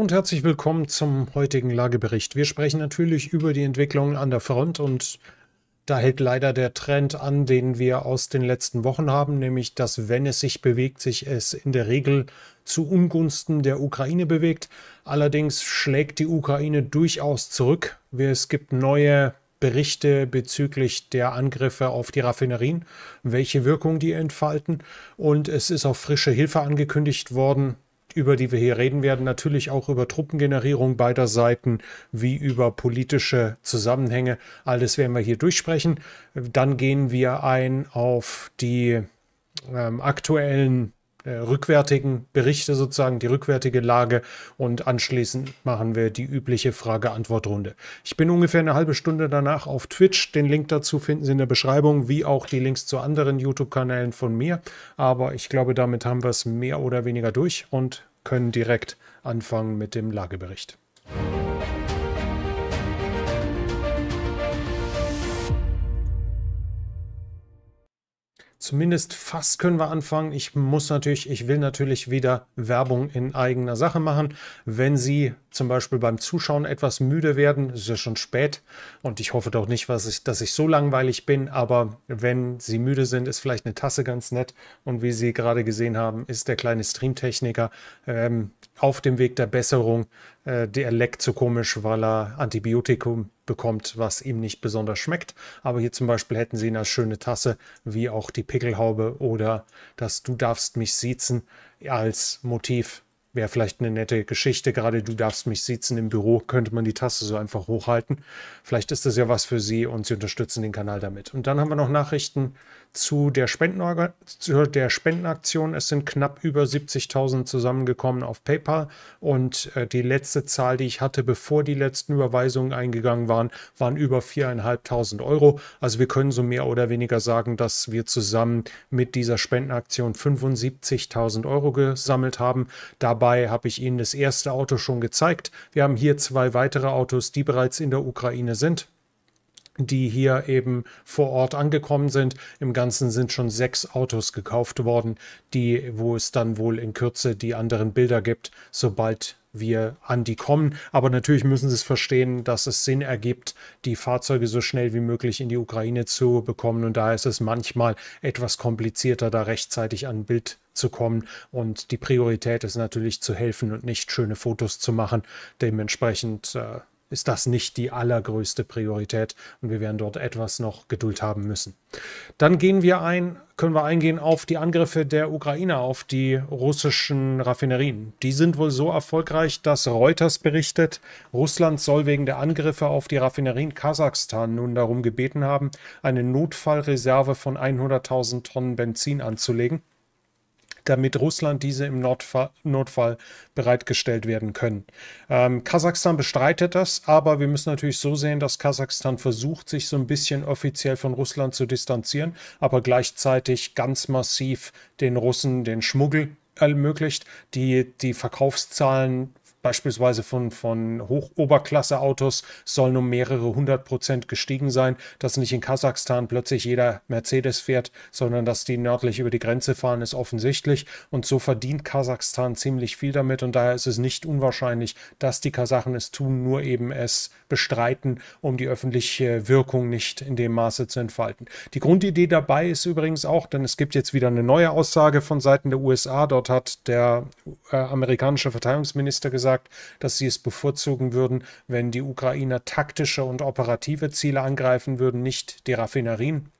und herzlich willkommen zum heutigen Lagebericht. Wir sprechen natürlich über die Entwicklungen an der Front und da hält leider der Trend an, den wir aus den letzten Wochen haben, nämlich dass wenn es sich bewegt, sich es in der Regel zu Ungunsten der Ukraine bewegt. Allerdings schlägt die Ukraine durchaus zurück. Es gibt neue Berichte bezüglich der Angriffe auf die Raffinerien, welche Wirkung die entfalten. Und es ist auch frische Hilfe angekündigt worden, über die wir hier reden werden, natürlich auch über Truppengenerierung beider Seiten, wie über politische Zusammenhänge. Alles werden wir hier durchsprechen. Dann gehen wir ein auf die ähm, aktuellen äh, rückwärtigen Berichte sozusagen, die rückwärtige Lage und anschließend machen wir die übliche Frage-Antwort-Runde. Ich bin ungefähr eine halbe Stunde danach auf Twitch. Den Link dazu finden Sie in der Beschreibung, wie auch die Links zu anderen YouTube-Kanälen von mir. Aber ich glaube, damit haben wir es mehr oder weniger durch und können direkt anfangen mit dem Lagebericht. zumindest fast können wir anfangen. Ich muss natürlich, ich will natürlich wieder Werbung in eigener Sache machen. Wenn Sie zum Beispiel beim Zuschauen etwas müde werden, ist ja schon spät und ich hoffe doch nicht, ich, dass ich so langweilig bin, aber wenn Sie müde sind, ist vielleicht eine Tasse ganz nett und wie Sie gerade gesehen haben, ist der kleine Streamtechniker ähm, auf dem Weg der Besserung äh, der leckt so komisch, weil er Antibiotikum bekommt, was ihm nicht besonders schmeckt. Aber hier zum Beispiel hätten sie eine schöne Tasse, wie auch die Pickelhaube oder das Du darfst mich siezen als Motiv. Wäre vielleicht eine nette Geschichte. Gerade du darfst mich siezen im Büro, könnte man die Tasse so einfach hochhalten. Vielleicht ist das ja was für sie und sie unterstützen den Kanal damit. Und dann haben wir noch Nachrichten zu der, Spenden zu der Spendenaktion. Es sind knapp über 70.000 zusammengekommen auf PayPal und äh, die letzte Zahl, die ich hatte, bevor die letzten Überweisungen eingegangen waren, waren über 4.500 Euro. Also wir können so mehr oder weniger sagen, dass wir zusammen mit dieser Spendenaktion 75.000 Euro gesammelt haben. Dabei habe ich Ihnen das erste Auto schon gezeigt. Wir haben hier zwei weitere Autos, die bereits in der Ukraine sind die hier eben vor Ort angekommen sind. Im Ganzen sind schon sechs Autos gekauft worden, die, wo es dann wohl in Kürze die anderen Bilder gibt, sobald wir an die kommen. Aber natürlich müssen sie es verstehen, dass es Sinn ergibt, die Fahrzeuge so schnell wie möglich in die Ukraine zu bekommen. Und daher ist es manchmal etwas komplizierter, da rechtzeitig an ein Bild zu kommen. Und die Priorität ist natürlich zu helfen und nicht schöne Fotos zu machen. Dementsprechend äh, ist das nicht die allergrößte Priorität und wir werden dort etwas noch Geduld haben müssen. Dann gehen wir ein, können wir eingehen auf die Angriffe der Ukrainer auf die russischen Raffinerien. Die sind wohl so erfolgreich, dass Reuters berichtet, Russland soll wegen der Angriffe auf die Raffinerien Kasachstan nun darum gebeten haben, eine Notfallreserve von 100.000 Tonnen Benzin anzulegen damit Russland diese im Notfall, Notfall bereitgestellt werden können. Ähm, Kasachstan bestreitet das, aber wir müssen natürlich so sehen, dass Kasachstan versucht, sich so ein bisschen offiziell von Russland zu distanzieren, aber gleichzeitig ganz massiv den Russen den Schmuggel ermöglicht, die die Verkaufszahlen beispielsweise von, von Hochoberklasse-Autos sollen um mehrere hundert Prozent gestiegen sein, dass nicht in Kasachstan plötzlich jeder Mercedes fährt, sondern dass die nördlich über die Grenze fahren, ist offensichtlich. Und so verdient Kasachstan ziemlich viel damit und daher ist es nicht unwahrscheinlich, dass die Kasachen es tun, nur eben es bestreiten, um die öffentliche Wirkung nicht in dem Maße zu entfalten. Die Grundidee dabei ist übrigens auch, denn es gibt jetzt wieder eine neue Aussage von Seiten der USA. Dort hat der äh, amerikanische Verteidigungsminister gesagt, gesagt, dass sie es bevorzugen würden, wenn die Ukrainer taktische und operative Ziele angreifen würden, nicht die Raffinerien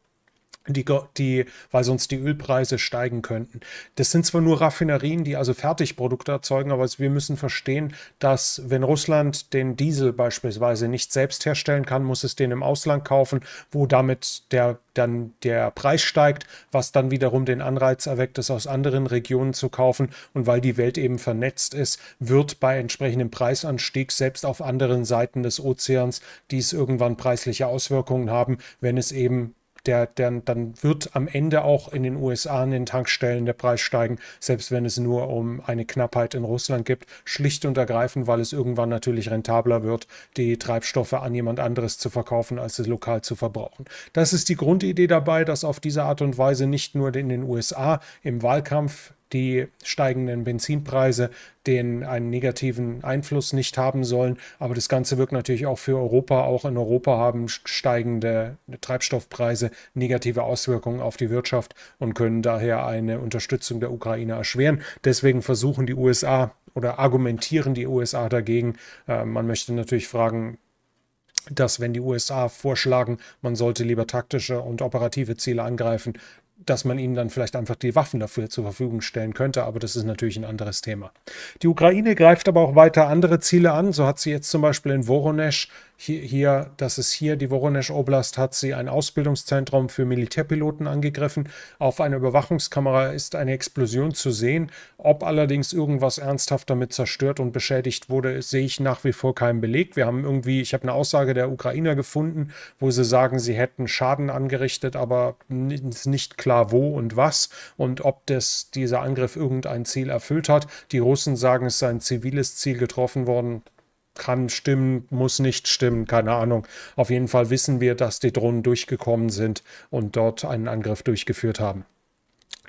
die, die, weil sonst die Ölpreise steigen könnten. Das sind zwar nur Raffinerien, die also Fertigprodukte erzeugen, aber wir müssen verstehen, dass wenn Russland den Diesel beispielsweise nicht selbst herstellen kann, muss es den im Ausland kaufen, wo damit der, dann der Preis steigt, was dann wiederum den Anreiz erweckt, es aus anderen Regionen zu kaufen. Und weil die Welt eben vernetzt ist, wird bei entsprechendem Preisanstieg selbst auf anderen Seiten des Ozeans dies irgendwann preisliche Auswirkungen haben, wenn es eben der, der, dann wird am Ende auch in den USA an den Tankstellen der Preis steigen, selbst wenn es nur um eine Knappheit in Russland gibt. Schlicht und ergreifend, weil es irgendwann natürlich rentabler wird, die Treibstoffe an jemand anderes zu verkaufen, als es lokal zu verbrauchen. Das ist die Grundidee dabei, dass auf diese Art und Weise nicht nur in den USA im Wahlkampf die steigenden Benzinpreise den einen negativen Einfluss nicht haben sollen. Aber das Ganze wirkt natürlich auch für Europa. Auch in Europa haben steigende Treibstoffpreise negative Auswirkungen auf die Wirtschaft und können daher eine Unterstützung der Ukraine erschweren. Deswegen versuchen die USA oder argumentieren die USA dagegen. Äh, man möchte natürlich fragen, dass wenn die USA vorschlagen, man sollte lieber taktische und operative Ziele angreifen, dass man ihnen dann vielleicht einfach die Waffen dafür zur Verfügung stellen könnte, aber das ist natürlich ein anderes Thema. Die Ukraine greift aber auch weiter andere Ziele an, so hat sie jetzt zum Beispiel in Voronezh hier, hier, das ist hier, die Voronezh Oblast hat sie ein Ausbildungszentrum für Militärpiloten angegriffen. Auf einer Überwachungskamera ist eine Explosion zu sehen. Ob allerdings irgendwas ernsthaft damit zerstört und beschädigt wurde, sehe ich nach wie vor keinen Beleg. Wir haben irgendwie, ich habe eine Aussage der Ukrainer gefunden, wo sie sagen, sie hätten Schaden angerichtet, aber ist nicht klar wo und was und ob das, dieser Angriff irgendein Ziel erfüllt hat. Die Russen sagen, es sei ein ziviles Ziel getroffen worden kann stimmen, muss nicht stimmen, keine Ahnung. Auf jeden Fall wissen wir, dass die Drohnen durchgekommen sind und dort einen Angriff durchgeführt haben.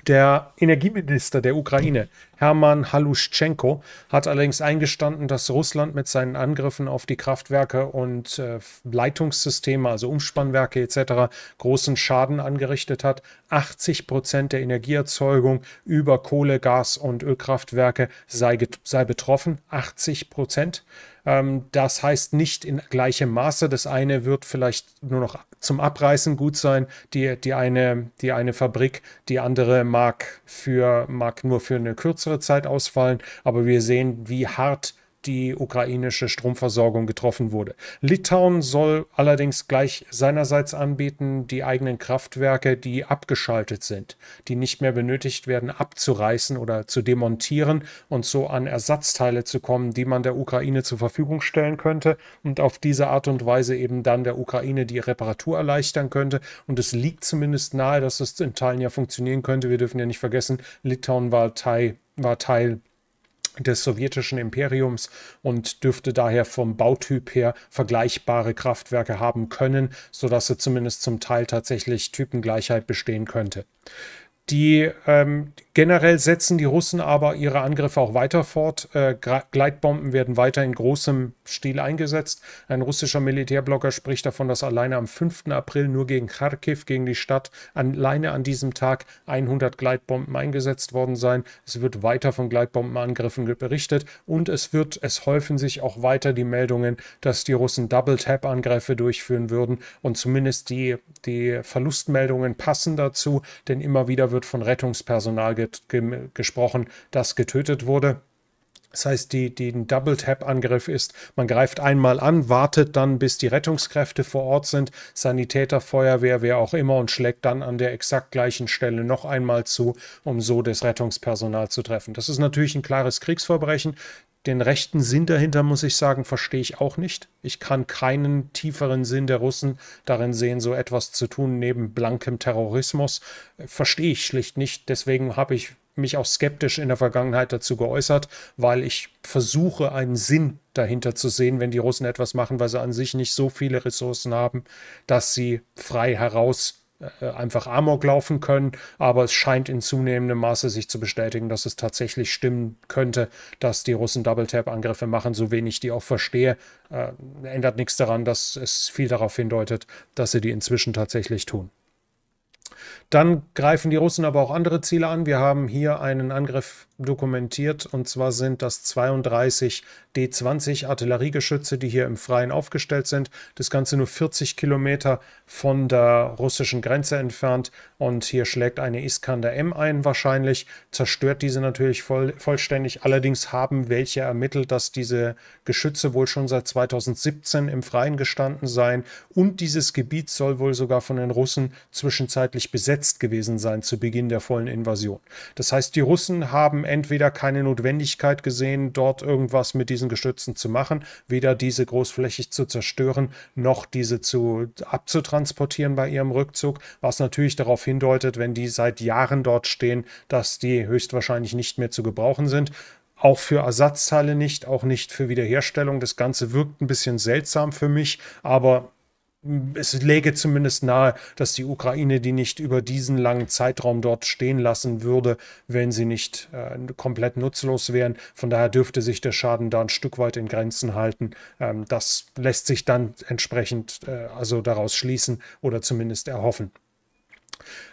Der Energieminister der Ukraine, Hermann Haluschenko, hat allerdings eingestanden, dass Russland mit seinen Angriffen auf die Kraftwerke und äh, Leitungssysteme, also Umspannwerke etc., großen Schaden angerichtet hat. 80 Prozent der Energieerzeugung über Kohle, Gas und Ölkraftwerke sei, sei betroffen. 80 Prozent. Ähm, das heißt nicht in gleichem Maße. Das eine wird vielleicht nur noch zum Abreißen gut sein, die, die, eine, die eine Fabrik, die andere mag, für, mag nur für eine kürzere Zeit ausfallen. Aber wir sehen, wie hart die ukrainische Stromversorgung getroffen wurde. Litauen soll allerdings gleich seinerseits anbieten, die eigenen Kraftwerke, die abgeschaltet sind, die nicht mehr benötigt werden, abzureißen oder zu demontieren und so an Ersatzteile zu kommen, die man der Ukraine zur Verfügung stellen könnte und auf diese Art und Weise eben dann der Ukraine die Reparatur erleichtern könnte. Und es liegt zumindest nahe, dass es in Teilen ja funktionieren könnte. Wir dürfen ja nicht vergessen, Litauen war Teil, war Teil des sowjetischen Imperiums und dürfte daher vom Bautyp her vergleichbare Kraftwerke haben können, sodass sie zumindest zum Teil tatsächlich Typengleichheit bestehen könnte. Die ähm, generell setzen die Russen aber ihre Angriffe auch weiter fort. Äh, Gleitbomben werden weiter in großem Stil eingesetzt. Ein russischer Militärblogger spricht davon, dass alleine am 5. April nur gegen Kharkiv, gegen die Stadt, alleine an diesem Tag 100 Gleitbomben eingesetzt worden seien. Es wird weiter von Gleitbombenangriffen berichtet und es wird, es häufen sich auch weiter die Meldungen, dass die Russen Double-Tap-Angriffe durchführen würden und zumindest die, die Verlustmeldungen passen dazu, denn immer wieder wird von Rettungspersonal gesprochen, das getötet wurde. Das heißt, die, die ein Double-Tap-Angriff ist, man greift einmal an, wartet dann, bis die Rettungskräfte vor Ort sind, Sanitäter, Feuerwehr, wer auch immer, und schlägt dann an der exakt gleichen Stelle noch einmal zu, um so das Rettungspersonal zu treffen. Das ist natürlich ein klares Kriegsverbrechen. Den rechten Sinn dahinter, muss ich sagen, verstehe ich auch nicht. Ich kann keinen tieferen Sinn der Russen darin sehen, so etwas zu tun neben blankem Terrorismus. Äh, verstehe ich schlicht nicht. Deswegen habe ich mich auch skeptisch in der Vergangenheit dazu geäußert, weil ich versuche, einen Sinn dahinter zu sehen, wenn die Russen etwas machen, weil sie an sich nicht so viele Ressourcen haben, dass sie frei heraus äh, einfach Amok laufen können, aber es scheint in zunehmendem Maße sich zu bestätigen, dass es tatsächlich stimmen könnte, dass die Russen Double-Tap-Angriffe machen, so wenig die auch verstehe. Äh, ändert nichts daran, dass es viel darauf hindeutet, dass sie die inzwischen tatsächlich tun. Dann greifen die Russen aber auch andere Ziele an. Wir haben hier einen Angriff dokumentiert und zwar sind das 32 D-20 Artilleriegeschütze, die hier im Freien aufgestellt sind. Das Ganze nur 40 Kilometer von der russischen Grenze entfernt und hier schlägt eine Iskander M ein wahrscheinlich, zerstört diese natürlich voll, vollständig. Allerdings haben welche ermittelt, dass diese Geschütze wohl schon seit 2017 im Freien gestanden seien und dieses Gebiet soll wohl sogar von den Russen zwischenzeitlich besetzt besetzt gewesen sein zu Beginn der vollen Invasion. Das heißt, die Russen haben entweder keine Notwendigkeit gesehen, dort irgendwas mit diesen Geschützen zu machen, weder diese großflächig zu zerstören, noch diese zu abzutransportieren bei ihrem Rückzug, was natürlich darauf hindeutet, wenn die seit Jahren dort stehen, dass die höchstwahrscheinlich nicht mehr zu gebrauchen sind auch für Ersatzteile nicht, auch nicht für Wiederherstellung. Das Ganze wirkt ein bisschen seltsam für mich, aber es läge zumindest nahe, dass die Ukraine die nicht über diesen langen Zeitraum dort stehen lassen würde, wenn sie nicht äh, komplett nutzlos wären. Von daher dürfte sich der Schaden da ein Stück weit in Grenzen halten. Ähm, das lässt sich dann entsprechend äh, also daraus schließen oder zumindest erhoffen.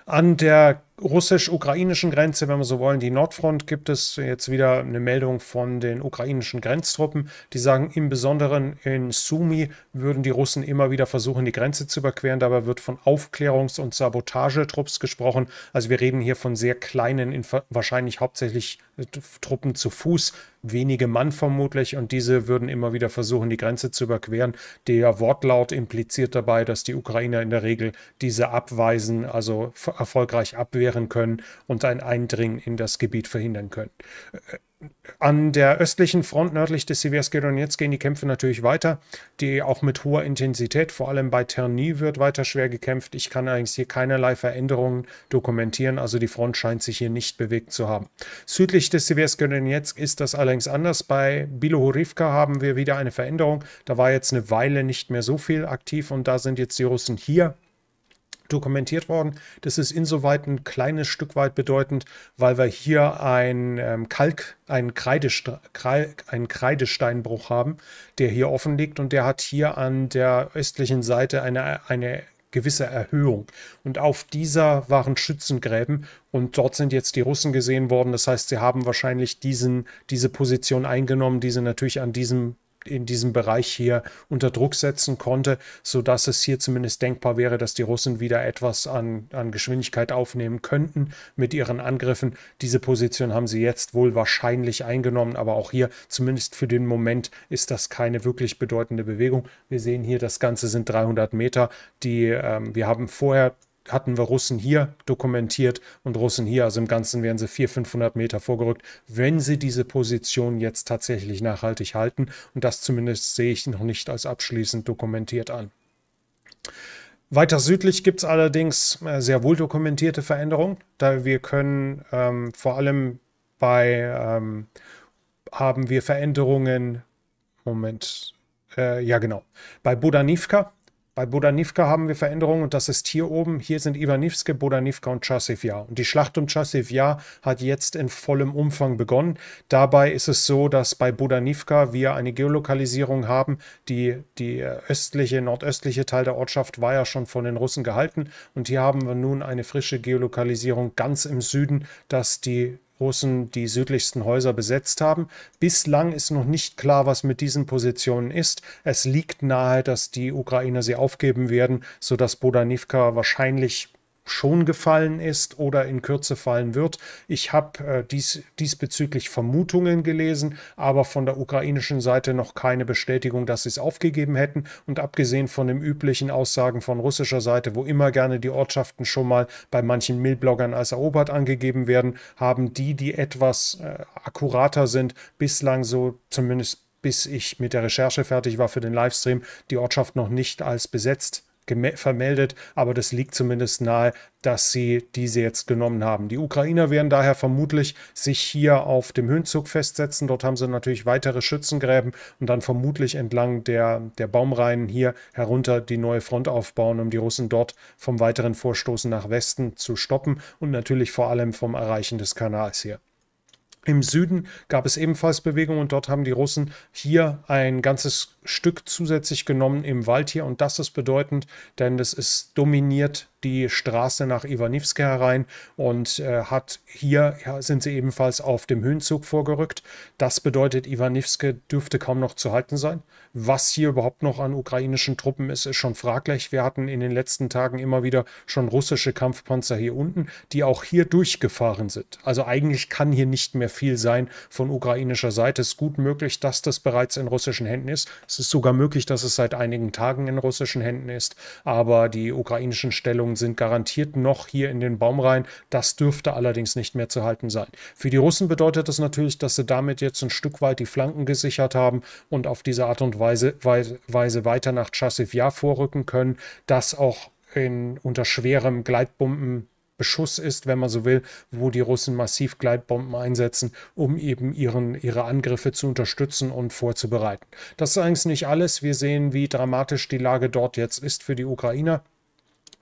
An der russisch-ukrainischen Grenze, wenn wir so wollen, die Nordfront, gibt es jetzt wieder eine Meldung von den ukrainischen Grenztruppen. Die sagen, im Besonderen in Sumi würden die Russen immer wieder versuchen, die Grenze zu überqueren. Dabei wird von Aufklärungs- und Sabotagetrupps gesprochen. Also wir reden hier von sehr kleinen, wahrscheinlich hauptsächlich äh, Truppen zu Fuß, wenige Mann vermutlich. Und diese würden immer wieder versuchen, die Grenze zu überqueren. Der Wortlaut impliziert dabei, dass die Ukrainer in der Regel diese abweisen, also erfolgreich abwehren können und ein Eindringen in das Gebiet verhindern können. Äh, äh, an der östlichen Front nördlich des Siverski Donetsk gehen die Kämpfe natürlich weiter, die auch mit hoher Intensität, vor allem bei Terni wird weiter schwer gekämpft. Ich kann eigentlich hier keinerlei Veränderungen dokumentieren, also die Front scheint sich hier nicht bewegt zu haben. Südlich des Siverski Donetsk ist das allerdings anders. Bei Bilohorivka haben wir wieder eine Veränderung. Da war jetzt eine Weile nicht mehr so viel aktiv und da sind jetzt die Russen hier dokumentiert worden. Das ist insoweit ein kleines Stück weit bedeutend, weil wir hier ein ähm, Kalk, einen, Kreideste einen Kreidesteinbruch haben, der hier offen liegt und der hat hier an der östlichen Seite eine, eine gewisse Erhöhung. Und auf dieser waren Schützengräben und dort sind jetzt die Russen gesehen worden. Das heißt, sie haben wahrscheinlich diesen, diese Position eingenommen, die sie natürlich an diesem in diesem Bereich hier unter Druck setzen konnte, sodass es hier zumindest denkbar wäre, dass die Russen wieder etwas an, an Geschwindigkeit aufnehmen könnten mit ihren Angriffen. Diese Position haben sie jetzt wohl wahrscheinlich eingenommen, aber auch hier zumindest für den Moment ist das keine wirklich bedeutende Bewegung. Wir sehen hier, das Ganze sind 300 Meter. Die, ähm, wir haben vorher hatten wir Russen hier dokumentiert und Russen hier. Also im Ganzen wären sie 400, 500 Meter vorgerückt, wenn sie diese Position jetzt tatsächlich nachhaltig halten. Und das zumindest sehe ich noch nicht als abschließend dokumentiert an. Weiter südlich gibt es allerdings äh, sehr wohl dokumentierte Veränderungen, da wir können ähm, vor allem bei, ähm, haben wir Veränderungen, Moment, äh, ja genau, bei Bodanivka bei Bodanivka haben wir Veränderungen und das ist hier oben. Hier sind Ivanivske, Bodanivka und Chasivja. Und die Schlacht um Chasivja hat jetzt in vollem Umfang begonnen. Dabei ist es so, dass bei Bodanivka wir eine Geolokalisierung haben. Die, die östliche, nordöstliche Teil der Ortschaft war ja schon von den Russen gehalten. Und hier haben wir nun eine frische Geolokalisierung ganz im Süden, dass die Russen die südlichsten Häuser besetzt haben. Bislang ist noch nicht klar, was mit diesen Positionen ist. Es liegt nahe, dass die Ukrainer sie aufgeben werden, sodass Bodanivka wahrscheinlich schon gefallen ist oder in Kürze fallen wird. Ich habe äh, dies, diesbezüglich Vermutungen gelesen, aber von der ukrainischen Seite noch keine Bestätigung, dass sie es aufgegeben hätten. Und abgesehen von den üblichen Aussagen von russischer Seite, wo immer gerne die Ortschaften schon mal bei manchen Millbloggern als erobert angegeben werden, haben die, die etwas äh, akkurater sind, bislang so zumindest bis ich mit der Recherche fertig war für den Livestream, die Ortschaft noch nicht als besetzt vermeldet, aber das liegt zumindest nahe, dass sie diese jetzt genommen haben. Die Ukrainer werden daher vermutlich sich hier auf dem Höhenzug festsetzen. Dort haben sie natürlich weitere Schützengräben und dann vermutlich entlang der, der Baumreihen hier herunter die neue Front aufbauen, um die Russen dort vom weiteren Vorstoßen nach Westen zu stoppen und natürlich vor allem vom Erreichen des Kanals hier. Im Süden gab es ebenfalls Bewegung und dort haben die Russen hier ein ganzes Stück zusätzlich genommen im Wald hier und das ist bedeutend, denn das ist dominiert die Straße nach Iwanivske herein und äh, hat hier ja, sind sie ebenfalls auf dem Höhenzug vorgerückt. Das bedeutet, Iwanivske dürfte kaum noch zu halten sein. Was hier überhaupt noch an ukrainischen Truppen ist, ist schon fraglich. Wir hatten in den letzten Tagen immer wieder schon russische Kampfpanzer hier unten, die auch hier durchgefahren sind. Also eigentlich kann hier nicht mehr viel sein von ukrainischer Seite. Es ist gut möglich, dass das bereits in russischen Händen ist. Es es ist sogar möglich, dass es seit einigen Tagen in russischen Händen ist, aber die ukrainischen Stellungen sind garantiert noch hier in den Baum rein. Das dürfte allerdings nicht mehr zu halten sein. Für die Russen bedeutet das natürlich, dass sie damit jetzt ein Stück weit die Flanken gesichert haben und auf diese Art und Weise, Weise, weiter nach Chasivja vorrücken können, das auch in, unter schwerem Gleitbomben Beschuss ist, wenn man so will, wo die Russen massiv Gleitbomben einsetzen, um eben ihren, ihre Angriffe zu unterstützen und vorzubereiten. Das ist eigentlich nicht alles. Wir sehen, wie dramatisch die Lage dort jetzt ist für die Ukrainer.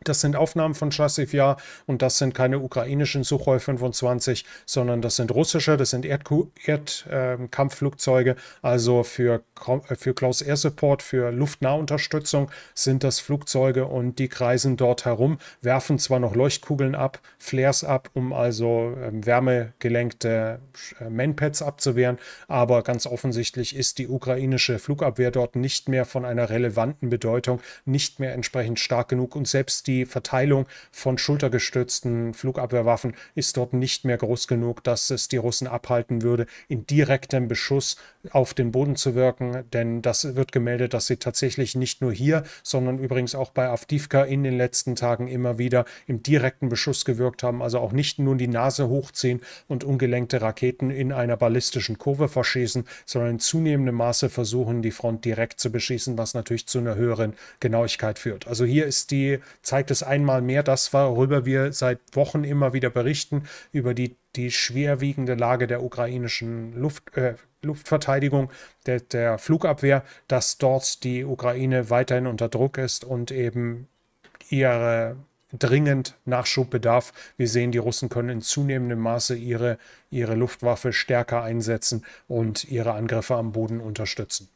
Das sind Aufnahmen von Chassivja und das sind keine ukrainischen Suchoi 25, sondern das sind russische, das sind Erdkampfflugzeuge. Erd, äh, also für, äh, für Klaus Air Support, für Luftnahunterstützung sind das Flugzeuge und die kreisen dort herum, werfen zwar noch Leuchtkugeln ab, Flares ab, um also äh, wärmegelenkte äh, Manpads abzuwehren, aber ganz offensichtlich ist die ukrainische Flugabwehr dort nicht mehr von einer relevanten Bedeutung, nicht mehr entsprechend stark genug und selbst die die Verteilung von schultergestützten Flugabwehrwaffen ist dort nicht mehr groß genug, dass es die Russen abhalten würde, in direktem Beschuss auf den Boden zu wirken. Denn das wird gemeldet, dass sie tatsächlich nicht nur hier, sondern übrigens auch bei Avdivka in den letzten Tagen immer wieder im direkten Beschuss gewirkt haben. Also auch nicht nur die Nase hochziehen und ungelenkte Raketen in einer ballistischen Kurve verschießen, sondern in zunehmendem Maße versuchen, die Front direkt zu beschießen, was natürlich zu einer höheren Genauigkeit führt. Also hier ist die, Zeit zeigt es einmal mehr das, worüber wir seit Wochen immer wieder berichten, über die, die schwerwiegende Lage der ukrainischen Luft, äh, Luftverteidigung, der, der Flugabwehr, dass dort die Ukraine weiterhin unter Druck ist und eben ihre dringend Nachschubbedarf. Wir sehen, die Russen können in zunehmendem Maße ihre, ihre Luftwaffe stärker einsetzen und ihre Angriffe am Boden unterstützen.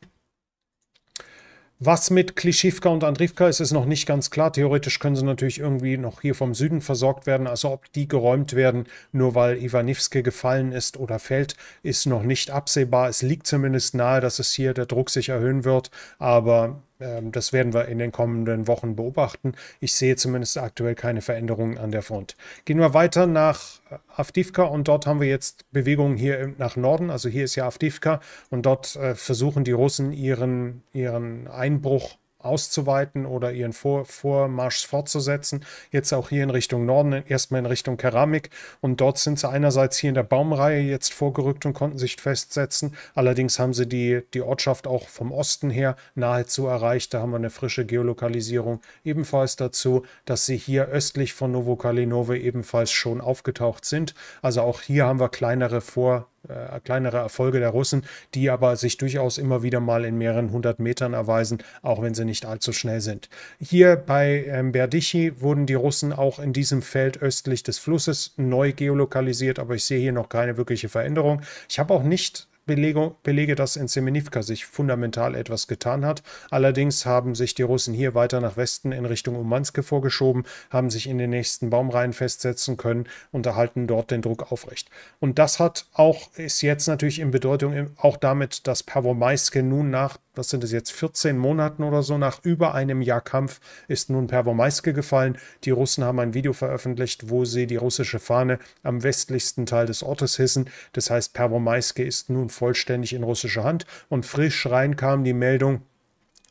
Was mit Klischivka und Andrivka ist, ist noch nicht ganz klar. Theoretisch können sie natürlich irgendwie noch hier vom Süden versorgt werden. Also ob die geräumt werden, nur weil Iwanivske gefallen ist oder fällt, ist noch nicht absehbar. Es liegt zumindest nahe, dass es hier der Druck sich erhöhen wird. Aber ähm, das werden wir in den kommenden Wochen beobachten. Ich sehe zumindest aktuell keine Veränderungen an der Front. Gehen wir weiter nach äh, Avdivka und dort haben wir jetzt Bewegungen hier nach Norden. Also hier ist ja Avdivka und dort äh, versuchen die Russen ihren, ihren Einbruch auszuweiten oder ihren Vor Vormarsch fortzusetzen. Jetzt auch hier in Richtung Norden, erstmal in Richtung Keramik. Und dort sind sie einerseits hier in der Baumreihe jetzt vorgerückt und konnten sich festsetzen. Allerdings haben sie die, die Ortschaft auch vom Osten her nahezu erreicht. Da haben wir eine frische Geolokalisierung ebenfalls dazu, dass sie hier östlich von Novokalinove ebenfalls schon aufgetaucht sind. Also auch hier haben wir kleinere Vor äh, kleinere Erfolge der Russen, die aber sich durchaus immer wieder mal in mehreren hundert Metern erweisen, auch wenn sie nicht allzu schnell sind. Hier bei ähm, Berdichi wurden die Russen auch in diesem Feld östlich des Flusses neu geolokalisiert, aber ich sehe hier noch keine wirkliche Veränderung. Ich habe auch nicht Belege, dass in Semenivka sich fundamental etwas getan hat. Allerdings haben sich die Russen hier weiter nach Westen in Richtung Umanske vorgeschoben, haben sich in den nächsten Baumreihen festsetzen können und erhalten dort den Druck aufrecht. Und das hat auch, ist jetzt natürlich in Bedeutung auch damit, dass Pawomaiske nun nach was sind es jetzt, 14 Monaten oder so, nach über einem Jahr Kampf ist nun Pervomaiske gefallen. Die Russen haben ein Video veröffentlicht, wo sie die russische Fahne am westlichsten Teil des Ortes hissen. Das heißt, Pervomaiske ist nun vollständig in russischer Hand und frisch rein kam die Meldung,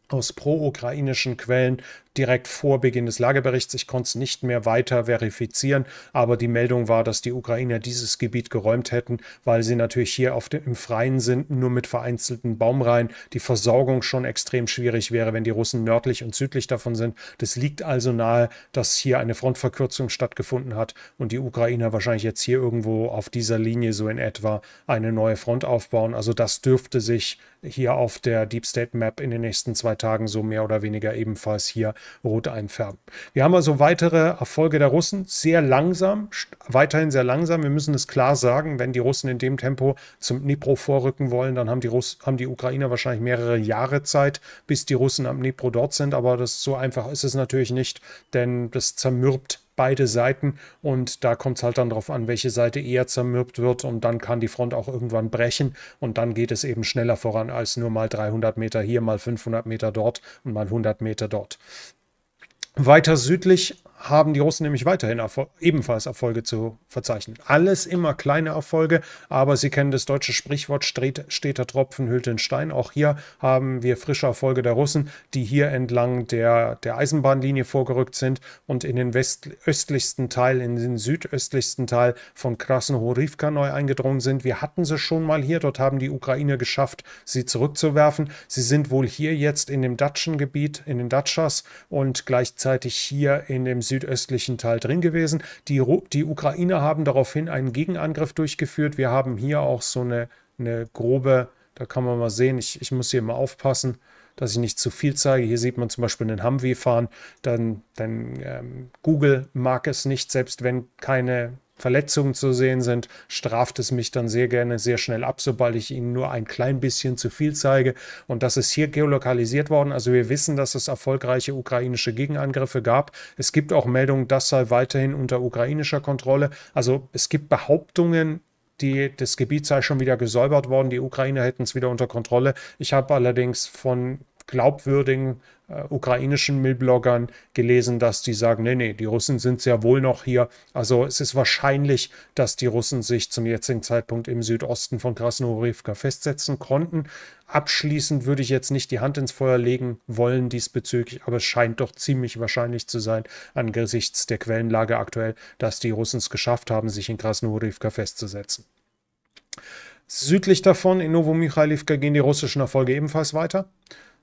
aus pro-ukrainischen Quellen, direkt vor Beginn des Lageberichts. Ich konnte es nicht mehr weiter verifizieren, aber die Meldung war, dass die Ukrainer dieses Gebiet geräumt hätten, weil sie natürlich hier auf dem, im Freien sind, nur mit vereinzelten Baumreihen. Die Versorgung schon extrem schwierig wäre, wenn die Russen nördlich und südlich davon sind. Das liegt also nahe, dass hier eine Frontverkürzung stattgefunden hat und die Ukrainer wahrscheinlich jetzt hier irgendwo auf dieser Linie so in etwa eine neue Front aufbauen. Also das dürfte sich hier auf der Deep State Map in den nächsten zwei Tagen so mehr oder weniger ebenfalls hier rot einfärben. Wir haben also weitere Erfolge der Russen, sehr langsam, weiterhin sehr langsam. Wir müssen es klar sagen, wenn die Russen in dem Tempo zum Dnipro vorrücken wollen, dann haben die, Russ haben die Ukrainer wahrscheinlich mehrere Jahre Zeit, bis die Russen am Dnipro dort sind. Aber das, so einfach ist es natürlich nicht, denn das zermürbt beide Seiten und da kommt es halt dann darauf an, welche Seite eher zermürbt wird und dann kann die Front auch irgendwann brechen und dann geht es eben schneller voran als nur mal 300 Meter hier, mal 500 Meter dort und mal 100 Meter dort. Weiter südlich haben die Russen nämlich weiterhin Erfol ebenfalls Erfolge zu verzeichnen. Alles immer kleine Erfolge, aber Sie kennen das deutsche Sprichwort, steter Tropfen hüllt den Stein. Auch hier haben wir frische Erfolge der Russen, die hier entlang der, der Eisenbahnlinie vorgerückt sind und in den östlichsten Teil, in den südöstlichsten Teil von Krasnohorivka neu eingedrungen sind. Wir hatten sie schon mal hier, dort haben die Ukraine geschafft, sie zurückzuwerfen. Sie sind wohl hier jetzt in dem Datschengebiet, in den Datschas und gleichzeitig hier in dem südöstlichen Teil drin gewesen. Die, die Ukrainer haben daraufhin einen Gegenangriff durchgeführt. Wir haben hier auch so eine, eine grobe, da kann man mal sehen, ich, ich muss hier mal aufpassen, dass ich nicht zu viel zeige. Hier sieht man zum Beispiel einen Humvee fahren. Dann, dann ähm, Google mag es nicht, selbst wenn keine Verletzungen zu sehen sind, straft es mich dann sehr gerne sehr schnell ab, sobald ich ihnen nur ein klein bisschen zu viel zeige. Und das ist hier geolokalisiert worden. Also wir wissen, dass es erfolgreiche ukrainische Gegenangriffe gab. Es gibt auch Meldungen, das sei weiterhin unter ukrainischer Kontrolle. Also es gibt Behauptungen, die, das Gebiet sei schon wieder gesäubert worden, die Ukrainer hätten es wieder unter Kontrolle. Ich habe allerdings von glaubwürdigen äh, ukrainischen Millbloggern gelesen, dass die sagen, nee, nee, die Russen sind sehr wohl noch hier. Also es ist wahrscheinlich, dass die Russen sich zum jetzigen Zeitpunkt im Südosten von Krasnowarivka festsetzen konnten. Abschließend würde ich jetzt nicht die Hand ins Feuer legen wollen diesbezüglich, aber es scheint doch ziemlich wahrscheinlich zu sein, angesichts der Quellenlage aktuell, dass die Russen es geschafft haben, sich in Krasnowarivka festzusetzen. Südlich davon, in Novomichailivka, gehen die russischen Erfolge ebenfalls weiter.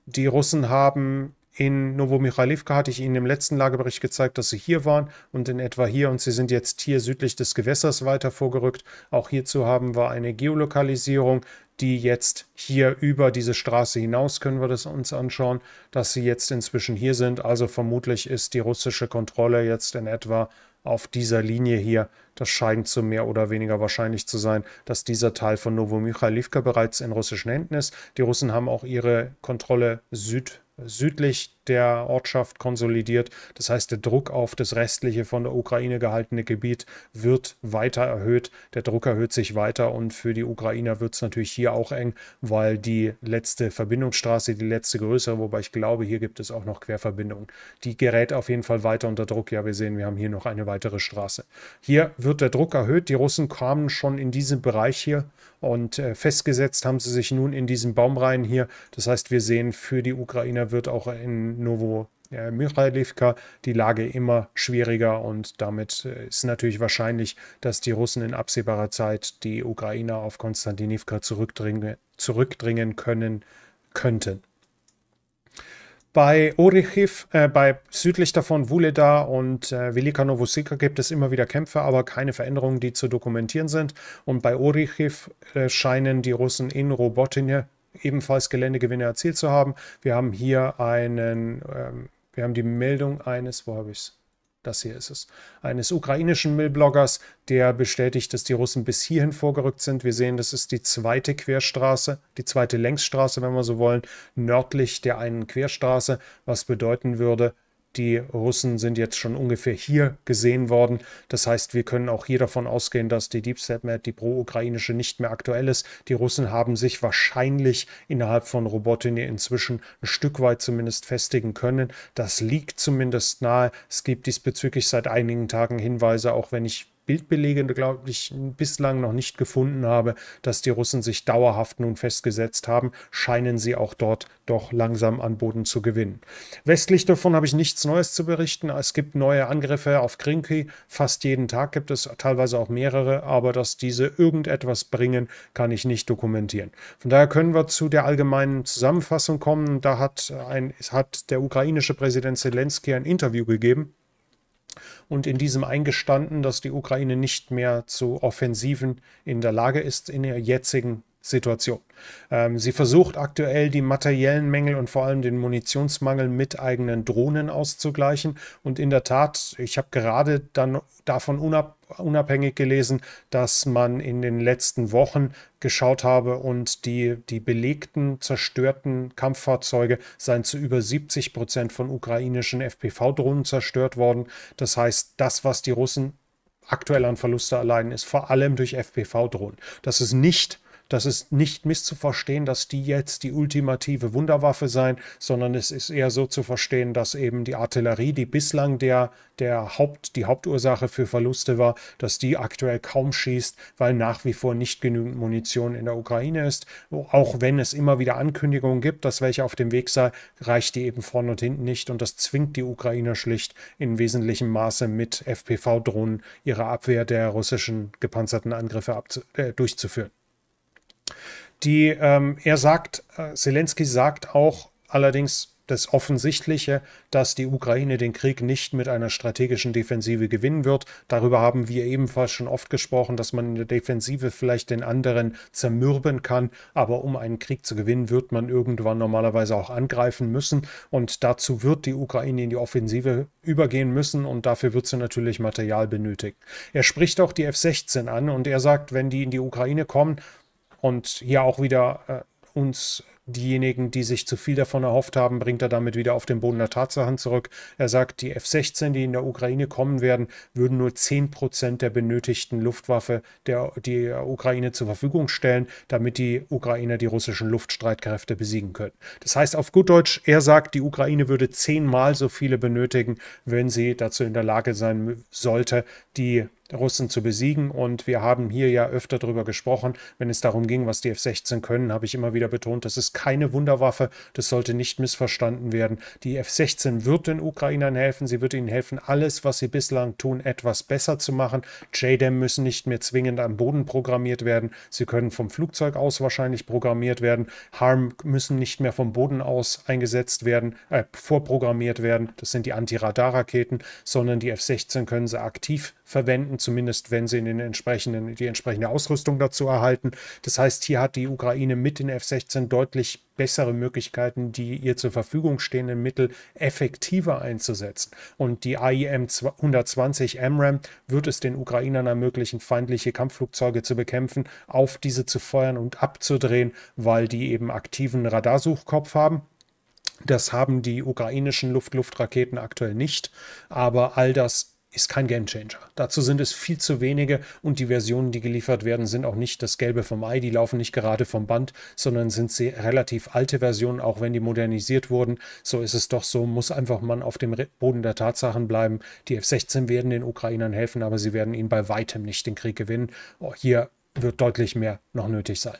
Die Russen haben in Novomiralivka hatte ich Ihnen im letzten Lagebericht gezeigt, dass Sie hier waren und in etwa hier und Sie sind jetzt hier südlich des Gewässers weiter vorgerückt. Auch hierzu haben wir eine Geolokalisierung, die jetzt hier über diese Straße hinaus, können wir das uns anschauen, dass Sie jetzt inzwischen hier sind. Also vermutlich ist die russische Kontrolle jetzt in etwa auf dieser Linie hier. Das scheint so mehr oder weniger wahrscheinlich zu sein, dass dieser Teil von Novomiralivka bereits in russischen Händen ist. Die Russen haben auch ihre Kontrolle südlich südlich der Ortschaft konsolidiert. Das heißt, der Druck auf das restliche von der Ukraine gehaltene Gebiet wird weiter erhöht. Der Druck erhöht sich weiter und für die Ukrainer wird es natürlich hier auch eng, weil die letzte Verbindungsstraße, die letzte größere, wobei ich glaube, hier gibt es auch noch Querverbindungen, die gerät auf jeden Fall weiter unter Druck. Ja, wir sehen, wir haben hier noch eine weitere Straße. Hier wird der Druck erhöht. Die Russen kamen schon in diesem Bereich hier und äh, festgesetzt haben sie sich nun in diesen Baumreihen hier. Das heißt, wir sehen, für die Ukrainer wird auch in Novo äh, Miralivka die Lage immer schwieriger und damit äh, ist natürlich wahrscheinlich, dass die Russen in absehbarer Zeit die Ukrainer auf Konstantinivka zurückdringen, zurückdringen können könnten. Bei Orechiv, äh, bei südlich davon Vuleda und äh, Velika Novosika gibt es immer wieder Kämpfe, aber keine Veränderungen, die zu dokumentieren sind. Und bei Orechiv äh, scheinen die Russen in Robotine, ebenfalls Geländegewinne erzielt zu haben. Wir haben hier einen, ähm, wir haben die Meldung eines, wo habe ich es? Das hier ist es. Eines ukrainischen Millbloggers, der bestätigt, dass die Russen bis hierhin vorgerückt sind. Wir sehen, das ist die zweite Querstraße, die zweite Längsstraße, wenn wir so wollen, nördlich der einen Querstraße, was bedeuten würde, die Russen sind jetzt schon ungefähr hier gesehen worden. Das heißt, wir können auch hier davon ausgehen, dass die Deep State Map, die pro-ukrainische, nicht mehr aktuell ist. Die Russen haben sich wahrscheinlich innerhalb von Robotini inzwischen ein Stück weit zumindest festigen können. Das liegt zumindest nahe. Es gibt diesbezüglich seit einigen Tagen Hinweise, auch wenn ich Bildbelege, glaube ich, bislang noch nicht gefunden habe, dass die Russen sich dauerhaft nun festgesetzt haben, scheinen sie auch dort doch langsam an Boden zu gewinnen. Westlich davon habe ich nichts Neues zu berichten. Es gibt neue Angriffe auf Krinki. Fast jeden Tag gibt es teilweise auch mehrere, aber dass diese irgendetwas bringen, kann ich nicht dokumentieren. Von daher können wir zu der allgemeinen Zusammenfassung kommen. Da hat, ein, hat der ukrainische Präsident Zelensky ein Interview gegeben und in diesem eingestanden, dass die Ukraine nicht mehr zu Offensiven in der Lage ist in der jetzigen Situation. Ähm, sie versucht aktuell die materiellen Mängel und vor allem den Munitionsmangel mit eigenen Drohnen auszugleichen. Und in der Tat, ich habe gerade dann davon unab unabhängig gelesen, dass man in den letzten Wochen geschaut habe und die, die belegten, zerstörten Kampffahrzeuge seien zu über 70 Prozent von ukrainischen FPV-Drohnen zerstört worden. Das heißt, das, was die Russen aktuell an Verluste erleiden, ist vor allem durch FPV-Drohnen. Das ist nicht das ist nicht misszuverstehen, dass die jetzt die ultimative Wunderwaffe seien, sondern es ist eher so zu verstehen, dass eben die Artillerie, die bislang der, der Haupt, die Hauptursache für Verluste war, dass die aktuell kaum schießt, weil nach wie vor nicht genügend Munition in der Ukraine ist. Auch wenn es immer wieder Ankündigungen gibt, dass welche auf dem Weg sei, reicht die eben vorne und hinten nicht und das zwingt die Ukraine schlicht in wesentlichem Maße mit FPV-Drohnen ihre Abwehr der russischen gepanzerten Angriffe äh, durchzuführen die ähm, er sagt, äh, Zelensky sagt auch allerdings das Offensichtliche, dass die Ukraine den Krieg nicht mit einer strategischen Defensive gewinnen wird. Darüber haben wir ebenfalls schon oft gesprochen, dass man in der Defensive vielleicht den anderen zermürben kann, aber um einen Krieg zu gewinnen, wird man irgendwann normalerweise auch angreifen müssen und dazu wird die Ukraine in die Offensive übergehen müssen und dafür wird sie natürlich Material benötigt. Er spricht auch die F-16 an und er sagt, wenn die in die Ukraine kommen, und hier auch wieder äh, uns diejenigen, die sich zu viel davon erhofft haben, bringt er damit wieder auf den Boden der Tatsachen zurück. Er sagt, die F-16, die in der Ukraine kommen werden, würden nur 10% der benötigten Luftwaffe der, der Ukraine zur Verfügung stellen, damit die Ukrainer die russischen Luftstreitkräfte besiegen können. Das heißt auf gut Deutsch, er sagt, die Ukraine würde zehnmal so viele benötigen, wenn sie dazu in der Lage sein sollte, die Russen zu besiegen. Und wir haben hier ja öfter darüber gesprochen, wenn es darum ging, was die F-16 können, habe ich immer wieder betont, das ist keine Wunderwaffe, das sollte nicht missverstanden werden. Die F-16 wird den Ukrainern helfen, sie wird ihnen helfen, alles, was sie bislang tun, etwas besser zu machen. JDAM müssen nicht mehr zwingend am Boden programmiert werden, sie können vom Flugzeug aus wahrscheinlich programmiert werden. HARM müssen nicht mehr vom Boden aus eingesetzt werden, äh, vorprogrammiert werden, das sind die Antiradarraketen, sondern die F-16 können sie aktiv verwenden, zumindest wenn sie in den entsprechenden, die entsprechende Ausrüstung dazu erhalten. Das heißt, hier hat die Ukraine mit den F-16 deutlich bessere Möglichkeiten, die ihr zur Verfügung stehenden Mittel effektiver einzusetzen. Und die AIM 120 MRAM wird es den Ukrainern ermöglichen, feindliche Kampfflugzeuge zu bekämpfen, auf diese zu feuern und abzudrehen, weil die eben aktiven Radarsuchkopf haben. Das haben die ukrainischen Luft-Luft-Raketen aktuell nicht, aber all das ist kein Gamechanger. Dazu sind es viel zu wenige und die Versionen, die geliefert werden, sind auch nicht das Gelbe vom Ei, die laufen nicht gerade vom Band, sondern sind sehr relativ alte Versionen, auch wenn die modernisiert wurden. So ist es doch so, muss einfach man auf dem Boden der Tatsachen bleiben. Die F-16 werden den Ukrainern helfen, aber sie werden ihnen bei weitem nicht den Krieg gewinnen. Oh, hier wird deutlich mehr noch nötig sein.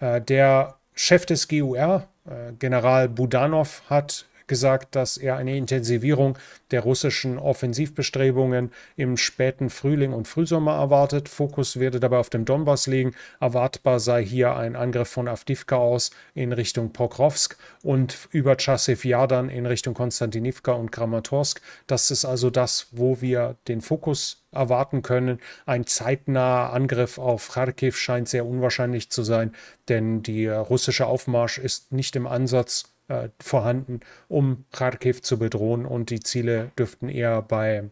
Äh, der Chef des GUR, äh, General Budanov hat gesagt, dass er eine Intensivierung der russischen Offensivbestrebungen im späten Frühling und Frühsommer erwartet. Fokus werde dabei auf dem Donbass liegen. Erwartbar sei hier ein Angriff von Avdivka aus in Richtung Pokrovsk und über Chassiv Jadan in Richtung Konstantinivka und Kramatorsk. Das ist also das, wo wir den Fokus erwarten können. Ein zeitnaher Angriff auf Kharkiv scheint sehr unwahrscheinlich zu sein, denn der russische Aufmarsch ist nicht im Ansatz äh, vorhanden, um Kharkiv zu bedrohen und die Ziele dürften eher bei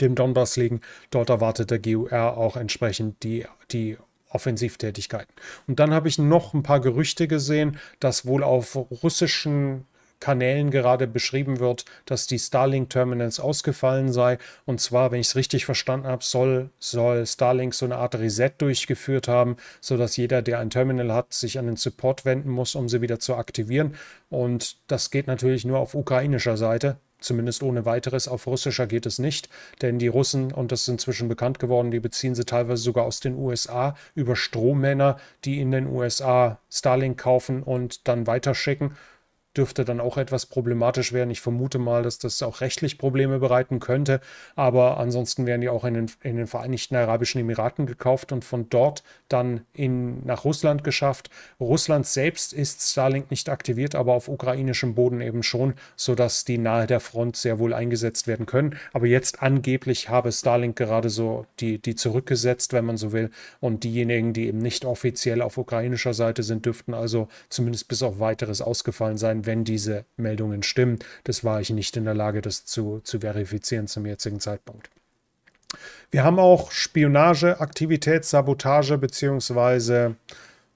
dem Donbass liegen. Dort erwartet der GUR auch entsprechend die, die Offensivtätigkeiten. Und dann habe ich noch ein paar Gerüchte gesehen, dass wohl auf russischen Kanälen gerade beschrieben wird, dass die Starlink-Terminals ausgefallen sei. Und zwar, wenn ich es richtig verstanden habe, soll, soll Starlink so eine Art Reset durchgeführt haben, sodass jeder, der ein Terminal hat, sich an den Support wenden muss, um sie wieder zu aktivieren. Und das geht natürlich nur auf ukrainischer Seite. Zumindest ohne weiteres. Auf russischer geht es nicht, denn die Russen, und das ist inzwischen bekannt geworden, die beziehen sie teilweise sogar aus den USA über Strohmänner, die in den USA Starlink kaufen und dann weiterschicken dürfte dann auch etwas problematisch werden. Ich vermute mal, dass das auch rechtlich Probleme bereiten könnte. Aber ansonsten werden die auch in den, in den Vereinigten Arabischen Emiraten gekauft und von dort dann in, nach Russland geschafft. Russland selbst ist Starlink nicht aktiviert, aber auf ukrainischem Boden eben schon, sodass die nahe der Front sehr wohl eingesetzt werden können. Aber jetzt angeblich habe Starlink gerade so die, die zurückgesetzt, wenn man so will. Und diejenigen, die eben nicht offiziell auf ukrainischer Seite sind, dürften also zumindest bis auf weiteres ausgefallen sein wenn diese Meldungen stimmen, das war ich nicht in der Lage, das zu, zu verifizieren zum jetzigen Zeitpunkt. Wir haben auch Spionage, Aktivität, Sabotage beziehungsweise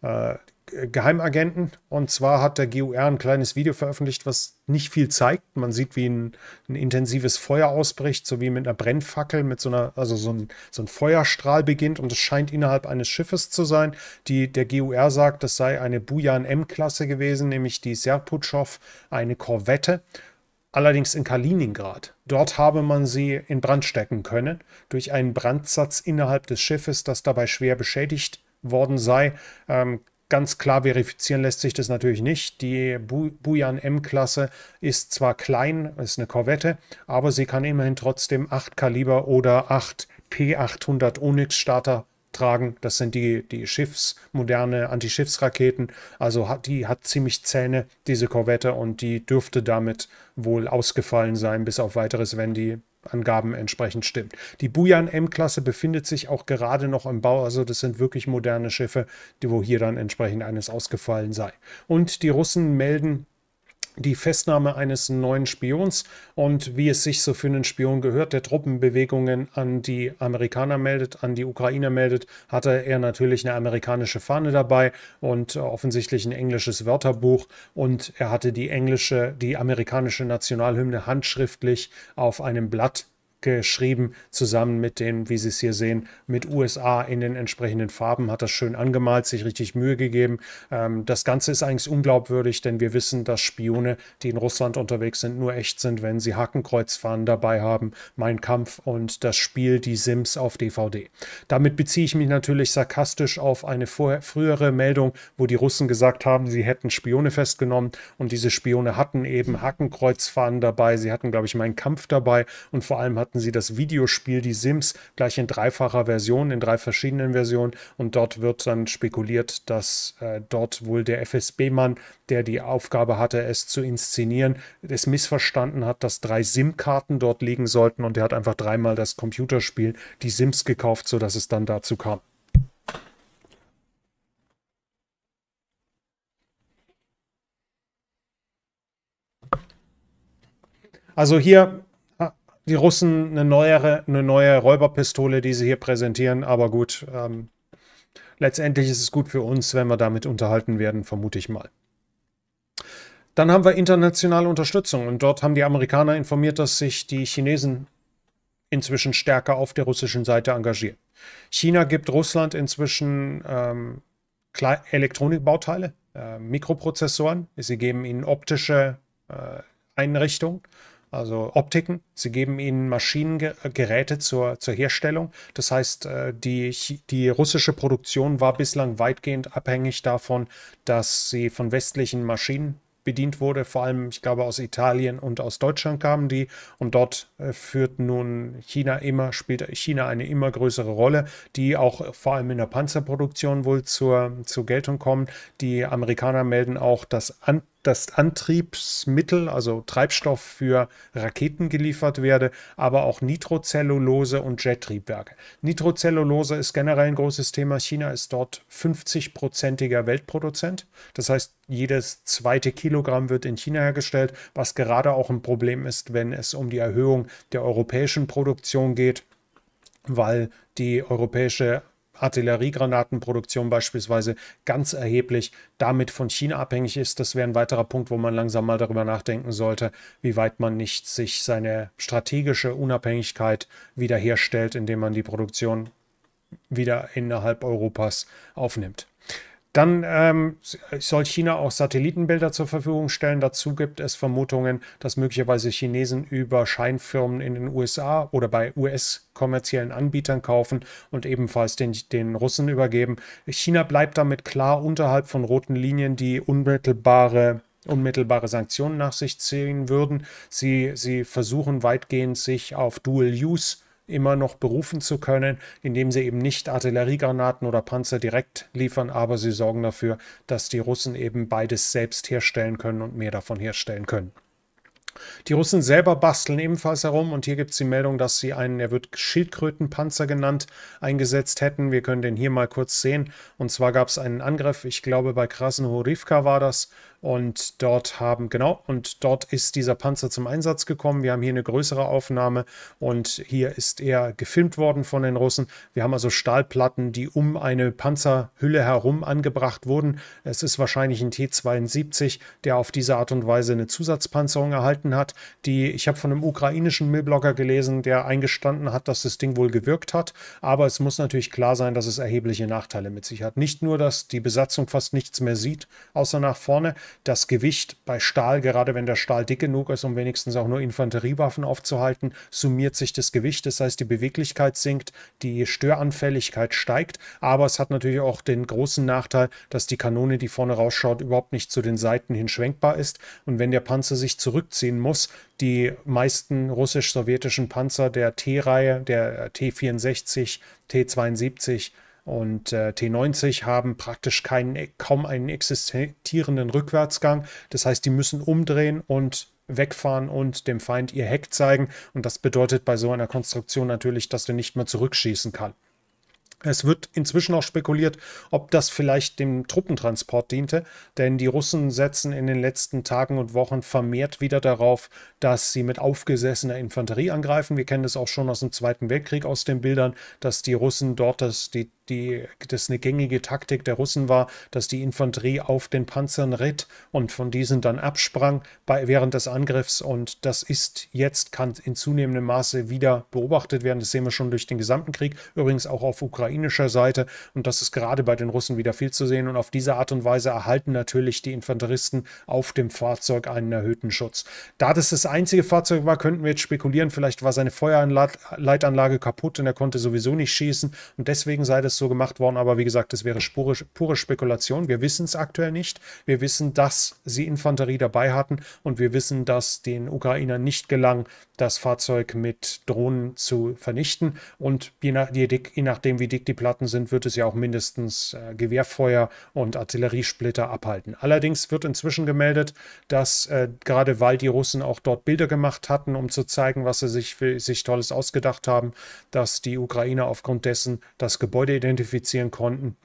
äh, Geheimagenten. Und zwar hat der GUR ein kleines Video veröffentlicht, was nicht viel zeigt. Man sieht, wie ein, ein intensives Feuer ausbricht, so wie mit einer Brennfackel, mit so einer, also so ein, so ein Feuerstrahl beginnt und es scheint innerhalb eines Schiffes zu sein. Die, der GUR sagt, das sei eine Bujan M-Klasse gewesen, nämlich die Serputschow, eine Korvette allerdings in Kaliningrad. Dort habe man sie in Brand stecken können durch einen Brandsatz innerhalb des Schiffes, das dabei schwer beschädigt worden sei. Ähm, Ganz klar verifizieren lässt sich das natürlich nicht. Die Bu Bujan M-Klasse ist zwar klein, ist eine Korvette, aber sie kann immerhin trotzdem 8 Kaliber oder 8 P800 Onyx Starter tragen. Das sind die, die Schiffs, moderne Antischiffsraketen. Also hat, die hat ziemlich Zähne, diese Korvette, und die dürfte damit wohl ausgefallen sein, bis auf weiteres, wenn die Angaben entsprechend stimmt. Die Bujan M-Klasse befindet sich auch gerade noch im Bau, also das sind wirklich moderne Schiffe, wo hier dann entsprechend eines ausgefallen sei. Und die Russen melden die Festnahme eines neuen Spions und wie es sich so für einen Spion gehört, der Truppenbewegungen an die Amerikaner meldet, an die Ukrainer meldet, hatte er natürlich eine amerikanische Fahne dabei und offensichtlich ein englisches Wörterbuch und er hatte die englische, die amerikanische Nationalhymne handschriftlich auf einem Blatt geschrieben, zusammen mit den, wie Sie es hier sehen, mit USA in den entsprechenden Farben, hat das schön angemalt, sich richtig Mühe gegeben. Ähm, das Ganze ist eigentlich unglaubwürdig, denn wir wissen, dass Spione, die in Russland unterwegs sind, nur echt sind, wenn sie Hakenkreuzfahnen dabei haben, Mein Kampf und das Spiel Die Sims auf DVD. Damit beziehe ich mich natürlich sarkastisch auf eine frühere Meldung, wo die Russen gesagt haben, sie hätten Spione festgenommen und diese Spione hatten eben Hakenkreuzfahnen dabei, sie hatten, glaube ich, Mein Kampf dabei und vor allem hatten brachten sie das Videospiel Die Sims gleich in dreifacher Version, in drei verschiedenen Versionen. Und dort wird dann spekuliert, dass äh, dort wohl der FSB-Mann, der die Aufgabe hatte, es zu inszenieren, es missverstanden hat, dass drei SIM-Karten dort liegen sollten. Und er hat einfach dreimal das Computerspiel Die Sims gekauft, sodass es dann dazu kam. Also hier die Russen eine neuere, eine neue Räuberpistole, die sie hier präsentieren, aber gut, ähm, letztendlich ist es gut für uns, wenn wir damit unterhalten werden, vermute ich mal. Dann haben wir internationale Unterstützung und dort haben die Amerikaner informiert, dass sich die Chinesen inzwischen stärker auf der russischen Seite engagieren. China gibt Russland inzwischen ähm, Elektronikbauteile, äh, Mikroprozessoren, sie geben ihnen optische äh, Einrichtungen also Optiken. Sie geben ihnen Maschinengeräte zur, zur Herstellung. Das heißt, äh, die, die russische Produktion war bislang weitgehend abhängig davon, dass sie von westlichen Maschinen bedient wurde. Vor allem, ich glaube, aus Italien und aus Deutschland kamen die. Und dort äh, führt nun China immer, spielt China eine immer größere Rolle, die auch vor allem in der Panzerproduktion wohl zur, zur Geltung kommen. Die Amerikaner melden auch, dass an, das Antriebsmittel, also Treibstoff für Raketen geliefert werde, aber auch Nitrocellulose und Jettriebwerke. Nitrocellulose ist generell ein großes Thema. China ist dort 50-prozentiger Weltproduzent. Das heißt, jedes zweite Kilogramm wird in China hergestellt, was gerade auch ein Problem ist, wenn es um die Erhöhung der europäischen Produktion geht, weil die europäische Artilleriegranatenproduktion beispielsweise ganz erheblich damit von China abhängig ist. Das wäre ein weiterer Punkt, wo man langsam mal darüber nachdenken sollte, wie weit man nicht sich seine strategische Unabhängigkeit wiederherstellt, indem man die Produktion wieder innerhalb Europas aufnimmt. Dann ähm, soll China auch Satellitenbilder zur Verfügung stellen. Dazu gibt es Vermutungen, dass möglicherweise Chinesen über Scheinfirmen in den USA oder bei US-kommerziellen Anbietern kaufen und ebenfalls den, den Russen übergeben. China bleibt damit klar unterhalb von roten Linien, die unmittelbare unmittelbare Sanktionen nach sich ziehen würden. Sie, sie versuchen weitgehend, sich auf Dual-Use immer noch berufen zu können, indem sie eben nicht Artilleriegranaten oder Panzer direkt liefern, aber sie sorgen dafür, dass die Russen eben beides selbst herstellen können und mehr davon herstellen können. Die Russen selber basteln ebenfalls herum und hier gibt es die Meldung, dass sie einen, er wird Schildkrötenpanzer genannt, eingesetzt hätten. Wir können den hier mal kurz sehen. Und zwar gab es einen Angriff, ich glaube bei Krasnohorivka war das, und dort haben, genau, und dort ist dieser Panzer zum Einsatz gekommen. Wir haben hier eine größere Aufnahme und hier ist er gefilmt worden von den Russen. Wir haben also Stahlplatten, die um eine Panzerhülle herum angebracht wurden. Es ist wahrscheinlich ein T-72, der auf diese Art und Weise eine Zusatzpanzerung erhalten hat, die ich habe von einem ukrainischen Millblogger gelesen, der eingestanden hat, dass das Ding wohl gewirkt hat. Aber es muss natürlich klar sein, dass es erhebliche Nachteile mit sich hat. Nicht nur, dass die Besatzung fast nichts mehr sieht, außer nach vorne, das Gewicht bei Stahl, gerade wenn der Stahl dick genug ist, um wenigstens auch nur Infanteriewaffen aufzuhalten, summiert sich das Gewicht. Das heißt, die Beweglichkeit sinkt, die Störanfälligkeit steigt. Aber es hat natürlich auch den großen Nachteil, dass die Kanone, die vorne rausschaut, überhaupt nicht zu den Seiten hin schwenkbar ist. Und wenn der Panzer sich zurückziehen muss, die meisten russisch-sowjetischen Panzer der T-Reihe, der T-64, T-72, und äh, T90 haben praktisch keinen, kaum einen existierenden Rückwärtsgang. Das heißt, die müssen umdrehen und wegfahren und dem Feind ihr Heck zeigen. Und das bedeutet bei so einer Konstruktion natürlich, dass der nicht mehr zurückschießen kann. Es wird inzwischen auch spekuliert, ob das vielleicht dem Truppentransport diente, denn die Russen setzen in den letzten Tagen und Wochen vermehrt wieder darauf, dass sie mit aufgesessener Infanterie angreifen. Wir kennen das auch schon aus dem Zweiten Weltkrieg aus den Bildern, dass die Russen dort das, die die, das eine gängige Taktik der Russen war, dass die Infanterie auf den Panzern ritt und von diesen dann absprang bei, während des Angriffs. Und das ist jetzt, kann in zunehmendem Maße wieder beobachtet werden. Das sehen wir schon durch den gesamten Krieg, übrigens auch auf ukrainischer Seite. Und das ist gerade bei den Russen wieder viel zu sehen. Und auf diese Art und Weise erhalten natürlich die Infanteristen auf dem Fahrzeug einen erhöhten Schutz. Da das das einzige Fahrzeug war, könnten wir jetzt spekulieren, vielleicht war seine Feuerleitanlage kaputt und er konnte sowieso nicht schießen. Und deswegen sei das so gemacht worden, aber wie gesagt, das wäre pure, pure Spekulation. Wir wissen es aktuell nicht. Wir wissen, dass sie Infanterie dabei hatten und wir wissen, dass den Ukrainern nicht gelang, das Fahrzeug mit Drohnen zu vernichten. Und je, nach, je, dick, je nachdem, wie dick die Platten sind, wird es ja auch mindestens äh, Gewehrfeuer und Artilleriesplitter abhalten. Allerdings wird inzwischen gemeldet, dass äh, gerade weil die Russen auch dort Bilder gemacht hatten, um zu zeigen, was sie sich, für, sich Tolles ausgedacht haben, dass die Ukrainer aufgrund dessen das Gebäude identifizieren identifizieren konnten.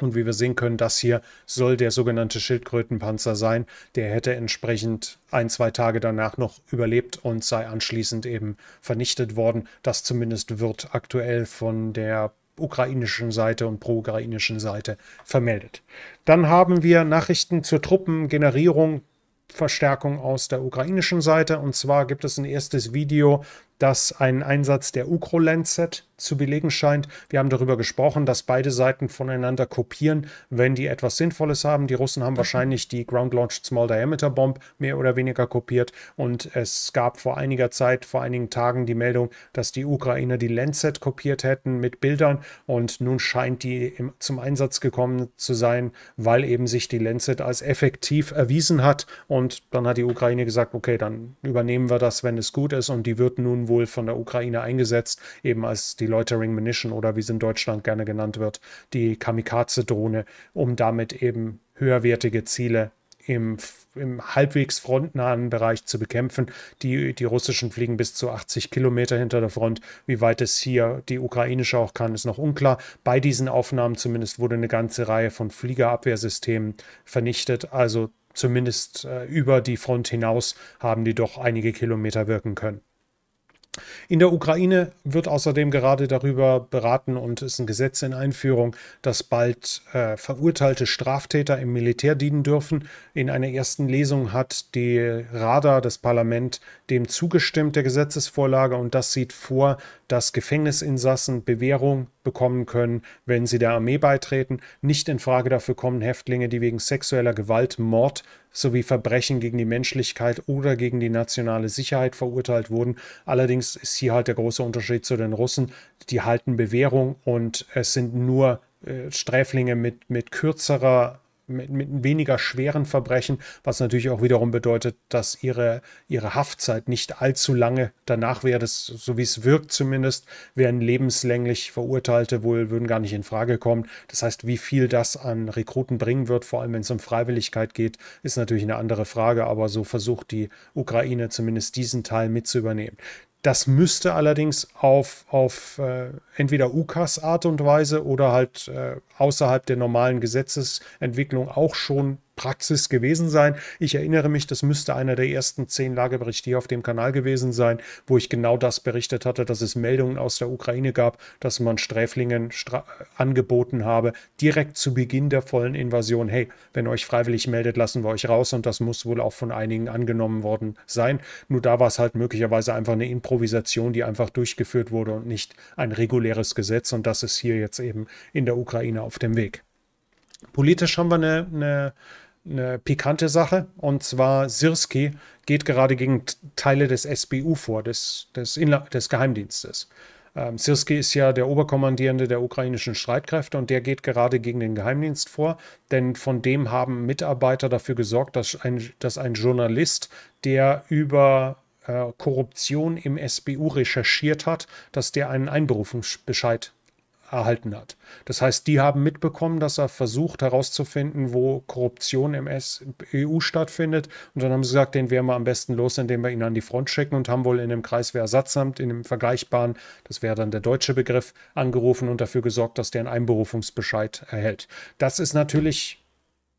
Und wie wir sehen können, das hier soll der sogenannte Schildkrötenpanzer sein. Der hätte entsprechend ein, zwei Tage danach noch überlebt und sei anschließend eben vernichtet worden. Das zumindest wird aktuell von der ukrainischen Seite und pro-ukrainischen Seite vermeldet. Dann haben wir Nachrichten zur Truppengenerierung. Verstärkung aus der ukrainischen Seite. Und zwar gibt es ein erstes Video, das einen Einsatz der Ukro-Lancet zu belegen scheint. Wir haben darüber gesprochen, dass beide Seiten voneinander kopieren, wenn die etwas Sinnvolles haben. Die Russen haben mhm. wahrscheinlich die Ground Launched Small Diameter Bomb mehr oder weniger kopiert und es gab vor einiger Zeit, vor einigen Tagen die Meldung, dass die Ukrainer die Lancet kopiert hätten mit Bildern und nun scheint die im, zum Einsatz gekommen zu sein, weil eben sich die Lancet als effektiv erwiesen hat und dann hat die Ukraine gesagt, okay, dann übernehmen wir das, wenn es gut ist und die wird nun wohl von der Ukraine eingesetzt, eben als die Loitering Munition oder wie es in Deutschland gerne genannt wird, die Kamikaze-Drohne, um damit eben höherwertige Ziele im, im, halbwegs frontnahen Bereich zu bekämpfen. Die, die russischen fliegen bis zu 80 Kilometer hinter der Front. Wie weit es hier die ukrainische auch kann, ist noch unklar. Bei diesen Aufnahmen zumindest wurde eine ganze Reihe von Fliegerabwehrsystemen vernichtet. Also zumindest äh, über die Front hinaus haben die doch einige Kilometer wirken können. In der Ukraine wird außerdem gerade darüber beraten und ist ein Gesetz in Einführung, dass bald äh, verurteilte Straftäter im Militär dienen dürfen. In einer ersten Lesung hat die Rada, das Parlament, dem zugestimmt der Gesetzesvorlage und das sieht vor, dass Gefängnisinsassen Bewährung bekommen können, wenn sie der Armee beitreten. Nicht in Frage dafür kommen Häftlinge, die wegen sexueller Gewalt, Mord sowie Verbrechen gegen die Menschlichkeit oder gegen die nationale Sicherheit verurteilt wurden. Allerdings ist hier halt der große Unterschied zu den Russen. Die halten Bewährung und es sind nur äh, Sträflinge mit, mit kürzerer mit, mit weniger schweren Verbrechen, was natürlich auch wiederum bedeutet, dass ihre, ihre Haftzeit nicht allzu lange danach wäre. Das, so wie es wirkt zumindest, wären lebenslänglich Verurteilte wohl, würden gar nicht in Frage kommen. Das heißt, wie viel das an Rekruten bringen wird, vor allem wenn es um Freiwilligkeit geht, ist natürlich eine andere Frage, aber so versucht die Ukraine zumindest diesen Teil mit zu übernehmen. Das müsste allerdings auf, auf äh, entweder UCAS Art und Weise oder halt äh, außerhalb der normalen Gesetzesentwicklung auch schon Praxis gewesen sein. Ich erinnere mich, das müsste einer der ersten zehn Lageberichte hier auf dem Kanal gewesen sein, wo ich genau das berichtet hatte, dass es Meldungen aus der Ukraine gab, dass man Sträflingen stra angeboten habe, direkt zu Beginn der vollen Invasion, hey, wenn ihr euch freiwillig meldet, lassen wir euch raus und das muss wohl auch von einigen angenommen worden sein. Nur da war es halt möglicherweise einfach eine Improvisation, die einfach durchgeführt wurde und nicht ein reguläres Gesetz und das ist hier jetzt eben in der Ukraine auf dem Weg. Politisch haben wir eine, eine eine pikante Sache. Und zwar Sirski geht gerade gegen Teile des SBU vor, des, des, Inla des Geheimdienstes. Ähm, Sirski ist ja der Oberkommandierende der ukrainischen Streitkräfte und der geht gerade gegen den Geheimdienst vor, denn von dem haben Mitarbeiter dafür gesorgt, dass ein, dass ein Journalist, der über äh, Korruption im SBU recherchiert hat, dass der einen Einberufungsbescheid erhalten hat. Das heißt, die haben mitbekommen, dass er versucht herauszufinden, wo Korruption im EU stattfindet. Und dann haben sie gesagt, den wären wir am besten los, indem wir ihn an die Front schicken und haben wohl in dem Kreiswehrersatzamt, in dem vergleichbaren, das wäre dann der deutsche Begriff, angerufen und dafür gesorgt, dass der einen Einberufungsbescheid erhält. Das ist natürlich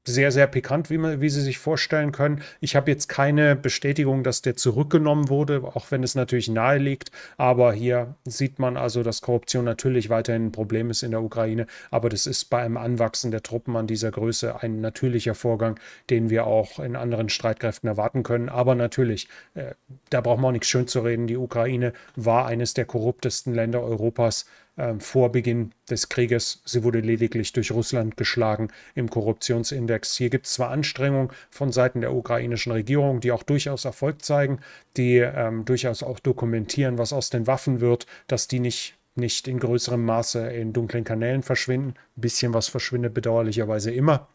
sehr, sehr pikant, wie, man, wie Sie sich vorstellen können. Ich habe jetzt keine Bestätigung, dass der zurückgenommen wurde, auch wenn es natürlich nahe liegt. Aber hier sieht man also, dass Korruption natürlich weiterhin ein Problem ist in der Ukraine. Aber das ist bei einem Anwachsen der Truppen an dieser Größe ein natürlicher Vorgang, den wir auch in anderen Streitkräften erwarten können. Aber natürlich, äh, da braucht man auch nichts schön zu reden. Die Ukraine war eines der korruptesten Länder Europas äh, vor Beginn des Krieges. Sie wurde lediglich durch Russland geschlagen im Korruptionsindex. Hier gibt es zwar Anstrengungen von Seiten der ukrainischen Regierung, die auch durchaus Erfolg zeigen, die ähm, durchaus auch dokumentieren, was aus den Waffen wird, dass die nicht nicht in größerem Maße in dunklen Kanälen verschwinden. Ein bisschen was verschwindet bedauerlicherweise immer.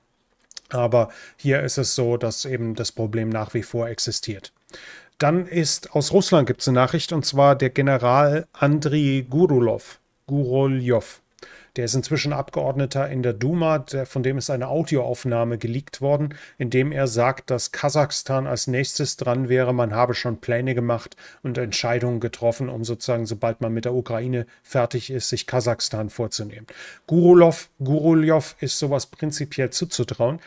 Aber hier ist es so, dass eben das Problem nach wie vor existiert. Dann ist aus Russland gibt es eine Nachricht und zwar der General Andriy Gurulov Guroljow. Der ist inzwischen Abgeordneter in der Duma, der, von dem ist eine Audioaufnahme geleakt worden, in dem er sagt, dass Kasachstan als nächstes dran wäre. Man habe schon Pläne gemacht und Entscheidungen getroffen, um sozusagen, sobald man mit der Ukraine fertig ist, sich Kasachstan vorzunehmen. Gurulov, Guruljow ist sowas prinzipiell zuzutrauen.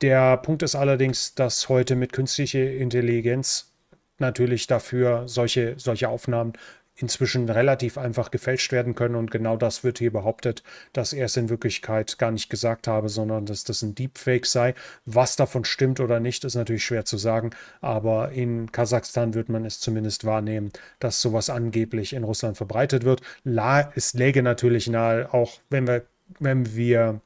Der Punkt ist allerdings, dass heute mit künstlicher Intelligenz natürlich dafür solche, solche Aufnahmen inzwischen relativ einfach gefälscht werden können. Und genau das wird hier behauptet, dass er es in Wirklichkeit gar nicht gesagt habe, sondern dass das ein Deepfake sei. Was davon stimmt oder nicht, ist natürlich schwer zu sagen. Aber in Kasachstan wird man es zumindest wahrnehmen, dass sowas angeblich in Russland verbreitet wird. La, es läge natürlich nahe, auch wenn wir, wenn wir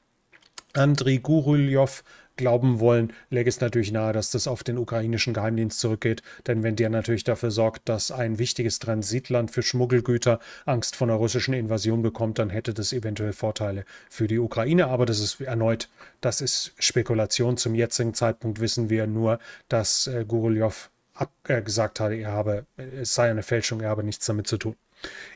Andriy Guruljow glauben wollen, läge es natürlich nahe, dass das auf den ukrainischen Geheimdienst zurückgeht. Denn wenn der natürlich dafür sorgt, dass ein wichtiges Transitland für Schmuggelgüter Angst vor einer russischen Invasion bekommt, dann hätte das eventuell Vorteile für die Ukraine. Aber das ist erneut, das ist Spekulation. Zum jetzigen Zeitpunkt wissen wir nur, dass äh, Guruljow äh, gesagt hatte, er habe, es sei eine Fälschung, er habe nichts damit zu tun.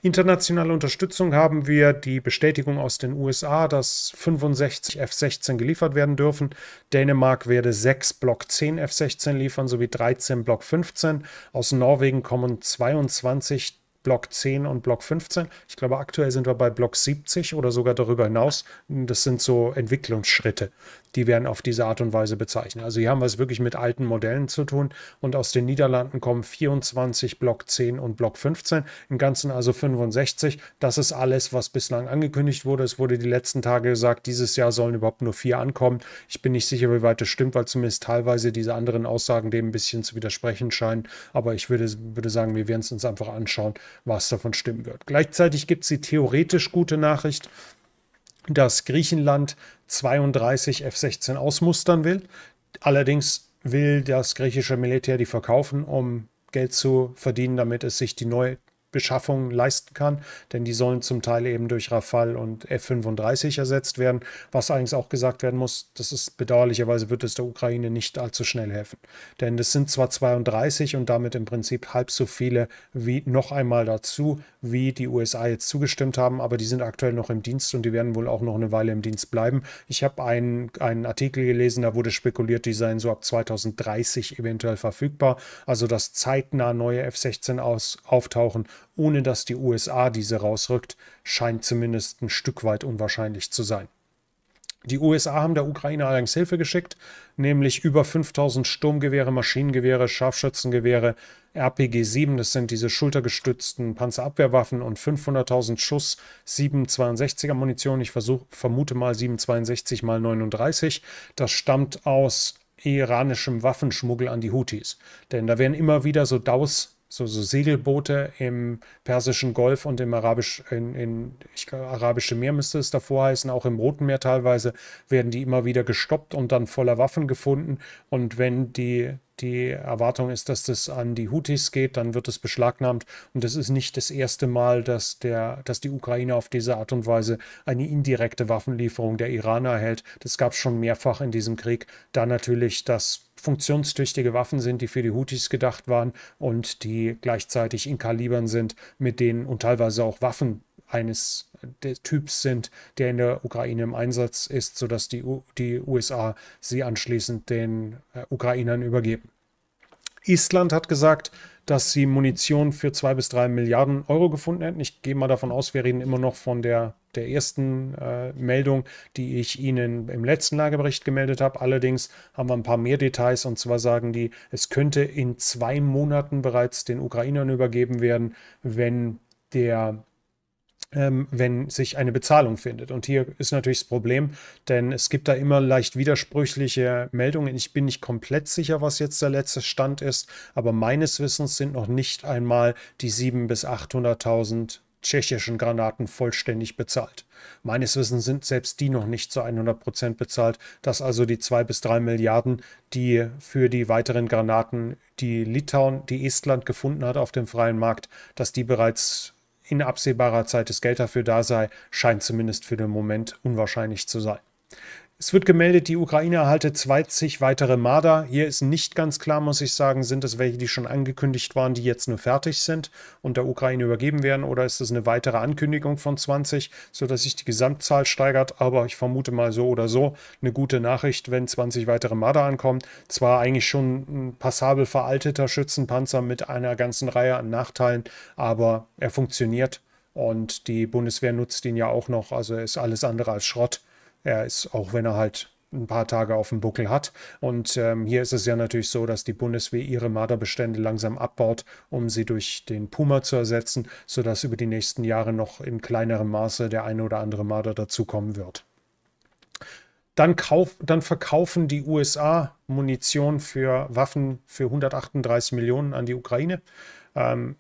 Internationale Unterstützung haben wir die Bestätigung aus den USA, dass 65 F-16 geliefert werden dürfen. Dänemark werde 6 Block 10 F-16 liefern sowie 13 Block 15. Aus Norwegen kommen 22 Block 10 und Block 15. Ich glaube, aktuell sind wir bei Block 70 oder sogar darüber hinaus. Das sind so Entwicklungsschritte die werden auf diese Art und Weise bezeichnet. Also hier haben wir es wirklich mit alten Modellen zu tun und aus den Niederlanden kommen 24 Block 10 und Block 15, im Ganzen also 65. Das ist alles, was bislang angekündigt wurde. Es wurde die letzten Tage gesagt, dieses Jahr sollen überhaupt nur vier ankommen. Ich bin nicht sicher, wie weit das stimmt, weil zumindest teilweise diese anderen Aussagen dem ein bisschen zu widersprechen scheinen. Aber ich würde, würde sagen, wir werden es uns einfach anschauen, was davon stimmen wird. Gleichzeitig gibt es die theoretisch gute Nachricht, dass Griechenland 32 F-16 ausmustern will. Allerdings will das griechische Militär die verkaufen, um Geld zu verdienen, damit es sich die neue, Beschaffung leisten kann, denn die sollen zum Teil eben durch Rafale und F-35 ersetzt werden, was allerdings auch gesagt werden muss, das ist bedauerlicherweise wird es der Ukraine nicht allzu schnell helfen, denn es sind zwar 32 und damit im Prinzip halb so viele wie noch einmal dazu, wie die USA jetzt zugestimmt haben, aber die sind aktuell noch im Dienst und die werden wohl auch noch eine Weile im Dienst bleiben. Ich habe einen, einen Artikel gelesen, da wurde spekuliert, die seien so ab 2030 eventuell verfügbar, also dass zeitnah neue F-16 auftauchen ohne dass die USA diese rausrückt, scheint zumindest ein Stück weit unwahrscheinlich zu sein. Die USA haben der Ukraine allerdings Hilfe geschickt, nämlich über 5000 Sturmgewehre, Maschinengewehre, Scharfschützengewehre, RPG-7, das sind diese schultergestützten Panzerabwehrwaffen und 500.000 Schuss 762er Munition. Ich versuch, vermute mal 762 mal 39. Das stammt aus iranischem Waffenschmuggel an die Houthis. Denn da werden immer wieder so Daus so, so Segelboote im Persischen Golf und im Arabisch, in, in ich glaube, Arabische Meer müsste es davor heißen, auch im Roten Meer teilweise, werden die immer wieder gestoppt und dann voller Waffen gefunden. Und wenn die die Erwartung ist, dass das an die Houthis geht, dann wird es beschlagnahmt. Und es ist nicht das erste Mal, dass, der, dass die Ukraine auf diese Art und Weise eine indirekte Waffenlieferung der Iraner erhält. Das gab es schon mehrfach in diesem Krieg. Da natürlich das funktionstüchtige Waffen sind, die für die Houthis gedacht waren und die gleichzeitig in Kalibern sind, mit denen und teilweise auch Waffen eines Typs sind, der in der Ukraine im Einsatz ist, sodass die, U die USA sie anschließend den äh, Ukrainern übergeben. Island hat gesagt, dass sie Munition für zwei bis drei Milliarden Euro gefunden hätten. Ich gehe mal davon aus, wir reden immer noch von der, der ersten äh, Meldung, die ich Ihnen im letzten Lagebericht gemeldet habe. Allerdings haben wir ein paar mehr Details und zwar sagen die, es könnte in zwei Monaten bereits den Ukrainern übergeben werden, wenn der ähm, wenn sich eine Bezahlung findet. Und hier ist natürlich das Problem, denn es gibt da immer leicht widersprüchliche Meldungen. Ich bin nicht komplett sicher, was jetzt der letzte Stand ist, aber meines Wissens sind noch nicht einmal die 700.000 bis 800.000 tschechischen Granaten vollständig bezahlt. Meines Wissens sind selbst die noch nicht zu 100% Prozent bezahlt, dass also die 2 bis 3 Milliarden, die für die weiteren Granaten, die Litauen, die Estland gefunden hat auf dem freien Markt, dass die bereits in absehbarer Zeit das Geld dafür da sei, scheint zumindest für den Moment unwahrscheinlich zu sein. Es wird gemeldet, die Ukraine erhalte 20 weitere Marder. Hier ist nicht ganz klar, muss ich sagen, sind das welche, die schon angekündigt waren, die jetzt nur fertig sind und der Ukraine übergeben werden, oder ist das eine weitere Ankündigung von 20, sodass sich die Gesamtzahl steigert. Aber ich vermute mal so oder so eine gute Nachricht, wenn 20 weitere Marder ankommen. Zwar eigentlich schon ein passabel veralteter Schützenpanzer mit einer ganzen Reihe an Nachteilen, aber er funktioniert und die Bundeswehr nutzt ihn ja auch noch, also er ist alles andere als Schrott er ist, auch wenn er halt ein paar Tage auf dem Buckel hat. Und ähm, hier ist es ja natürlich so, dass die Bundeswehr ihre Marderbestände langsam abbaut, um sie durch den Puma zu ersetzen, sodass über die nächsten Jahre noch in kleinerem Maße der eine oder andere Marder dazukommen wird. Dann, kauf, dann verkaufen die USA Munition für Waffen für 138 Millionen an die Ukraine. Ähm,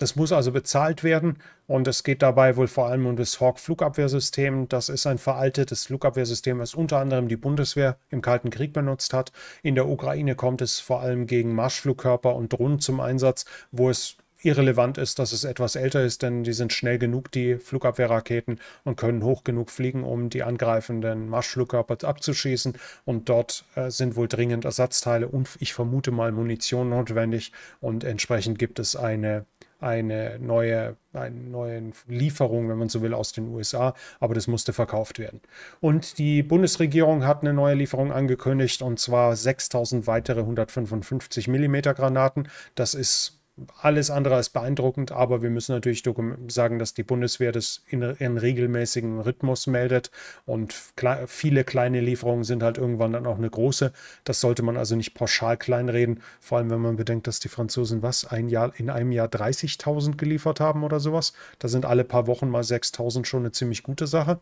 das muss also bezahlt werden und es geht dabei wohl vor allem um das Hawk-Flugabwehrsystem. Das ist ein veraltetes Flugabwehrsystem, das unter anderem die Bundeswehr im Kalten Krieg benutzt hat. In der Ukraine kommt es vor allem gegen Marschflugkörper und Drohnen zum Einsatz, wo es irrelevant ist, dass es etwas älter ist, denn die sind schnell genug, die Flugabwehrraketen, und können hoch genug fliegen, um die angreifenden Marschflugkörper abzuschießen. Und dort äh, sind wohl dringend Ersatzteile und ich vermute mal Munition notwendig. Und entsprechend gibt es eine, eine, neue, eine neue Lieferung, wenn man so will, aus den USA. Aber das musste verkauft werden. Und die Bundesregierung hat eine neue Lieferung angekündigt, und zwar 6000 weitere 155 mm Granaten. Das ist alles andere als beeindruckend, aber wir müssen natürlich sagen, dass die Bundeswehr das in, in regelmäßigem Rhythmus meldet und kle viele kleine Lieferungen sind halt irgendwann dann auch eine große. Das sollte man also nicht pauschal kleinreden, vor allem wenn man bedenkt, dass die Franzosen was ein Jahr in einem Jahr 30.000 geliefert haben oder sowas. Da sind alle paar Wochen mal 6.000 schon eine ziemlich gute Sache.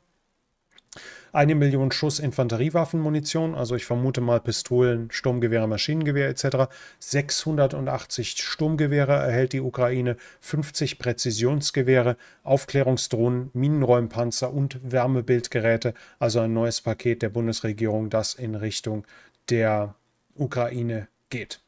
Eine Million Schuss Infanteriewaffenmunition, also ich vermute mal Pistolen, Sturmgewehre, Maschinengewehr etc. 680 Sturmgewehre erhält die Ukraine, 50 Präzisionsgewehre, Aufklärungsdrohnen, Minenräumpanzer und Wärmebildgeräte. Also ein neues Paket der Bundesregierung, das in Richtung der Ukraine geht.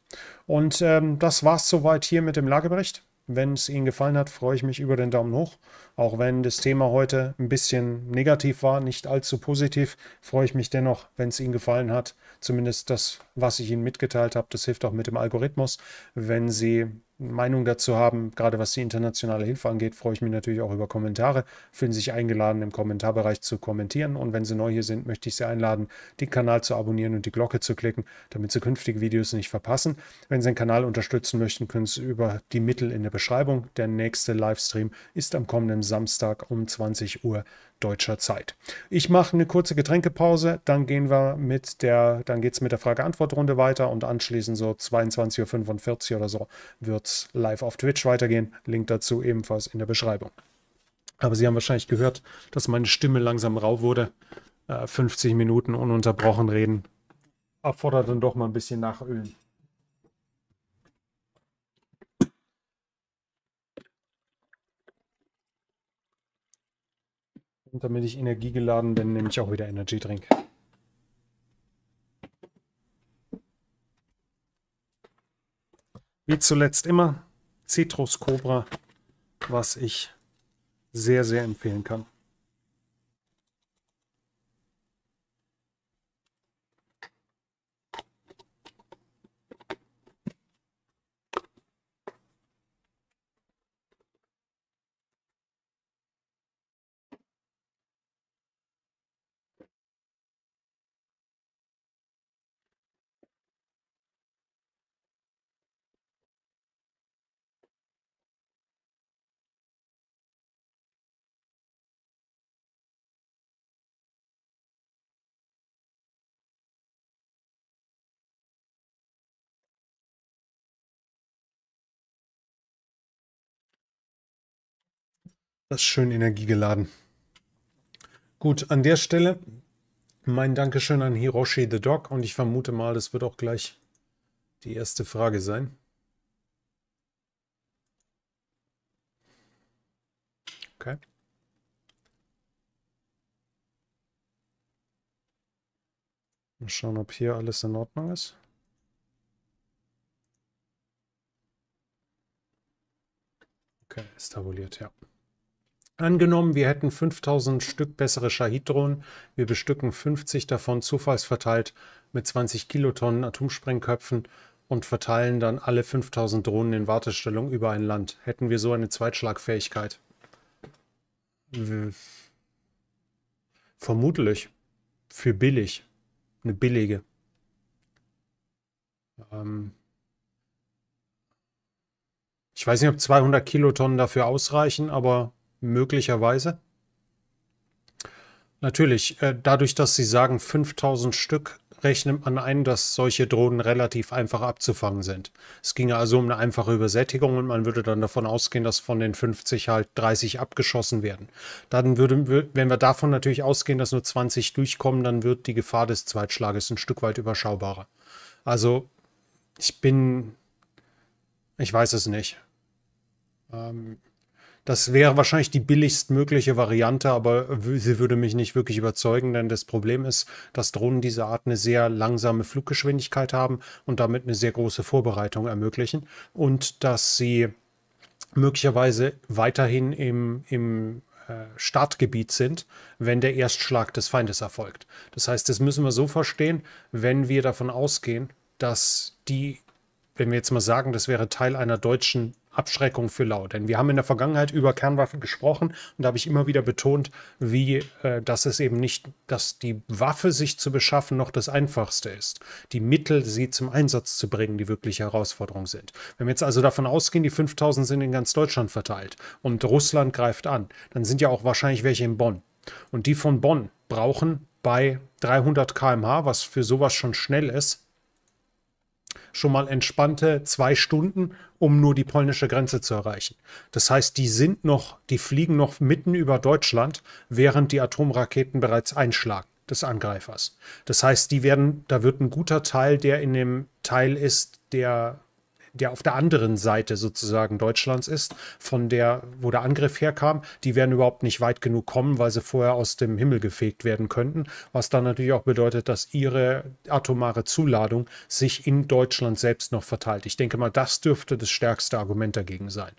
Und ähm, das war's soweit hier mit dem Lagebericht. Wenn es Ihnen gefallen hat, freue ich mich über den Daumen hoch. Auch wenn das Thema heute ein bisschen negativ war, nicht allzu positiv, freue ich mich dennoch, wenn es Ihnen gefallen hat. Zumindest das, was ich Ihnen mitgeteilt habe, das hilft auch mit dem Algorithmus. Wenn Sie Meinung dazu haben, gerade was die internationale Hilfe angeht, freue ich mich natürlich auch über Kommentare. Fühlen sich eingeladen, im Kommentarbereich zu kommentieren. Und wenn Sie neu hier sind, möchte ich Sie einladen, den Kanal zu abonnieren und die Glocke zu klicken, damit Sie künftige Videos nicht verpassen. Wenn Sie den Kanal unterstützen möchten, können Sie über die Mittel in der Beschreibung. Der nächste Livestream ist am kommenden Samstag um 20 Uhr deutscher Zeit. Ich mache eine kurze Getränkepause, dann gehen wir mit der, dann geht es mit der Frage-Antwort-Runde weiter und anschließend so 22.45 Uhr oder so wird wird's live auf Twitch weitergehen. Link dazu ebenfalls in der Beschreibung. Aber Sie haben wahrscheinlich gehört, dass meine Stimme langsam rau wurde. Äh, 50 Minuten ununterbrochen reden erfordert dann doch mal ein bisschen nachölen. Und damit ich energiegeladen bin, nehme ich auch wieder Energy Drink. wie zuletzt immer Citrus Cobra, was ich sehr, sehr empfehlen kann. Das ist schön energiegeladen. Gut, an der Stelle mein Dankeschön an Hiroshi the Dog und ich vermute mal, das wird auch gleich die erste Frage sein. Okay. Mal schauen, ob hier alles in Ordnung ist. Okay, ist tabuliert, ja. Angenommen, wir hätten 5000 Stück bessere Shahid-Drohnen. Wir bestücken 50 davon zufallsverteilt mit 20 Kilotonnen Atomsprengköpfen und verteilen dann alle 5000 Drohnen in Wartestellung über ein Land. Hätten wir so eine Zweitschlagfähigkeit? Vermutlich. Für billig. Eine billige. Ähm ich weiß nicht, ob 200 Kilotonnen dafür ausreichen, aber Möglicherweise. Natürlich, äh, dadurch, dass Sie sagen 5000 Stück, rechnet man ein, dass solche Drohnen relativ einfach abzufangen sind. Es ginge also um eine einfache Übersättigung und man würde dann davon ausgehen, dass von den 50 halt 30 abgeschossen werden. Dann würde, wenn wir davon natürlich ausgehen, dass nur 20 durchkommen, dann wird die Gefahr des Zweitschlages ein Stück weit überschaubarer. Also, ich bin, ich weiß es nicht. Ähm, das wäre wahrscheinlich die billigstmögliche Variante, aber sie würde mich nicht wirklich überzeugen, denn das Problem ist, dass Drohnen dieser Art eine sehr langsame Fluggeschwindigkeit haben und damit eine sehr große Vorbereitung ermöglichen und dass sie möglicherweise weiterhin im, im äh, Startgebiet sind, wenn der Erstschlag des Feindes erfolgt. Das heißt, das müssen wir so verstehen, wenn wir davon ausgehen, dass die, wenn wir jetzt mal sagen, das wäre Teil einer deutschen Abschreckung für Lau. Denn wir haben in der Vergangenheit über Kernwaffen gesprochen und da habe ich immer wieder betont, wie, äh, dass es eben nicht, dass die Waffe sich zu beschaffen noch das Einfachste ist. Die Mittel, sie zum Einsatz zu bringen, die wirkliche Herausforderung sind. Wenn wir jetzt also davon ausgehen, die 5000 sind in ganz Deutschland verteilt und Russland greift an, dann sind ja auch wahrscheinlich welche in Bonn. Und die von Bonn brauchen bei 300 km/h, was für sowas schon schnell ist, schon mal entspannte zwei Stunden, um nur die polnische Grenze zu erreichen. Das heißt, die sind noch, die fliegen noch mitten über Deutschland, während die Atomraketen bereits einschlagen des Angreifers. Das heißt, die werden, da wird ein guter Teil, der in dem Teil ist, der der auf der anderen Seite sozusagen Deutschlands ist, von der, wo der Angriff herkam, die werden überhaupt nicht weit genug kommen, weil sie vorher aus dem Himmel gefegt werden könnten, was dann natürlich auch bedeutet, dass ihre atomare Zuladung sich in Deutschland selbst noch verteilt. Ich denke mal, das dürfte das stärkste Argument dagegen sein.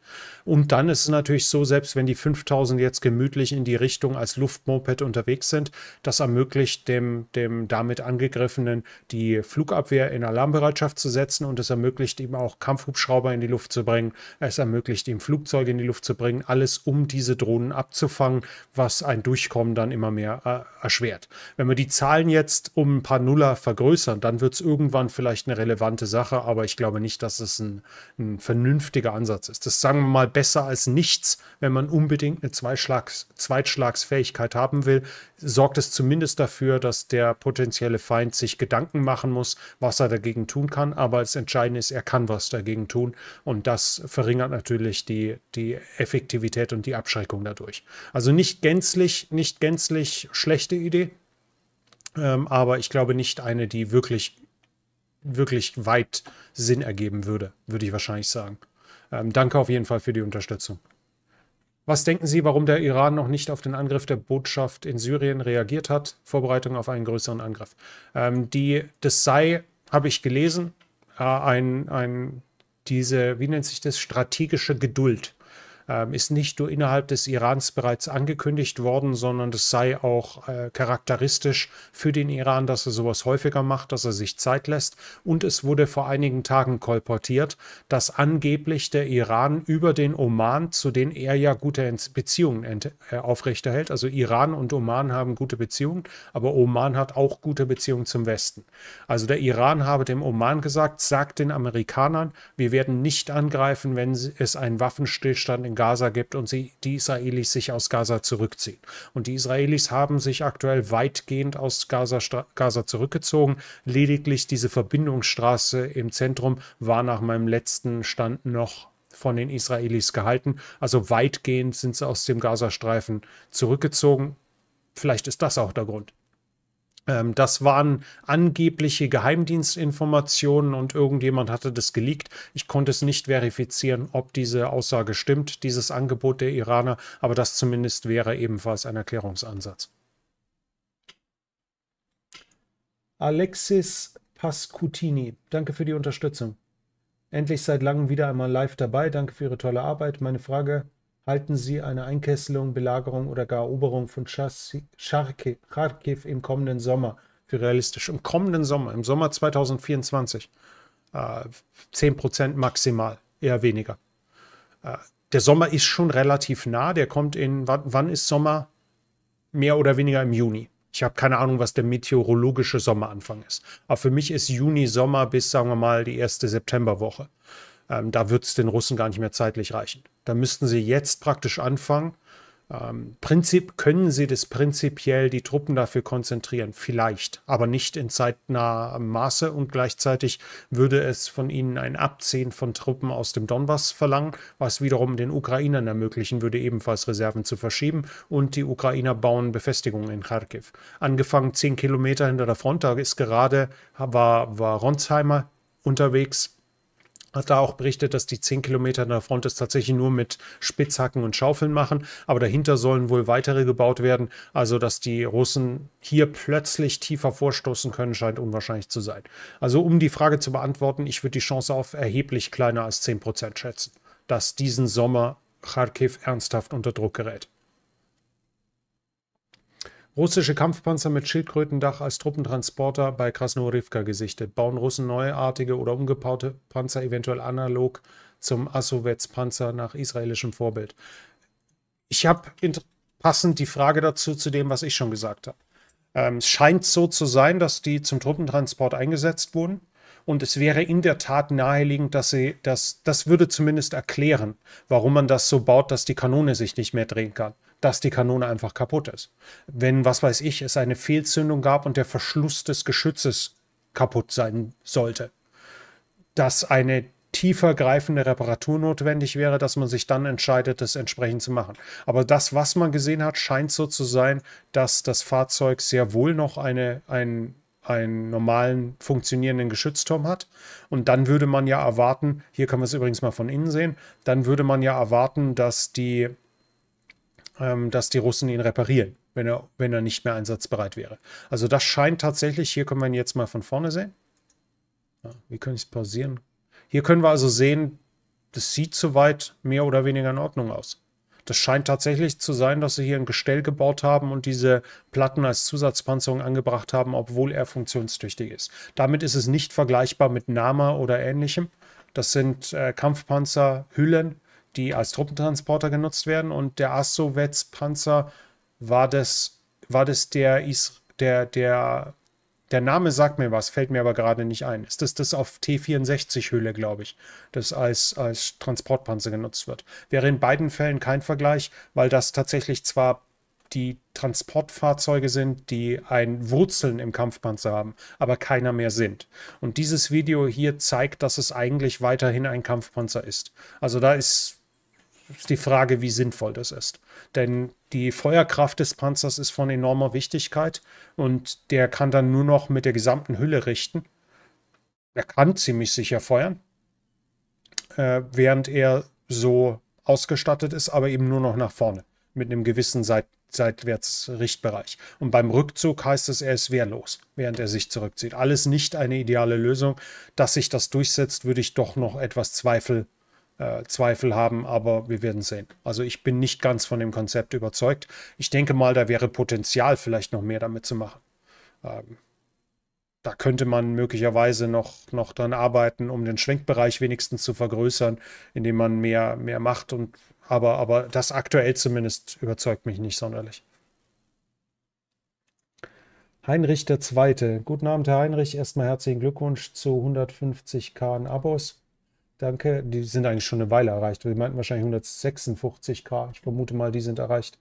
Und dann ist es natürlich so, selbst wenn die 5000 jetzt gemütlich in die Richtung als Luftmoped unterwegs sind, das ermöglicht dem, dem damit angegriffenen die Flugabwehr in Alarmbereitschaft zu setzen und es ermöglicht ihm auch Kampfhubschrauber in die Luft zu bringen. Es ermöglicht ihm, Flugzeuge in die Luft zu bringen. Alles, um diese Drohnen abzufangen, was ein Durchkommen dann immer mehr äh, erschwert. Wenn wir die Zahlen jetzt um ein paar Nuller vergrößern, dann wird es irgendwann vielleicht eine relevante Sache, aber ich glaube nicht, dass es ein, ein vernünftiger Ansatz ist. Das sagen wir mal, besser als nichts, wenn man unbedingt eine Zweischlags Zweitschlagsfähigkeit haben will, sorgt es zumindest dafür, dass der potenzielle Feind sich Gedanken machen muss, was er dagegen tun kann. Aber das Entscheidende ist, er kann was dagegen tun. Und das verringert natürlich die, die Effektivität und die Abschreckung dadurch. Also nicht gänzlich, nicht gänzlich schlechte Idee. Ähm, aber ich glaube nicht eine, die wirklich, wirklich weit Sinn ergeben würde, würde ich wahrscheinlich sagen. Ähm, danke auf jeden Fall für die Unterstützung. Was denken Sie, warum der Iran noch nicht auf den Angriff der Botschaft in Syrien reagiert hat? Vorbereitung auf einen größeren Angriff. Ähm, die, das sei, habe ich gelesen, äh, ein, ein, diese, wie nennt sich das, strategische Geduld. Ähm, ist nicht nur innerhalb des Irans bereits angekündigt worden, sondern es sei auch äh, charakteristisch für den Iran, dass er sowas häufiger macht, dass er sich Zeit lässt. Und es wurde vor einigen Tagen kolportiert, dass angeblich der Iran über den Oman, zu dem er ja gute Beziehungen äh, aufrechterhält, also Iran und Oman haben gute Beziehungen, aber Oman hat auch gute Beziehungen zum Westen. Also der Iran habe dem Oman gesagt, sagt den Amerikanern, wir werden nicht angreifen, wenn es einen Waffenstillstand in Gaza gibt und sie, die Israelis sich aus Gaza zurückziehen. Und die Israelis haben sich aktuell weitgehend aus Gaza, Gaza zurückgezogen. Lediglich diese Verbindungsstraße im Zentrum war nach meinem letzten Stand noch von den Israelis gehalten. Also weitgehend sind sie aus dem Gazastreifen zurückgezogen. Vielleicht ist das auch der Grund. Ähm, das waren angebliche Geheimdienstinformationen und irgendjemand hatte das geleakt. Ich konnte es nicht verifizieren, ob diese Aussage stimmt, dieses Angebot der Iraner, aber das zumindest wäre ebenfalls ein Erklärungsansatz. Alexis Pascutini, danke für die Unterstützung. Endlich seit langem wieder einmal live dabei. Danke für Ihre tolle Arbeit. Meine Frage halten sie eine Einkesselung, Belagerung oder gar Eroberung von Charkiw im kommenden Sommer für realistisch. Im kommenden Sommer, im Sommer 2024, äh, 10% maximal, eher weniger. Äh, der Sommer ist schon relativ nah, der kommt in, wann, wann ist Sommer? Mehr oder weniger im Juni. Ich habe keine Ahnung, was der meteorologische Sommeranfang ist. Aber für mich ist Juni Sommer bis, sagen wir mal, die erste Septemberwoche. Ähm, da wird es den Russen gar nicht mehr zeitlich reichen. Da müssten sie jetzt praktisch anfangen. Ähm, Prinzip können sie das prinzipiell die Truppen dafür konzentrieren, vielleicht, aber nicht in zeitnahem Maße und gleichzeitig würde es von ihnen ein Abziehen von Truppen aus dem Donbass verlangen, was wiederum den Ukrainern ermöglichen würde, ebenfalls Reserven zu verschieben und die Ukrainer bauen Befestigungen in Kharkiv. Angefangen zehn Kilometer hinter der Front, da ist gerade war, war Ronsheimer unterwegs hat da auch berichtet, dass die 10 Kilometer an der Front es tatsächlich nur mit Spitzhacken und Schaufeln machen, aber dahinter sollen wohl weitere gebaut werden. Also, dass die Russen hier plötzlich tiefer vorstoßen können, scheint unwahrscheinlich zu sein. Also, um die Frage zu beantworten, ich würde die Chance auf erheblich kleiner als 10% schätzen, dass diesen Sommer Kharkiv ernsthaft unter Druck gerät. Russische Kampfpanzer mit Schildkrötendach als Truppentransporter bei Krasnohrivka gesichtet. Bauen Russen neuartige oder umgebaute Panzer eventuell analog zum Assowetz-Panzer nach israelischem Vorbild. Ich habe passend die Frage dazu zu dem, was ich schon gesagt habe. Ähm, es scheint so zu sein, dass die zum Truppentransport eingesetzt wurden. Und es wäre in der Tat naheliegend, dass sie das, das würde zumindest erklären, warum man das so baut, dass die Kanone sich nicht mehr drehen kann dass die Kanone einfach kaputt ist. Wenn, was weiß ich, es eine Fehlzündung gab und der Verschluss des Geschützes kaputt sein sollte. Dass eine tiefer greifende Reparatur notwendig wäre, dass man sich dann entscheidet, das entsprechend zu machen. Aber das, was man gesehen hat, scheint so zu sein, dass das Fahrzeug sehr wohl noch eine, ein, einen normalen funktionierenden Geschützturm hat. Und dann würde man ja erwarten, hier kann man es übrigens mal von innen sehen, dann würde man ja erwarten, dass die ähm, dass die Russen ihn reparieren, wenn er, wenn er nicht mehr einsatzbereit wäre. Also das scheint tatsächlich, hier können wir ihn jetzt mal von vorne sehen. Ja, wie kann ich es pausieren? Hier können wir also sehen, das sieht soweit mehr oder weniger in Ordnung aus. Das scheint tatsächlich zu sein, dass sie hier ein Gestell gebaut haben und diese Platten als Zusatzpanzerung angebracht haben, obwohl er funktionstüchtig ist. Damit ist es nicht vergleichbar mit Nama oder ähnlichem. Das sind äh, Kampfpanzerhüllen, die als Truppentransporter genutzt werden. Und der Assowetz-Panzer war das, war das der, Is der, der, der Name sagt mir was, fällt mir aber gerade nicht ein. Ist das das auf T64-Höhle, glaube ich, das als, als Transportpanzer genutzt wird. Wäre in beiden Fällen kein Vergleich, weil das tatsächlich zwar die Transportfahrzeuge sind, die ein Wurzeln im Kampfpanzer haben, aber keiner mehr sind. Und dieses Video hier zeigt, dass es eigentlich weiterhin ein Kampfpanzer ist. Also da ist ist die Frage, wie sinnvoll das ist. Denn die Feuerkraft des Panzers ist von enormer Wichtigkeit und der kann dann nur noch mit der gesamten Hülle richten. Er kann ziemlich sicher feuern, äh, während er so ausgestattet ist, aber eben nur noch nach vorne mit einem gewissen Seit Seitwärtsrichtbereich. Und beim Rückzug heißt es, er ist wehrlos, während er sich zurückzieht. Alles nicht eine ideale Lösung. Dass sich das durchsetzt, würde ich doch noch etwas Zweifel äh, Zweifel haben, aber wir werden sehen. Also ich bin nicht ganz von dem Konzept überzeugt. Ich denke mal, da wäre Potenzial, vielleicht noch mehr damit zu machen. Ähm, da könnte man möglicherweise noch, noch dran arbeiten, um den Schwenkbereich wenigstens zu vergrößern, indem man mehr, mehr macht. Und, aber, aber das aktuell zumindest überzeugt mich nicht sonderlich. Heinrich II. Guten Abend, Herr Heinrich. Erstmal herzlichen Glückwunsch zu 150k Abos. Danke. Die sind eigentlich schon eine Weile erreicht. Wir meinten wahrscheinlich 156k. Ich vermute mal, die sind erreicht.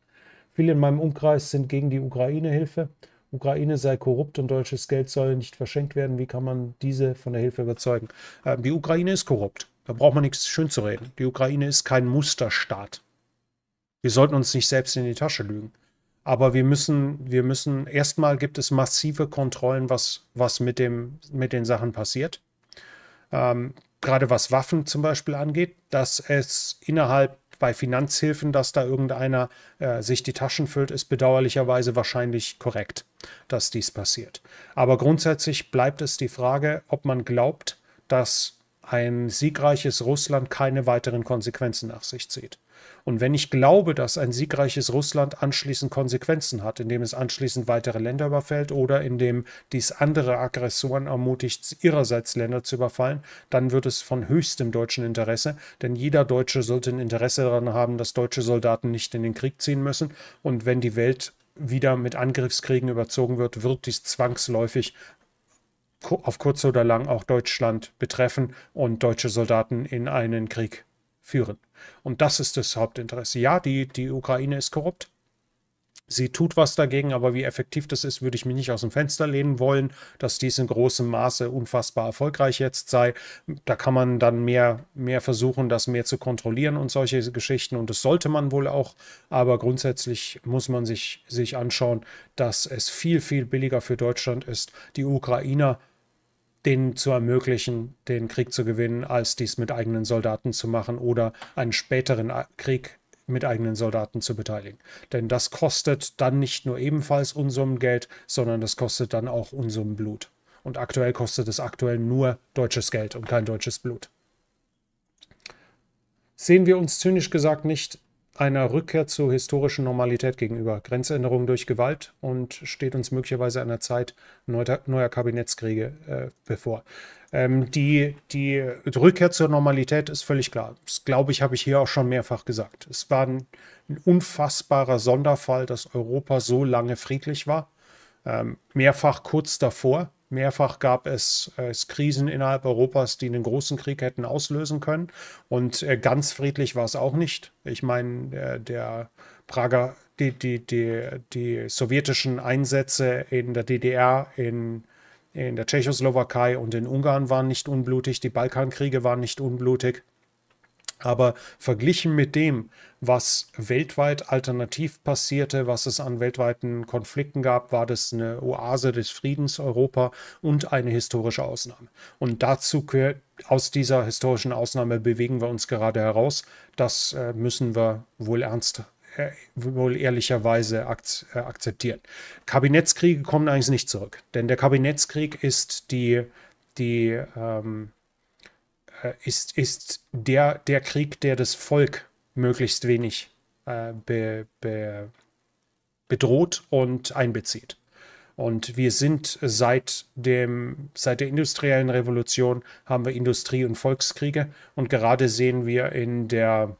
Viele in meinem Umkreis sind gegen die Ukraine-Hilfe. Ukraine sei korrupt und deutsches Geld soll nicht verschenkt werden. Wie kann man diese von der Hilfe überzeugen? Äh, die Ukraine ist korrupt. Da braucht man nichts schön zu reden. Die Ukraine ist kein Musterstaat. Wir sollten uns nicht selbst in die Tasche lügen. Aber wir müssen, wir müssen, erstmal gibt es massive Kontrollen, was, was mit, dem, mit den Sachen passiert. Ähm, gerade was Waffen zum Beispiel angeht, dass es innerhalb bei Finanzhilfen, dass da irgendeiner äh, sich die Taschen füllt, ist bedauerlicherweise wahrscheinlich korrekt, dass dies passiert. Aber grundsätzlich bleibt es die Frage, ob man glaubt, dass ein siegreiches Russland keine weiteren Konsequenzen nach sich zieht. Und wenn ich glaube, dass ein siegreiches Russland anschließend Konsequenzen hat, indem es anschließend weitere Länder überfällt oder indem dies andere Aggressoren ermutigt, ihrerseits Länder zu überfallen, dann wird es von höchstem deutschen Interesse, denn jeder Deutsche sollte ein Interesse daran haben, dass deutsche Soldaten nicht in den Krieg ziehen müssen. Und wenn die Welt wieder mit Angriffskriegen überzogen wird, wird dies zwangsläufig auf kurz oder lang auch Deutschland betreffen und deutsche Soldaten in einen Krieg führen. Und das ist das Hauptinteresse. Ja, die, die Ukraine ist korrupt. Sie tut was dagegen, aber wie effektiv das ist, würde ich mich nicht aus dem Fenster lehnen wollen, dass dies in großem Maße unfassbar erfolgreich jetzt sei. Da kann man dann mehr, mehr versuchen, das mehr zu kontrollieren und solche Geschichten. Und das sollte man wohl auch. Aber grundsätzlich muss man sich, sich anschauen, dass es viel, viel billiger für Deutschland ist, die Ukrainer denen zu ermöglichen, den Krieg zu gewinnen, als dies mit eigenen Soldaten zu machen oder einen späteren Krieg mit eigenen Soldaten zu beteiligen. Denn das kostet dann nicht nur ebenfalls unserem Geld, sondern das kostet dann auch unserem Blut. Und aktuell kostet es aktuell nur deutsches Geld und kein deutsches Blut. Sehen wir uns zynisch gesagt nicht einer Rückkehr zur historischen Normalität gegenüber, Grenzänderungen durch Gewalt und steht uns möglicherweise einer Zeit neuer, neuer Kabinettskriege äh, bevor. Ähm, die, die Rückkehr zur Normalität ist völlig klar. Das glaube ich, habe ich hier auch schon mehrfach gesagt. Es war ein, ein unfassbarer Sonderfall, dass Europa so lange friedlich war. Ähm, mehrfach kurz davor. Mehrfach gab es, äh, es, Krisen innerhalb Europas, die einen großen Krieg hätten auslösen können. Und äh, ganz friedlich war es auch nicht. Ich meine, äh, der Prager, die, die, die, die sowjetischen Einsätze in der DDR, in, in der Tschechoslowakei und in Ungarn waren nicht unblutig. Die Balkankriege waren nicht unblutig. Aber verglichen mit dem, was weltweit alternativ passierte, was es an weltweiten Konflikten gab, war das eine Oase des Friedens Europa und eine historische Ausnahme. Und dazu aus dieser historischen Ausnahme bewegen wir uns gerade heraus. Das äh, müssen wir wohl ernst äh, wohl ehrlicherweise äh, akzeptieren. Kabinettskriege kommen eigentlich nicht zurück, denn der Kabinettskrieg ist die, die ähm, äh, ist, ist der, der Krieg, der das Volk möglichst wenig äh, be, be bedroht und einbezieht. Und wir sind seit, dem, seit der industriellen Revolution haben wir Industrie- und Volkskriege. Und gerade sehen wir in der,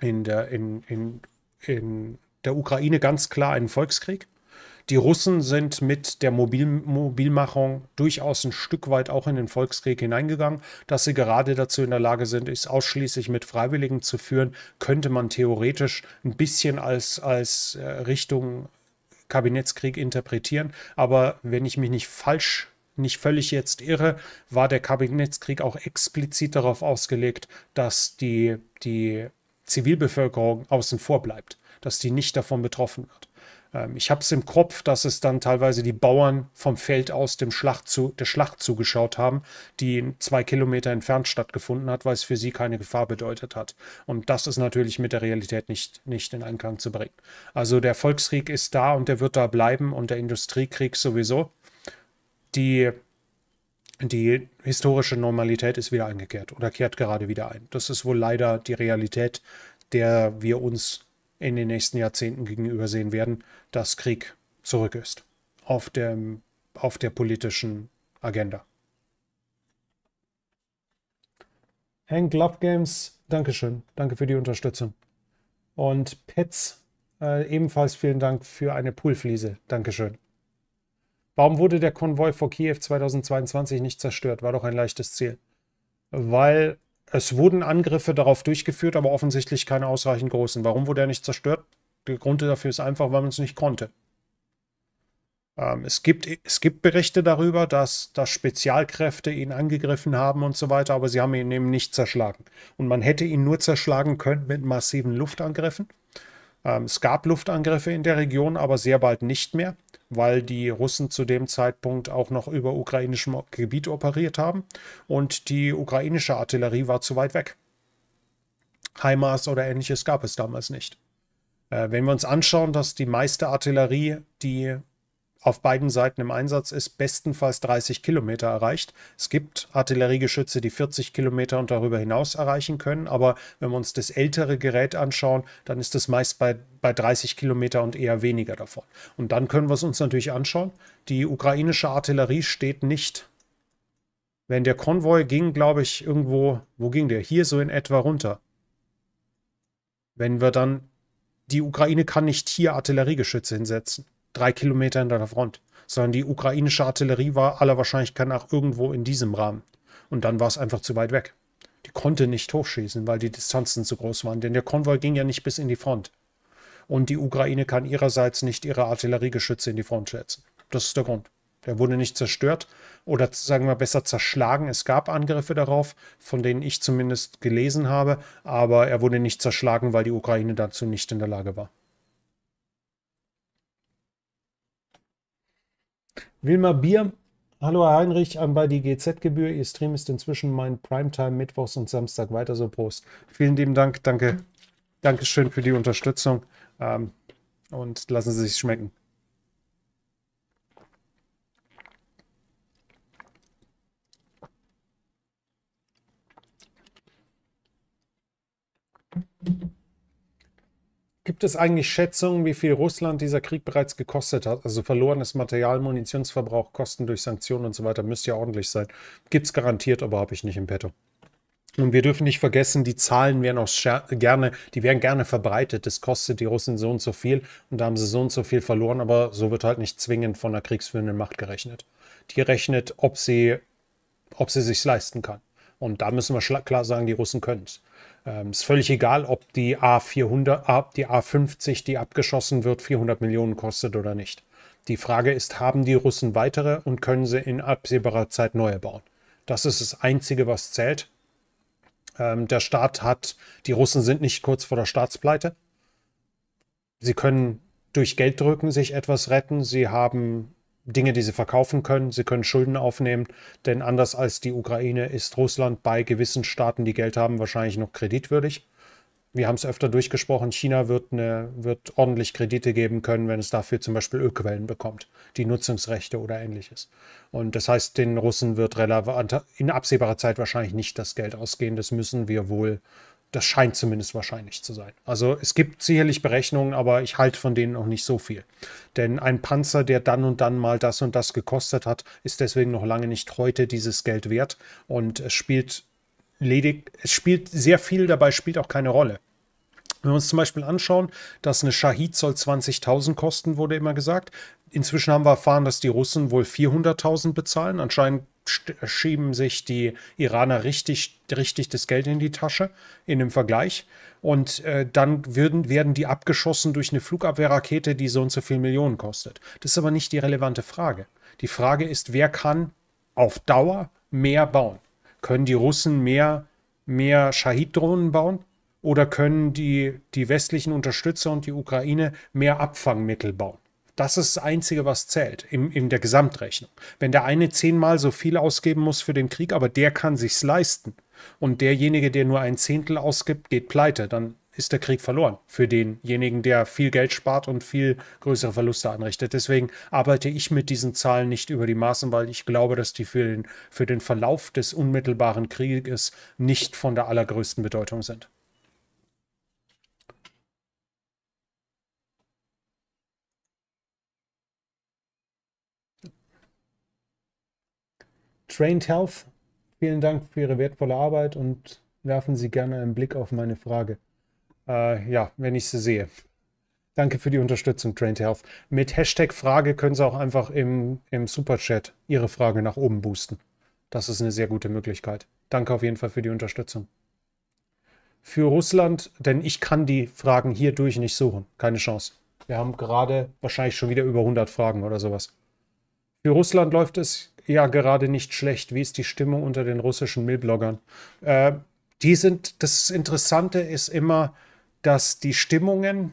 in der, in, in, in der Ukraine ganz klar einen Volkskrieg. Die Russen sind mit der Mobil Mobilmachung durchaus ein Stück weit auch in den Volkskrieg hineingegangen. Dass sie gerade dazu in der Lage sind, es ausschließlich mit Freiwilligen zu führen, könnte man theoretisch ein bisschen als, als äh, Richtung Kabinettskrieg interpretieren. Aber wenn ich mich nicht falsch nicht völlig jetzt irre, war der Kabinettskrieg auch explizit darauf ausgelegt, dass die, die Zivilbevölkerung außen vor bleibt, dass die nicht davon betroffen wird. Ähm, ich habe es im Kopf, dass es dann teilweise die Bauern vom Feld aus dem Schlacht zu, der Schlacht zugeschaut haben, die zwei Kilometer entfernt stattgefunden hat, weil es für sie keine Gefahr bedeutet hat. Und das ist natürlich mit der Realität nicht, nicht in Einklang zu bringen. Also der Volkskrieg ist da und der wird da bleiben und der Industriekrieg sowieso. Die, die historische Normalität ist wieder eingekehrt oder kehrt gerade wieder ein. Das ist wohl leider die Realität, der wir uns in den nächsten Jahrzehnten gegenüber sehen werden, dass Krieg zurück ist auf, dem, auf der politischen Agenda. Hank Love Games, Dankeschön, danke für die Unterstützung. Und Pets, äh, ebenfalls vielen Dank für eine Poolfliese, Dankeschön. Warum wurde der Konvoi vor Kiew 2022 nicht zerstört? War doch ein leichtes Ziel. Weil es wurden Angriffe darauf durchgeführt, aber offensichtlich keine ausreichend großen. Warum wurde er nicht zerstört? Der Grund dafür ist einfach, weil man es nicht konnte. Ähm, es, gibt, es gibt Berichte darüber, dass, dass Spezialkräfte ihn angegriffen haben und so weiter, aber sie haben ihn eben nicht zerschlagen. Und man hätte ihn nur zerschlagen können mit massiven Luftangriffen. Ähm, es gab Luftangriffe in der Region, aber sehr bald nicht mehr, weil die Russen zu dem Zeitpunkt auch noch über ukrainischem Gebiet operiert haben und die ukrainische Artillerie war zu weit weg. HIMARS oder ähnliches gab es damals nicht. Äh, wenn wir uns anschauen, dass die meiste Artillerie, die auf beiden Seiten im Einsatz ist, bestenfalls 30 Kilometer erreicht. Es gibt Artilleriegeschütze, die 40 Kilometer und darüber hinaus erreichen können, aber wenn wir uns das ältere Gerät anschauen, dann ist das meist bei, bei 30 Kilometer und eher weniger davon. Und dann können wir es uns natürlich anschauen. Die ukrainische Artillerie steht nicht. Wenn der Konvoi ging, glaube ich, irgendwo, wo ging der? Hier so in etwa runter. Wenn wir dann, die Ukraine kann nicht hier Artilleriegeschütze hinsetzen drei Kilometer hinter der Front, sondern die ukrainische Artillerie war aller Wahrscheinlichkeit nach irgendwo in diesem Rahmen. Und dann war es einfach zu weit weg. Die konnte nicht hochschießen, weil die Distanzen zu groß waren, denn der Konvoi ging ja nicht bis in die Front. Und die Ukraine kann ihrerseits nicht ihre Artilleriegeschütze in die Front schätzen. Das ist der Grund. Der wurde nicht zerstört oder sagen wir besser zerschlagen. Es gab Angriffe darauf, von denen ich zumindest gelesen habe, aber er wurde nicht zerschlagen, weil die Ukraine dazu nicht in der Lage war. Wilma Bier, hallo Herr Heinrich, bei die GZ-Gebühr. Ihr Stream ist inzwischen mein Primetime, Mittwochs und Samstag. Weiter so, Prost. Vielen lieben Dank, danke. Dankeschön für die Unterstützung ähm, und lassen Sie sich schmecken. Gibt es eigentlich Schätzungen, wie viel Russland dieser Krieg bereits gekostet hat? Also verlorenes Material, Munitionsverbrauch, Kosten durch Sanktionen und so weiter, müsste ja ordentlich sein. Gibt es garantiert, aber habe ich nicht im Petto. Und wir dürfen nicht vergessen, die Zahlen werden auch gerne, die werden gerne verbreitet. Das kostet die Russen so und so viel und da haben sie so und so viel verloren, aber so wird halt nicht zwingend von der kriegsführenden Macht gerechnet. Die rechnet, ob sie, ob sie sich leisten kann. Und da müssen wir klar sagen, die Russen können es. Ähm, ist völlig egal, ob die A400, äh, die A50, die abgeschossen wird, 400 Millionen kostet oder nicht. Die Frage ist, haben die Russen weitere und können sie in absehbarer Zeit neue bauen? Das ist das Einzige, was zählt. Ähm, der Staat hat, die Russen sind nicht kurz vor der Staatspleite. Sie können durch Geld drücken sich etwas retten. Sie haben Dinge, die sie verkaufen können. Sie können Schulden aufnehmen, denn anders als die Ukraine ist Russland bei gewissen Staaten, die Geld haben, wahrscheinlich noch kreditwürdig. Wir haben es öfter durchgesprochen, China wird, eine, wird ordentlich Kredite geben können, wenn es dafür zum Beispiel Ölquellen bekommt, die Nutzungsrechte oder ähnliches. Und das heißt, den Russen wird in absehbarer Zeit wahrscheinlich nicht das Geld ausgehen. Das müssen wir wohl das scheint zumindest wahrscheinlich zu sein. Also es gibt sicherlich Berechnungen, aber ich halte von denen auch nicht so viel. Denn ein Panzer, der dann und dann mal das und das gekostet hat, ist deswegen noch lange nicht heute dieses Geld wert. Und es spielt ledig, es spielt sehr viel dabei, spielt auch keine Rolle. Wenn wir uns zum Beispiel anschauen, dass eine Shahid soll 20.000 kosten, wurde immer gesagt. Inzwischen haben wir erfahren, dass die Russen wohl 400.000 bezahlen. Anscheinend schieben sich die Iraner richtig, richtig das Geld in die Tasche in dem Vergleich. Und äh, dann würden, werden die abgeschossen durch eine Flugabwehrrakete, die so und so viel Millionen kostet. Das ist aber nicht die relevante Frage. Die Frage ist, wer kann auf Dauer mehr bauen? Können die Russen mehr, mehr Shahid-Drohnen bauen? Oder können die, die westlichen Unterstützer und die Ukraine mehr Abfangmittel bauen? Das ist das Einzige, was zählt im, in der Gesamtrechnung. Wenn der eine zehnmal so viel ausgeben muss für den Krieg, aber der kann sich's leisten und derjenige, der nur ein Zehntel ausgibt, geht pleite, dann ist der Krieg verloren für denjenigen, der viel Geld spart und viel größere Verluste anrichtet. Deswegen arbeite ich mit diesen Zahlen nicht über die Maßen, weil ich glaube, dass die für den, für den Verlauf des unmittelbaren Krieges nicht von der allergrößten Bedeutung sind. Trained Health, vielen Dank für Ihre wertvolle Arbeit und werfen Sie gerne einen Blick auf meine Frage. Äh, ja, wenn ich sie sehe. Danke für die Unterstützung, Trained Health. Mit Hashtag Frage können Sie auch einfach im, im Superchat Ihre Frage nach oben boosten. Das ist eine sehr gute Möglichkeit. Danke auf jeden Fall für die Unterstützung. Für Russland, denn ich kann die Fragen hierdurch nicht suchen. Keine Chance. Wir haben gerade wahrscheinlich schon wieder über 100 Fragen oder sowas. Für Russland läuft es ja gerade nicht schlecht. Wie ist die Stimmung unter den russischen Millbloggern? Äh, die sind, das Interessante ist immer, dass die Stimmungen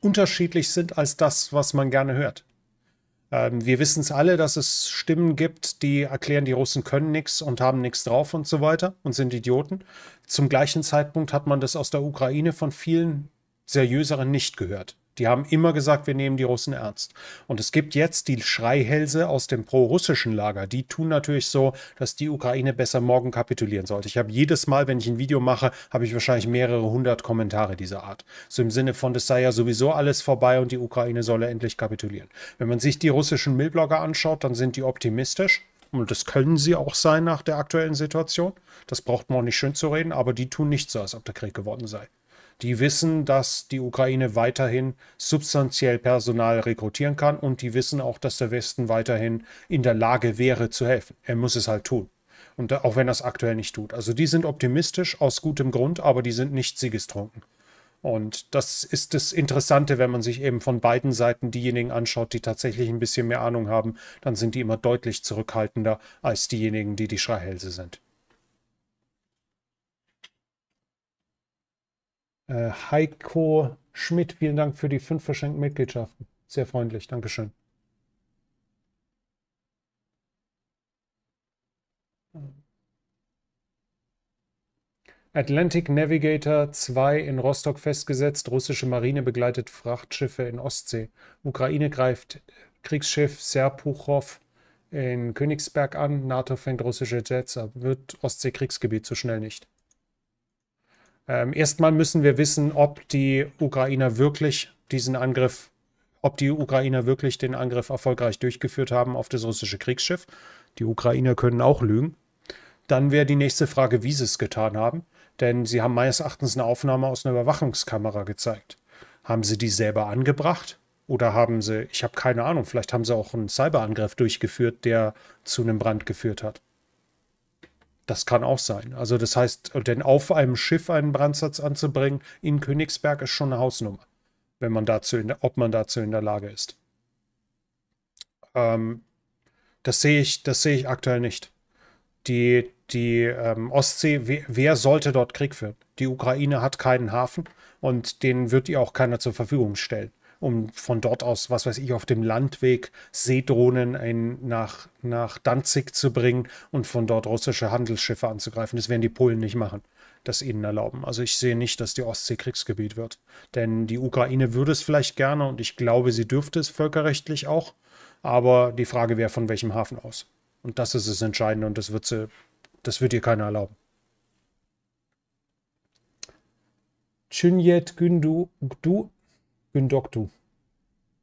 unterschiedlich sind als das, was man gerne hört. Ähm, wir wissen es alle, dass es Stimmen gibt, die erklären, die Russen können nichts und haben nichts drauf und so weiter und sind Idioten. Zum gleichen Zeitpunkt hat man das aus der Ukraine von vielen seriöseren nicht gehört. Die haben immer gesagt, wir nehmen die Russen ernst. Und es gibt jetzt die Schreihälse aus dem pro-russischen Lager. Die tun natürlich so, dass die Ukraine besser morgen kapitulieren sollte. Ich habe jedes Mal, wenn ich ein Video mache, habe ich wahrscheinlich mehrere hundert Kommentare dieser Art. So im Sinne von, das sei ja sowieso alles vorbei und die Ukraine solle endlich kapitulieren. Wenn man sich die russischen Millblogger anschaut, dann sind die optimistisch. Und das können sie auch sein nach der aktuellen Situation. Das braucht man auch nicht schön zu reden, aber die tun nicht so, als ob der Krieg geworden sei. Die wissen, dass die Ukraine weiterhin substanziell Personal rekrutieren kann und die wissen auch, dass der Westen weiterhin in der Lage wäre zu helfen. Er muss es halt tun. Und auch wenn er es aktuell nicht tut. Also die sind optimistisch aus gutem Grund, aber die sind nicht siegestrunken. Und das ist das Interessante, wenn man sich eben von beiden Seiten diejenigen anschaut, die tatsächlich ein bisschen mehr Ahnung haben, dann sind die immer deutlich zurückhaltender als diejenigen, die die Schreihälse sind. Äh, Heiko Schmidt, vielen Dank für die fünf verschenkten Mitgliedschaften. Sehr freundlich, Dankeschön. Atlantic Navigator 2 in Rostock festgesetzt. Russische Marine begleitet Frachtschiffe in Ostsee. Ukraine greift Kriegsschiff Serpuchow in Königsberg an. NATO fängt russische Jets ab. Wird Ostsee-Kriegsgebiet so schnell nicht. Ähm, erstmal müssen wir wissen, ob die Ukrainer wirklich diesen Angriff, ob die Ukrainer wirklich den Angriff erfolgreich durchgeführt haben auf das russische Kriegsschiff. Die Ukrainer können auch lügen. Dann wäre die nächste Frage, wie sie es getan haben. Denn sie haben meines Erachtens eine Aufnahme aus einer Überwachungskamera gezeigt. Haben sie die selber angebracht? Oder haben sie, ich habe keine Ahnung, vielleicht haben sie auch einen Cyberangriff durchgeführt, der zu einem Brand geführt hat. Das kann auch sein. Also das heißt, denn auf einem Schiff einen Brandsatz anzubringen in Königsberg ist schon eine Hausnummer, wenn man dazu in der, ob man dazu in der Lage ist. Ähm, das sehe ich, das sehe ich aktuell nicht. Die, die ähm, Ostsee, wer, wer sollte dort Krieg führen? Die Ukraine hat keinen Hafen und den wird ihr auch keiner zur Verfügung stellen um von dort aus, was weiß ich, auf dem Landweg Seedrohnen ein, nach, nach Danzig zu bringen und von dort russische Handelsschiffe anzugreifen. Das werden die Polen nicht machen, das ihnen erlauben. Also ich sehe nicht, dass die Ostsee Kriegsgebiet wird. Denn die Ukraine würde es vielleicht gerne und ich glaube, sie dürfte es völkerrechtlich auch. Aber die Frage wäre, von welchem Hafen aus. Und das ist das Entscheidende und das wird, sie, das wird ihr keiner erlauben. Chunyet Gündu, Gündoktu.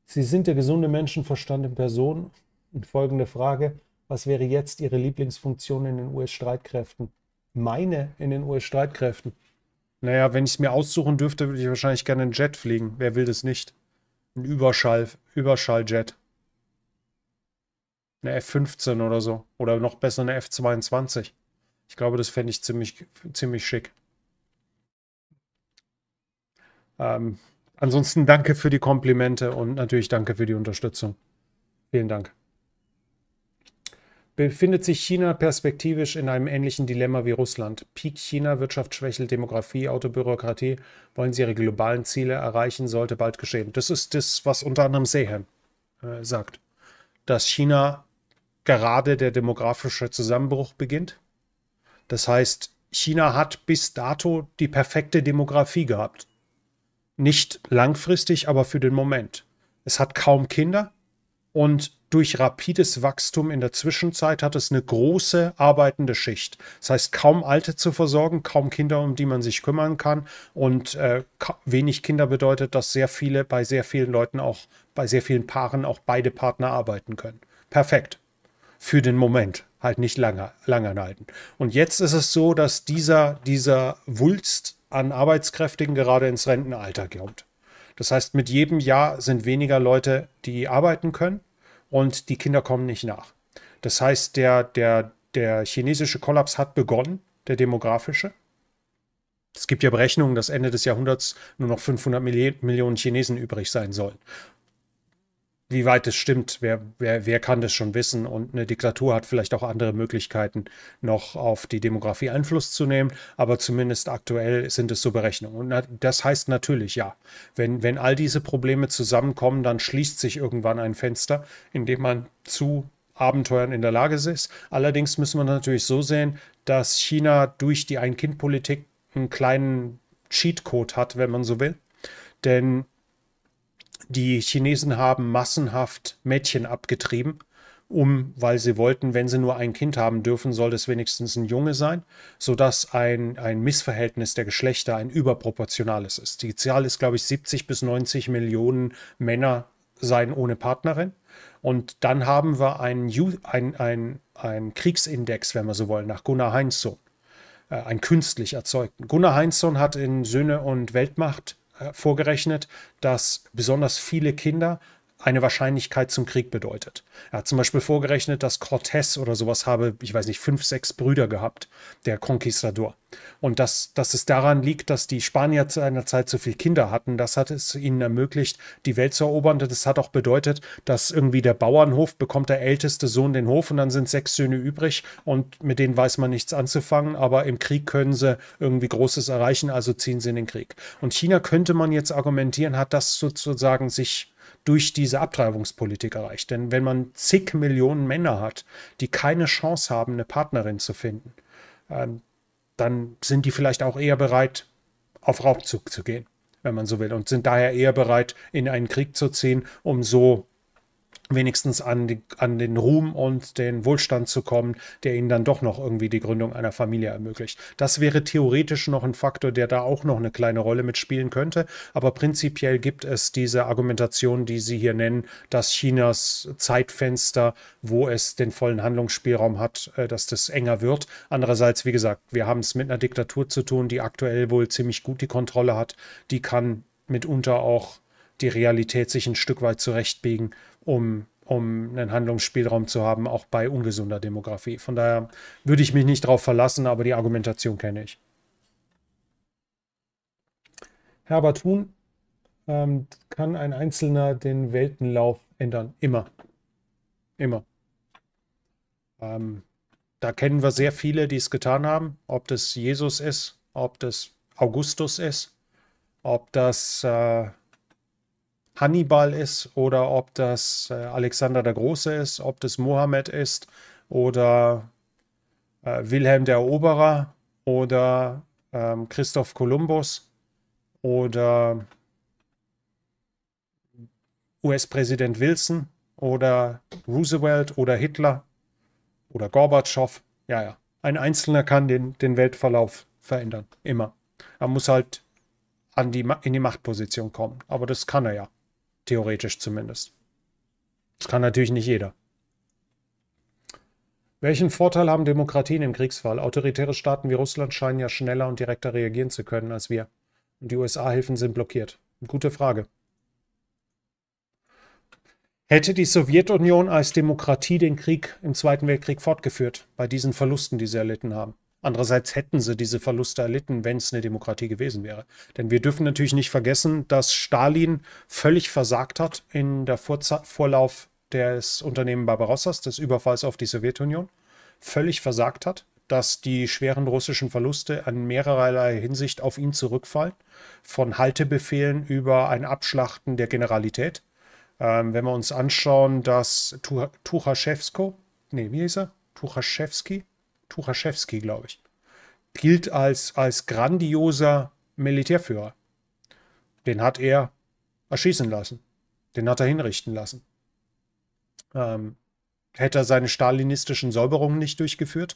Sie sind der gesunde Menschenverstand in Person. Und folgende Frage: Was wäre jetzt Ihre Lieblingsfunktion in den US-Streitkräften? Meine in den US-Streitkräften. Naja, wenn ich es mir aussuchen dürfte, würde ich wahrscheinlich gerne einen Jet fliegen. Wer will das nicht? Ein Überschall, Überschalljet. Eine F-15 oder so. Oder noch besser eine F-22. Ich glaube, das fände ich ziemlich, ziemlich schick. Ähm, Ansonsten danke für die Komplimente und natürlich danke für die Unterstützung. Vielen Dank. Befindet sich China perspektivisch in einem ähnlichen Dilemma wie Russland? Peak China, Wirtschaft schwächelt, Demografie, Autobürokratie. Wollen sie ihre globalen Ziele erreichen? Sollte bald geschehen. Das ist das, was unter anderem Sehem äh, sagt. Dass China gerade der demografische Zusammenbruch beginnt. Das heißt, China hat bis dato die perfekte Demografie gehabt. Nicht langfristig, aber für den Moment. Es hat kaum Kinder und durch rapides Wachstum in der Zwischenzeit hat es eine große arbeitende Schicht. Das heißt, kaum Alte zu versorgen, kaum Kinder, um die man sich kümmern kann. Und äh, wenig Kinder bedeutet, dass sehr viele, bei sehr vielen Leuten auch, bei sehr vielen Paaren auch beide Partner arbeiten können. Perfekt. Für den Moment. Halt nicht lange, lange halten. Und jetzt ist es so, dass dieser, dieser Wulst an Arbeitskräften gerade ins Rentenalter kommt. Das heißt, mit jedem Jahr sind weniger Leute, die arbeiten können und die Kinder kommen nicht nach. Das heißt, der, der, der chinesische Kollaps hat begonnen, der demografische. Es gibt ja Berechnungen, dass Ende des Jahrhunderts nur noch 500 Millionen Chinesen übrig sein sollen wie weit es stimmt, wer, wer, wer kann das schon wissen? Und eine Diktatur hat vielleicht auch andere Möglichkeiten, noch auf die Demografie Einfluss zu nehmen, aber zumindest aktuell sind es so Berechnungen. Und das heißt natürlich, ja, wenn, wenn all diese Probleme zusammenkommen, dann schließt sich irgendwann ein Fenster, in dem man zu Abenteuern in der Lage ist. Allerdings müssen wir natürlich so sehen, dass China durch die Ein-Kind-Politik einen kleinen Cheatcode hat, wenn man so will. Denn die Chinesen haben massenhaft Mädchen abgetrieben, um, weil sie wollten, wenn sie nur ein Kind haben dürfen, soll es wenigstens ein Junge sein, sodass ein, ein Missverhältnis der Geschlechter ein überproportionales ist. Die Zahl ist, glaube ich, 70 bis 90 Millionen Männer seien ohne Partnerin. Und dann haben wir einen, ein, ein, ein Kriegsindex, wenn wir so wollen, nach Gunnar Heinzson, äh, einen künstlich erzeugten. Gunnar Heinzson hat in Söhne und Weltmacht äh, vorgerechnet, dass besonders viele Kinder eine Wahrscheinlichkeit zum Krieg bedeutet. Er hat zum Beispiel vorgerechnet, dass Cortés oder sowas habe, ich weiß nicht, fünf, sechs Brüder gehabt, der Conquistador. Und dass, dass es daran liegt, dass die Spanier zu einer Zeit so viele Kinder hatten, das hat es ihnen ermöglicht, die Welt zu erobern. Das hat auch bedeutet, dass irgendwie der Bauernhof bekommt der älteste Sohn den Hof und dann sind sechs Söhne übrig und mit denen weiß man nichts anzufangen, aber im Krieg können sie irgendwie Großes erreichen, also ziehen sie in den Krieg. Und China könnte man jetzt argumentieren, hat das sozusagen sich durch diese Abtreibungspolitik erreicht. Denn wenn man zig Millionen Männer hat, die keine Chance haben, eine Partnerin zu finden, ähm, dann sind die vielleicht auch eher bereit, auf Raubzug zu gehen, wenn man so will, und sind daher eher bereit, in einen Krieg zu ziehen, um so wenigstens an, die, an den Ruhm und den Wohlstand zu kommen, der ihnen dann doch noch irgendwie die Gründung einer Familie ermöglicht. Das wäre theoretisch noch ein Faktor, der da auch noch eine kleine Rolle mitspielen könnte. Aber prinzipiell gibt es diese Argumentation, die Sie hier nennen, dass Chinas Zeitfenster, wo es den vollen Handlungsspielraum hat, äh, dass das enger wird. Andererseits, wie gesagt, wir haben es mit einer Diktatur zu tun, die aktuell wohl ziemlich gut die Kontrolle hat. Die kann mitunter auch die Realität sich ein Stück weit zurechtbiegen um, um einen Handlungsspielraum zu haben, auch bei ungesunder Demografie. Von daher würde ich mich nicht darauf verlassen, aber die Argumentation kenne ich. Herbert Huhn, ähm, kann ein Einzelner den Weltenlauf ändern? Immer. Immer. Ähm, da kennen wir sehr viele, die es getan haben. Ob das Jesus ist, ob das Augustus ist, ob das äh, Hannibal ist oder ob das äh, Alexander der Große ist, ob das Mohammed ist oder äh, Wilhelm der Eroberer oder ähm, Christoph Kolumbus oder US-Präsident Wilson oder Roosevelt oder Hitler oder Gorbatschow. Ja, ja. Ein Einzelner kann den, den Weltverlauf verändern. Immer. Er muss halt an die, in die Machtposition kommen. Aber das kann er ja. Theoretisch zumindest. Das kann natürlich nicht jeder. Welchen Vorteil haben Demokratien im Kriegsfall? Autoritäre Staaten wie Russland scheinen ja schneller und direkter reagieren zu können als wir. Und die USA-Hilfen sind blockiert. Gute Frage. Hätte die Sowjetunion als Demokratie den Krieg im Zweiten Weltkrieg fortgeführt, bei diesen Verlusten, die sie erlitten haben? Andererseits hätten sie diese Verluste erlitten, wenn es eine Demokratie gewesen wäre. Denn wir dürfen natürlich nicht vergessen, dass Stalin völlig versagt hat in der Vorza Vorlauf des Unternehmen Barbarossas, des Überfalls auf die Sowjetunion. Völlig versagt hat, dass die schweren russischen Verluste in mehrererlei Hinsicht auf ihn zurückfallen. Von Haltebefehlen über ein Abschlachten der Generalität. Ähm, wenn wir uns anschauen, dass Tuchaschewsko, nee, wie hieß er? Tuchaschewski, Tuchaschewski, glaube ich, gilt als, als grandioser Militärführer. Den hat er erschießen lassen. Den hat er hinrichten lassen. Ähm, hätte er seine stalinistischen Säuberungen nicht durchgeführt,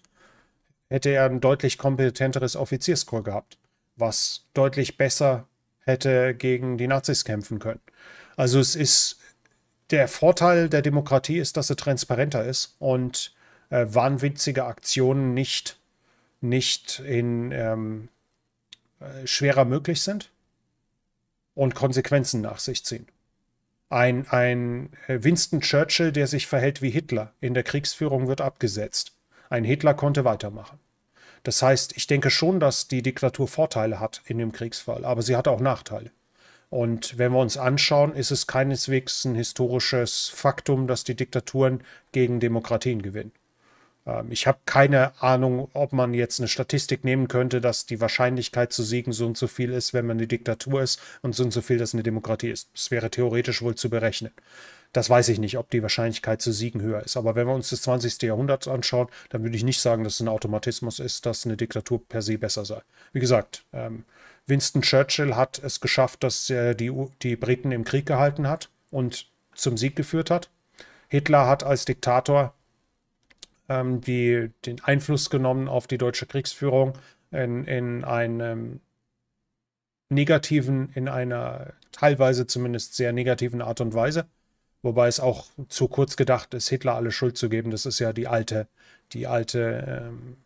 hätte er ein deutlich kompetenteres Offizierskorps gehabt, was deutlich besser hätte gegen die Nazis kämpfen können. Also es ist der Vorteil der Demokratie ist, dass sie transparenter ist und äh, wahnwitzige Aktionen nicht, nicht in ähm, äh, schwerer möglich sind und Konsequenzen nach sich ziehen. Ein, ein äh, Winston Churchill, der sich verhält wie Hitler in der Kriegsführung, wird abgesetzt. Ein Hitler konnte weitermachen. Das heißt, ich denke schon, dass die Diktatur Vorteile hat in dem Kriegsfall, aber sie hat auch Nachteile. Und wenn wir uns anschauen, ist es keineswegs ein historisches Faktum, dass die Diktaturen gegen Demokratien gewinnen. Ähm, ich habe keine Ahnung, ob man jetzt eine Statistik nehmen könnte, dass die Wahrscheinlichkeit zu siegen so und so viel ist, wenn man eine Diktatur ist und so und so viel, dass eine Demokratie ist. Das wäre theoretisch wohl zu berechnen. Das weiß ich nicht, ob die Wahrscheinlichkeit zu siegen höher ist. Aber wenn wir uns das 20. Jahrhundert anschauen, dann würde ich nicht sagen, dass es ein Automatismus ist, dass eine Diktatur per se besser sei. Wie gesagt, ähm, Winston Churchill hat es geschafft, dass er die, Briten im Krieg gehalten hat und zum Sieg geführt hat. Hitler hat als Diktator ähm, die, den Einfluss genommen auf die deutsche Kriegsführung in, in einem ähm, negativen, in einer teilweise zumindest sehr negativen Art und Weise. Wobei es auch zu kurz gedacht ist, Hitler alle Schuld zu geben. Das ist ja die alte, die alte ähm,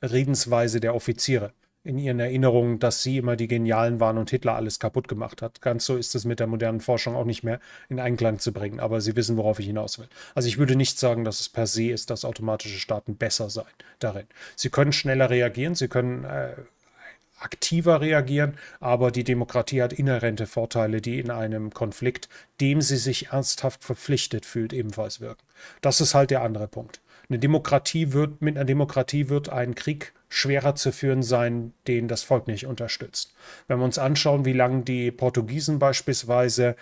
Redensweise der Offiziere in ihren Erinnerungen, dass sie immer die Genialen waren und Hitler alles kaputt gemacht hat. Ganz so ist es mit der modernen Forschung auch nicht mehr in Einklang zu bringen, aber Sie wissen, worauf ich hinaus will. Also ich würde nicht sagen, dass es per se ist, dass automatische Staaten besser sein darin. Sie können schneller reagieren, sie können äh, aktiver reagieren, aber die Demokratie hat inhärente Vorteile, die in einem Konflikt, dem sie sich ernsthaft verpflichtet fühlt, ebenfalls wirken. Das ist halt der andere Punkt. Eine Demokratie wird, mit einer Demokratie wird ein Krieg schwerer zu führen sein, den das Volk nicht unterstützt. Wenn wir uns anschauen, wie lange die Portugiesen beispielsweise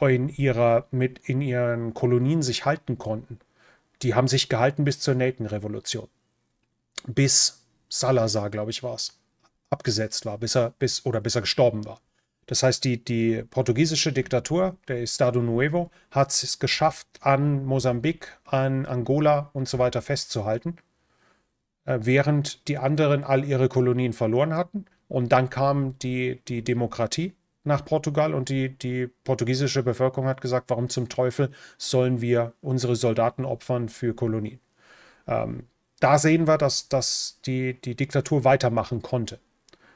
in, ihrer, mit in ihren Kolonien sich halten konnten, die haben sich gehalten bis zur Nelkenrevolution. Bis Salazar, glaube ich, war es, abgesetzt war, bis er, bis, oder bis er gestorben war. Das heißt, die, die portugiesische Diktatur, der Estado Nuevo, hat es geschafft, an Mosambik, an Angola und so weiter festzuhalten äh, während die anderen all ihre Kolonien verloren hatten. Und dann kam die, die Demokratie nach Portugal und die, die portugiesische Bevölkerung hat gesagt, warum zum Teufel sollen wir unsere Soldaten opfern für Kolonien? Ähm, da sehen wir, dass, dass die, die Diktatur weitermachen konnte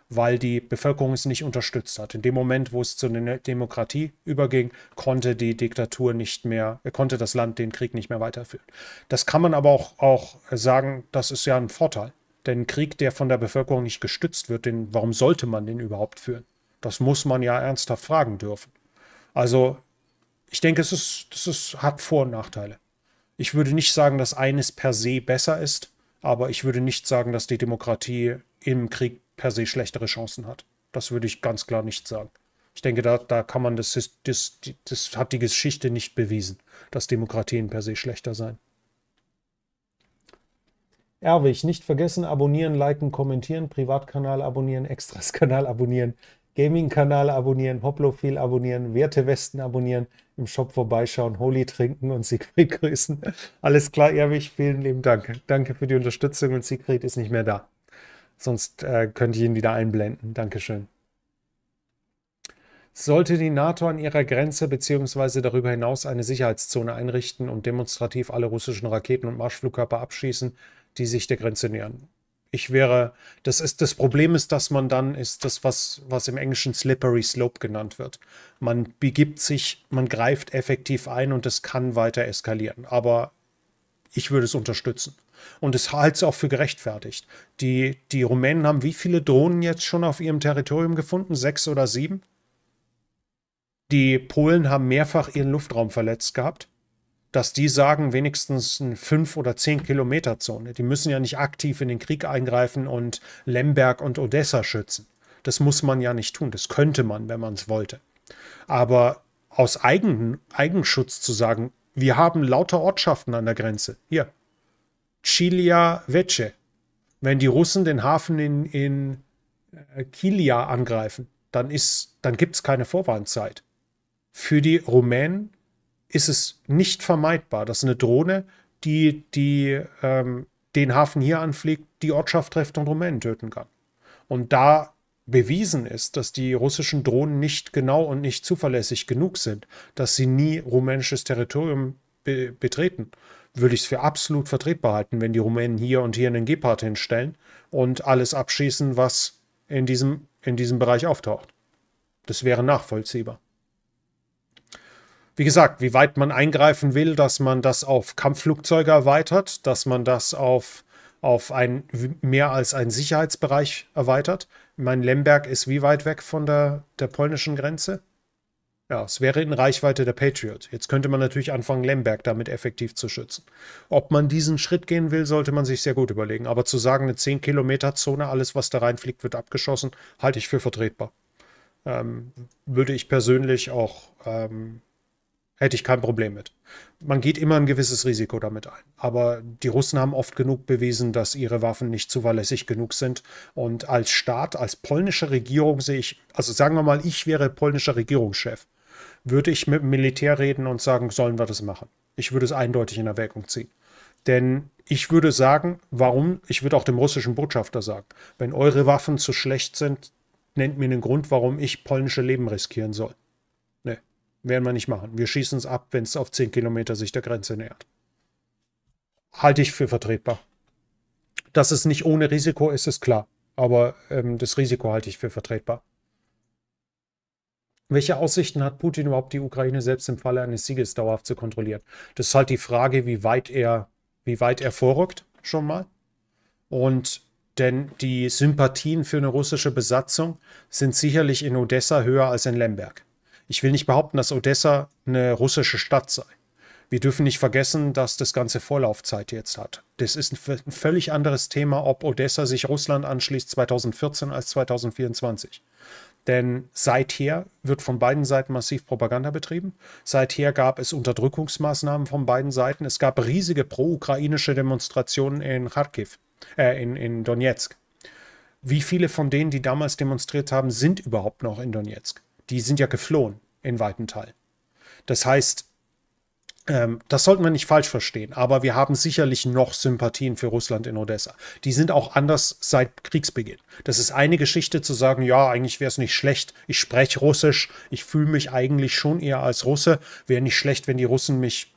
weil die Bevölkerung es nicht unterstützt hat. In dem Moment, wo es zu einer Demokratie überging, konnte die Diktatur nicht mehr, äh, konnte das Land den Krieg nicht mehr weiterführen. Das kann man aber auch, auch sagen, das ist ja ein Vorteil. Denn ein Krieg, der von der Bevölkerung nicht gestützt wird, den, warum sollte man den überhaupt führen? Das muss man ja ernsthaft fragen dürfen. Also, ich denke, es ist, das ist, hat Vor- und Nachteile. Ich würde nicht sagen, dass eines per se besser ist, aber ich würde nicht sagen, dass die Demokratie im Krieg per se schlechtere Chancen hat. Das würde ich ganz klar nicht sagen. Ich denke, da, da kann man das, das, das hat die Geschichte nicht bewiesen, dass Demokratien per se schlechter seien. Erwig, nicht vergessen, abonnieren, liken, kommentieren, Privatkanal abonnieren, Extras-Kanal abonnieren, Gaming-Kanal abonnieren, Hoplophil abonnieren, Wertewesten abonnieren, im Shop vorbeischauen, Holy trinken und Siegfried grüßen. Alles klar, Erwig, vielen lieben Dank. Danke für die Unterstützung und Siegfried ist nicht mehr da. Sonst äh, könnt ihr ihn wieder einblenden. Dankeschön. Sollte die NATO an ihrer Grenze bzw. darüber hinaus eine Sicherheitszone einrichten und demonstrativ alle russischen Raketen und Marschflugkörper abschießen, die sich der Grenze nähern? Ich wäre, das ist das Problem ist, dass man dann ist das, was, was im Englischen Slippery Slope genannt wird. Man begibt sich, man greift effektiv ein und es kann weiter eskalieren. Aber ich würde es unterstützen. Und es halte es auch für gerechtfertigt. Die, die Rumänen haben wie viele Drohnen jetzt schon auf ihrem Territorium gefunden? Sechs oder sieben? Die Polen haben mehrfach ihren Luftraum verletzt gehabt. Dass die sagen, wenigstens eine 5- oder 10-Kilometer-Zone. Die müssen ja nicht aktiv in den Krieg eingreifen und Lemberg und Odessa schützen. Das muss man ja nicht tun. Das könnte man, wenn man es wollte. Aber aus Eigen, Eigenschutz zu sagen, wir haben lauter Ortschaften an der Grenze. Hier. Chilia Vece. Wenn die Russen den Hafen in, in äh, Kilia angreifen, dann, dann gibt es keine Vorwarnzeit. Für die Rumänen ist es nicht vermeidbar, dass eine Drohne, die, die ähm, den Hafen hier anfliegt, die Ortschaft trifft und Rumänen töten kann. Und da bewiesen ist, dass die russischen Drohnen nicht genau und nicht zuverlässig genug sind, dass sie nie rumänisches Territorium be betreten, würde ich es für absolut vertretbar halten, wenn die Rumänen hier und hier einen Gepard hinstellen und alles abschießen, was in diesem, in diesem Bereich auftaucht. Das wäre nachvollziehbar. Wie gesagt, wie weit man eingreifen will, dass man das auf Kampfflugzeuge erweitert, dass man das auf, auf ein, mehr als einen Sicherheitsbereich erweitert, mein Lemberg ist wie weit weg von der, der polnischen Grenze? Ja, es wäre in Reichweite der Patriot. Jetzt könnte man natürlich anfangen, Lemberg damit effektiv zu schützen. Ob man diesen Schritt gehen will, sollte man sich sehr gut überlegen. Aber zu sagen, eine 10-Kilometer-Zone, alles, was da reinfliegt, wird abgeschossen, halte ich für vertretbar. Ähm, würde ich persönlich auch, ähm, hätte ich kein Problem mit man geht immer ein gewisses Risiko damit ein. Aber die Russen haben oft genug bewiesen, dass ihre Waffen nicht zuverlässig genug sind. Und als Staat, als polnische Regierung sehe ich, also sagen wir mal, ich wäre polnischer Regierungschef, würde ich mit dem Militär reden und sagen, sollen wir das machen? Ich würde es eindeutig in Erwägung ziehen. Denn ich würde sagen, warum, ich würde auch dem russischen Botschafter sagen, wenn eure Waffen zu schlecht sind, nennt mir einen Grund, warum ich polnische Leben riskieren soll. Werden wir nicht machen. Wir schießen es ab, wenn es auf 10 Kilometer sich der Grenze nähert. Halte ich für vertretbar. Dass es nicht ohne Risiko ist, ist klar. Aber ähm, das Risiko halte ich für vertretbar. Welche Aussichten hat Putin überhaupt, die Ukraine selbst im Falle eines Sieges dauerhaft zu kontrollieren? Das ist halt die Frage, wie weit er, wie weit er vorrückt, schon mal. Und denn die Sympathien für eine russische Besatzung sind sicherlich in Odessa höher als in Lemberg. Ich will nicht behaupten, dass Odessa eine russische Stadt sei. Wir dürfen nicht vergessen, dass das Ganze Vorlaufzeit jetzt hat. Das ist ein völlig anderes Thema, ob Odessa sich Russland anschließt 2014 als 2024. Denn seither wird von beiden Seiten massiv Propaganda betrieben. Seither gab es Unterdrückungsmaßnahmen von beiden Seiten. Es gab riesige pro-ukrainische Demonstrationen in Kharkiv, äh, in, in Donetsk. Wie viele von denen, die damals demonstriert haben, sind überhaupt noch in Donetsk? die sind ja geflohen in weiten Teilen. Das heißt, ähm, das sollten wir nicht falsch verstehen, aber wir haben sicherlich noch Sympathien für Russland in Odessa. Die sind auch anders seit Kriegsbeginn. Das ist eine Geschichte zu sagen, ja, eigentlich wäre es nicht schlecht, ich spreche Russisch, ich fühle mich eigentlich schon eher als Russe, wäre nicht schlecht, wenn die Russen mich,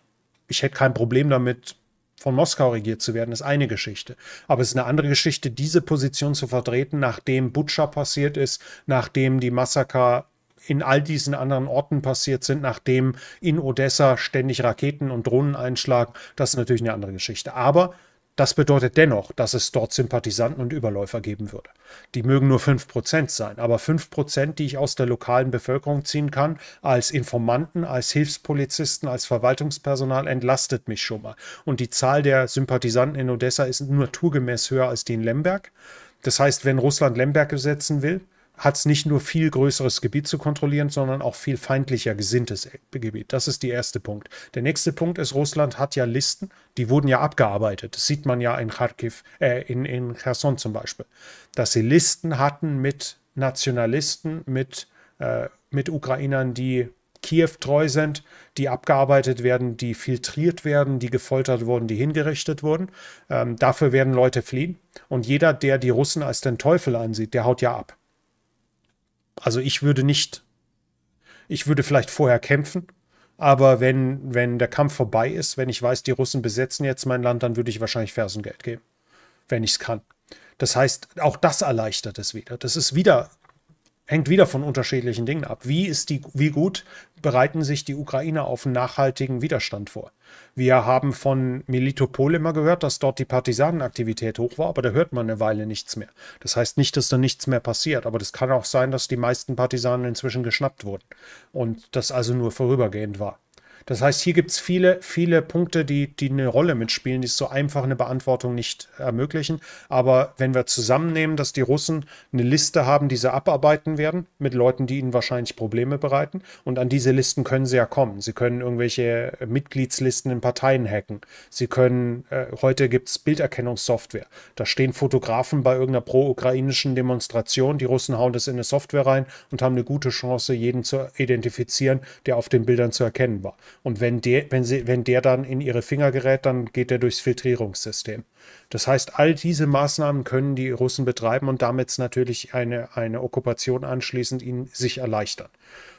ich hätte kein Problem damit, von Moskau regiert zu werden, ist eine Geschichte. Aber es ist eine andere Geschichte, diese Position zu vertreten, nachdem Butscha passiert ist, nachdem die Massaker in all diesen anderen Orten passiert sind, nachdem in Odessa ständig Raketen und Drohnen einschlagen, das ist natürlich eine andere Geschichte. Aber das bedeutet dennoch, dass es dort Sympathisanten und Überläufer geben würde. Die mögen nur 5% sein, aber 5%, die ich aus der lokalen Bevölkerung ziehen kann, als Informanten, als Hilfspolizisten, als Verwaltungspersonal, entlastet mich schon mal. Und die Zahl der Sympathisanten in Odessa ist naturgemäß höher als die in Lemberg. Das heißt, wenn Russland Lemberg besetzen will, hat es nicht nur viel größeres Gebiet zu kontrollieren, sondern auch viel feindlicher gesinntes Gebiet. Das ist der erste Punkt. Der nächste Punkt ist, Russland hat ja Listen, die wurden ja abgearbeitet. Das sieht man ja in Kharkiv, äh, in, in Cherson zum Beispiel, dass sie Listen hatten mit Nationalisten, mit, äh, mit Ukrainern, die Kiew treu sind, die abgearbeitet werden, die filtriert werden, die gefoltert wurden, die hingerichtet wurden. Ähm, dafür werden Leute fliehen. Und jeder, der die Russen als den Teufel ansieht, der haut ja ab. Also ich würde nicht, ich würde vielleicht vorher kämpfen, aber wenn, wenn der Kampf vorbei ist, wenn ich weiß, die Russen besetzen jetzt mein Land, dann würde ich wahrscheinlich Fersengeld geben, wenn ich es kann. Das heißt, auch das erleichtert es wieder. Das ist wieder hängt wieder von unterschiedlichen Dingen ab. Wie, ist die, wie gut bereiten sich die Ukrainer auf einen nachhaltigen Widerstand vor? Wir haben von Militopol immer gehört, dass dort die Partisanenaktivität hoch war, aber da hört man eine Weile nichts mehr. Das heißt nicht, dass da nichts mehr passiert, aber das kann auch sein, dass die meisten Partisanen inzwischen geschnappt wurden und das also nur vorübergehend war. Das heißt, hier gibt es viele, viele Punkte, die, die eine Rolle mitspielen, die es so einfach eine Beantwortung nicht ermöglichen. Aber wenn wir zusammennehmen, dass die Russen eine Liste haben, die sie abarbeiten werden, mit Leuten, die ihnen wahrscheinlich Probleme bereiten, und an diese Listen können sie ja kommen. Sie können irgendwelche Mitgliedslisten in Parteien hacken. Sie können, äh, heute gibt es Bilderkennungssoftware. Da stehen Fotografen bei irgendeiner pro-ukrainischen Demonstration, die Russen hauen das in eine Software rein und haben eine gute Chance, jeden zu identifizieren, der auf den Bildern zu erkennen war. Und wenn der, wenn, sie, wenn der dann in ihre Finger gerät, dann geht der durchs Filtrierungssystem. Das heißt, all diese Maßnahmen können die Russen betreiben und damit natürlich eine, eine Okkupation anschließend ihnen sich erleichtern.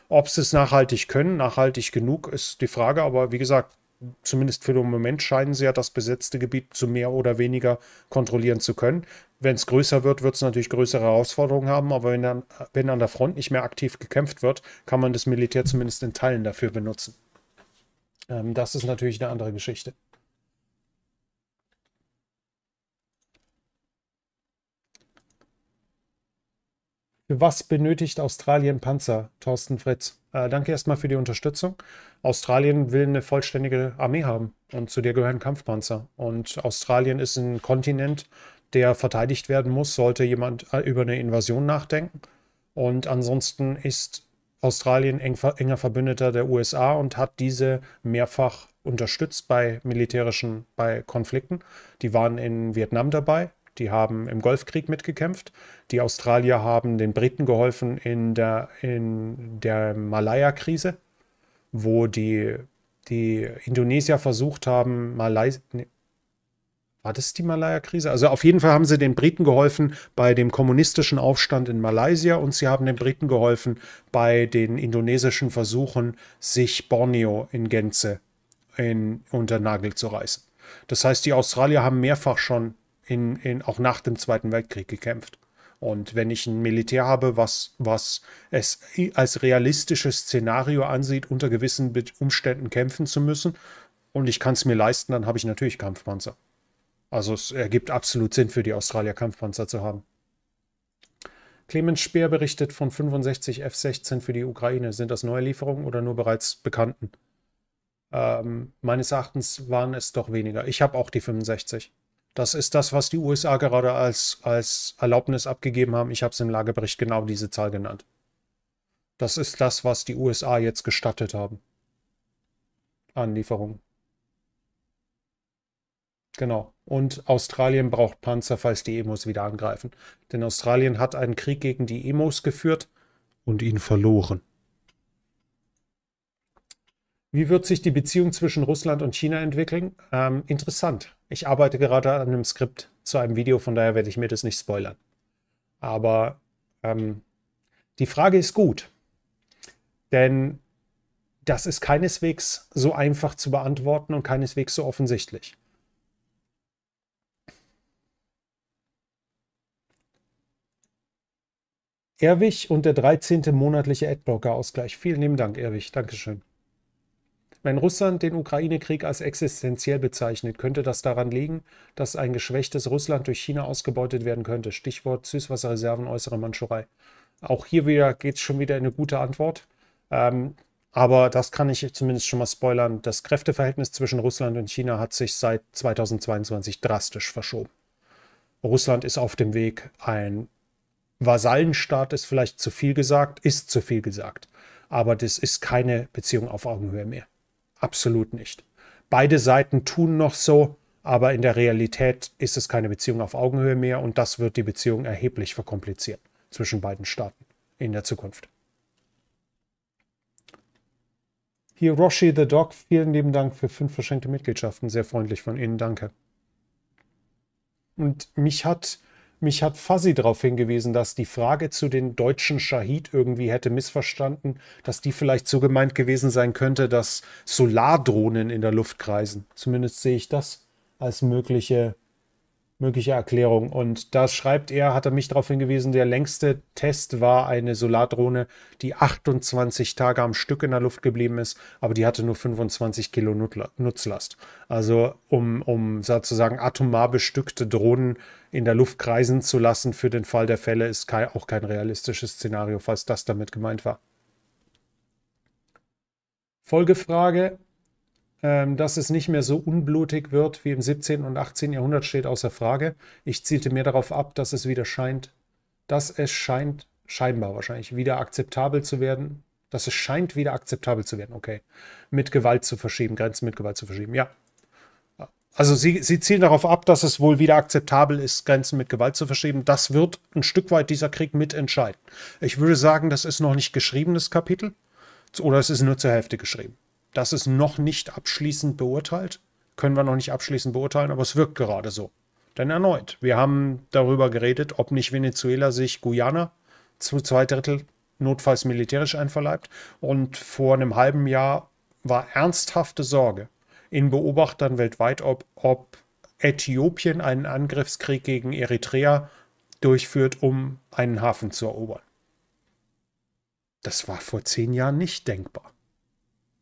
Ob sie es nachhaltig können, nachhaltig genug, ist die Frage. Aber wie gesagt, zumindest für den Moment scheinen sie ja das besetzte Gebiet zu mehr oder weniger kontrollieren zu können. Wenn es größer wird, wird es natürlich größere Herausforderungen haben, aber wenn, dann, wenn an der Front nicht mehr aktiv gekämpft wird, kann man das Militär zumindest in Teilen dafür benutzen. Ähm, das ist natürlich eine andere Geschichte. Für was benötigt Australien Panzer? Thorsten Fritz. Äh, danke erstmal für die Unterstützung. Australien will eine vollständige Armee haben und zu der gehören Kampfpanzer. Und Australien ist ein Kontinent, der verteidigt werden muss, sollte jemand äh, über eine Invasion nachdenken. Und ansonsten ist Australien eng, enger Verbündeter der USA und hat diese mehrfach unterstützt bei militärischen, bei Konflikten. Die waren in Vietnam dabei, die haben im Golfkrieg mitgekämpft. Die Australier haben den Briten geholfen in der, in der Malaya-Krise, wo die, die Indonesier versucht haben, Malaysia, war das die Malaya-Krise? Also auf jeden Fall haben sie den Briten geholfen bei dem kommunistischen Aufstand in Malaysia und sie haben den Briten geholfen bei den indonesischen Versuchen, sich Borneo in Gänze in, unter Nagel zu reißen. Das heißt, die Australier haben mehrfach schon in, in, auch nach dem Zweiten Weltkrieg gekämpft. Und wenn ich ein Militär habe, was, was es als realistisches Szenario ansieht, unter gewissen Umständen kämpfen zu müssen, und ich kann es mir leisten, dann habe ich natürlich Kampfpanzer. Also es ergibt absolut Sinn für die Australier Kampfpanzer zu haben. Clemens Speer berichtet von 65 F-16 für die Ukraine. Sind das neue Lieferungen oder nur bereits bekannten? Ähm, meines Erachtens waren es doch weniger. Ich habe auch die 65. Das ist das, was die USA gerade als, als Erlaubnis abgegeben haben. Ich habe es im Lagebericht genau diese Zahl genannt. Das ist das, was die USA jetzt gestattet haben. an Lieferungen. Genau. Und Australien braucht Panzer, falls die Emos wieder angreifen. Denn Australien hat einen Krieg gegen die Emos geführt und ihn verloren. Wie wird sich die Beziehung zwischen Russland und China entwickeln? Ähm, interessant. Ich arbeite gerade an einem Skript zu einem Video, von daher werde ich mir das nicht spoilern. Aber ähm, die Frage ist gut, denn das ist keineswegs so einfach zu beantworten und keineswegs so offensichtlich. Erwig und der 13. monatliche Adblocker-Ausgleich. Vielen lieben Dank, Erwig. Dankeschön. Wenn Russland den Ukraine-Krieg als existenziell bezeichnet, könnte das daran liegen, dass ein geschwächtes Russland durch China ausgebeutet werden könnte. Stichwort Süßwasserreserven, äußere Mandschurei. Auch hier wieder geht es schon wieder in eine gute Antwort. Ähm, aber das kann ich zumindest schon mal spoilern. Das Kräfteverhältnis zwischen Russland und China hat sich seit 2022 drastisch verschoben. Russland ist auf dem Weg, ein Vasallenstaat ist vielleicht zu viel gesagt, ist zu viel gesagt. Aber das ist keine Beziehung auf Augenhöhe mehr. Absolut nicht. Beide Seiten tun noch so, aber in der Realität ist es keine Beziehung auf Augenhöhe mehr und das wird die Beziehung erheblich verkomplizieren zwischen beiden Staaten in der Zukunft. Hier Roshi the Dog, vielen lieben Dank für fünf verschenkte Mitgliedschaften. Sehr freundlich von Ihnen, danke. Und mich hat mich hat Fuzzy darauf hingewiesen, dass die Frage zu den deutschen Shahid irgendwie hätte missverstanden, dass die vielleicht so gemeint gewesen sein könnte, dass Solardrohnen in der Luft kreisen. Zumindest sehe ich das als mögliche mögliche Erklärung. Und das schreibt er, hat er mich darauf hingewiesen, der längste Test war eine Solardrohne, die 28 Tage am Stück in der Luft geblieben ist, aber die hatte nur 25 Kilo Nutzlast. Also um, um sozusagen atomar bestückte Drohnen in der Luft kreisen zu lassen für den Fall der Fälle, ist kein, auch kein realistisches Szenario, falls das damit gemeint war. Folgefrage, ähm, dass es nicht mehr so unblutig wird wie im 17. und 18. Jahrhundert, steht außer Frage. Ich zielte mehr darauf ab, dass es wieder scheint, dass es scheint, scheinbar wahrscheinlich, wieder akzeptabel zu werden, dass es scheint, wieder akzeptabel zu werden, okay, mit Gewalt zu verschieben, Grenzen mit Gewalt zu verschieben, ja. Also sie, sie zielen darauf ab, dass es wohl wieder akzeptabel ist, Grenzen mit Gewalt zu verschieben. Das wird ein Stück weit dieser Krieg mitentscheiden. Ich würde sagen, das ist noch nicht geschriebenes Kapitel oder es ist nur zur Hälfte geschrieben. Das ist noch nicht abschließend beurteilt. Können wir noch nicht abschließend beurteilen, aber es wirkt gerade so. Denn erneut, wir haben darüber geredet, ob nicht Venezuela sich Guyana zu zwei Drittel notfalls militärisch einverleibt. Und vor einem halben Jahr war ernsthafte Sorge in Beobachtern weltweit, ob, ob Äthiopien einen Angriffskrieg gegen Eritrea durchführt, um einen Hafen zu erobern. Das war vor zehn Jahren nicht denkbar.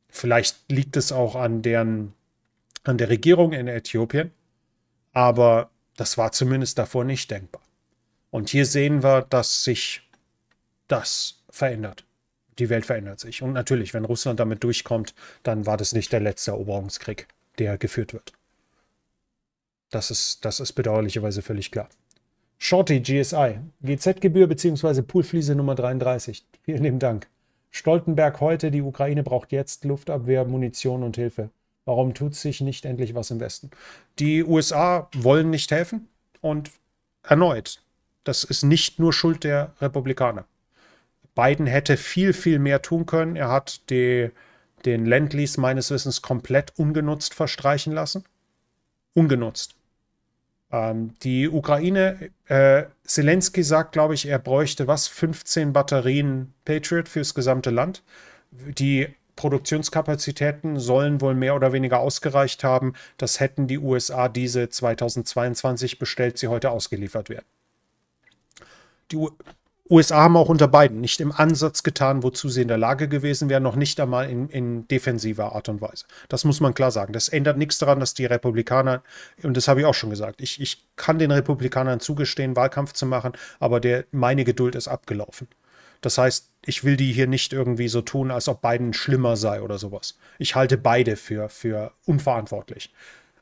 Vielleicht liegt es auch an, deren, an der Regierung in Äthiopien, aber das war zumindest davor nicht denkbar. Und hier sehen wir, dass sich das verändert. Die Welt verändert sich. Und natürlich, wenn Russland damit durchkommt, dann war das nicht der letzte Eroberungskrieg, der geführt wird. Das ist, das ist bedauerlicherweise völlig klar. Shorty GSI, GZ-Gebühr bzw. Poolfliese Nummer 33. Vielen lieben Dank. Stoltenberg heute, die Ukraine braucht jetzt Luftabwehr, Munition und Hilfe. Warum tut sich nicht endlich was im Westen? Die USA wollen nicht helfen und erneut, das ist nicht nur Schuld der Republikaner. Biden hätte viel, viel mehr tun können. Er hat die, den Landlease meines Wissens komplett ungenutzt verstreichen lassen. Ungenutzt. Ähm, die Ukraine, äh, Zelensky sagt, glaube ich, er bräuchte was? 15 Batterien Patriot fürs gesamte Land. Die Produktionskapazitäten sollen wohl mehr oder weniger ausgereicht haben. Das hätten die USA diese 2022 bestellt, sie heute ausgeliefert werden. Die, U USA haben auch unter beiden nicht im Ansatz getan, wozu sie in der Lage gewesen wären, noch nicht einmal in, in defensiver Art und Weise. Das muss man klar sagen. Das ändert nichts daran, dass die Republikaner, und das habe ich auch schon gesagt, ich, ich kann den Republikanern zugestehen, Wahlkampf zu machen, aber der, meine Geduld ist abgelaufen. Das heißt, ich will die hier nicht irgendwie so tun, als ob Biden schlimmer sei oder sowas. Ich halte beide für, für unverantwortlich.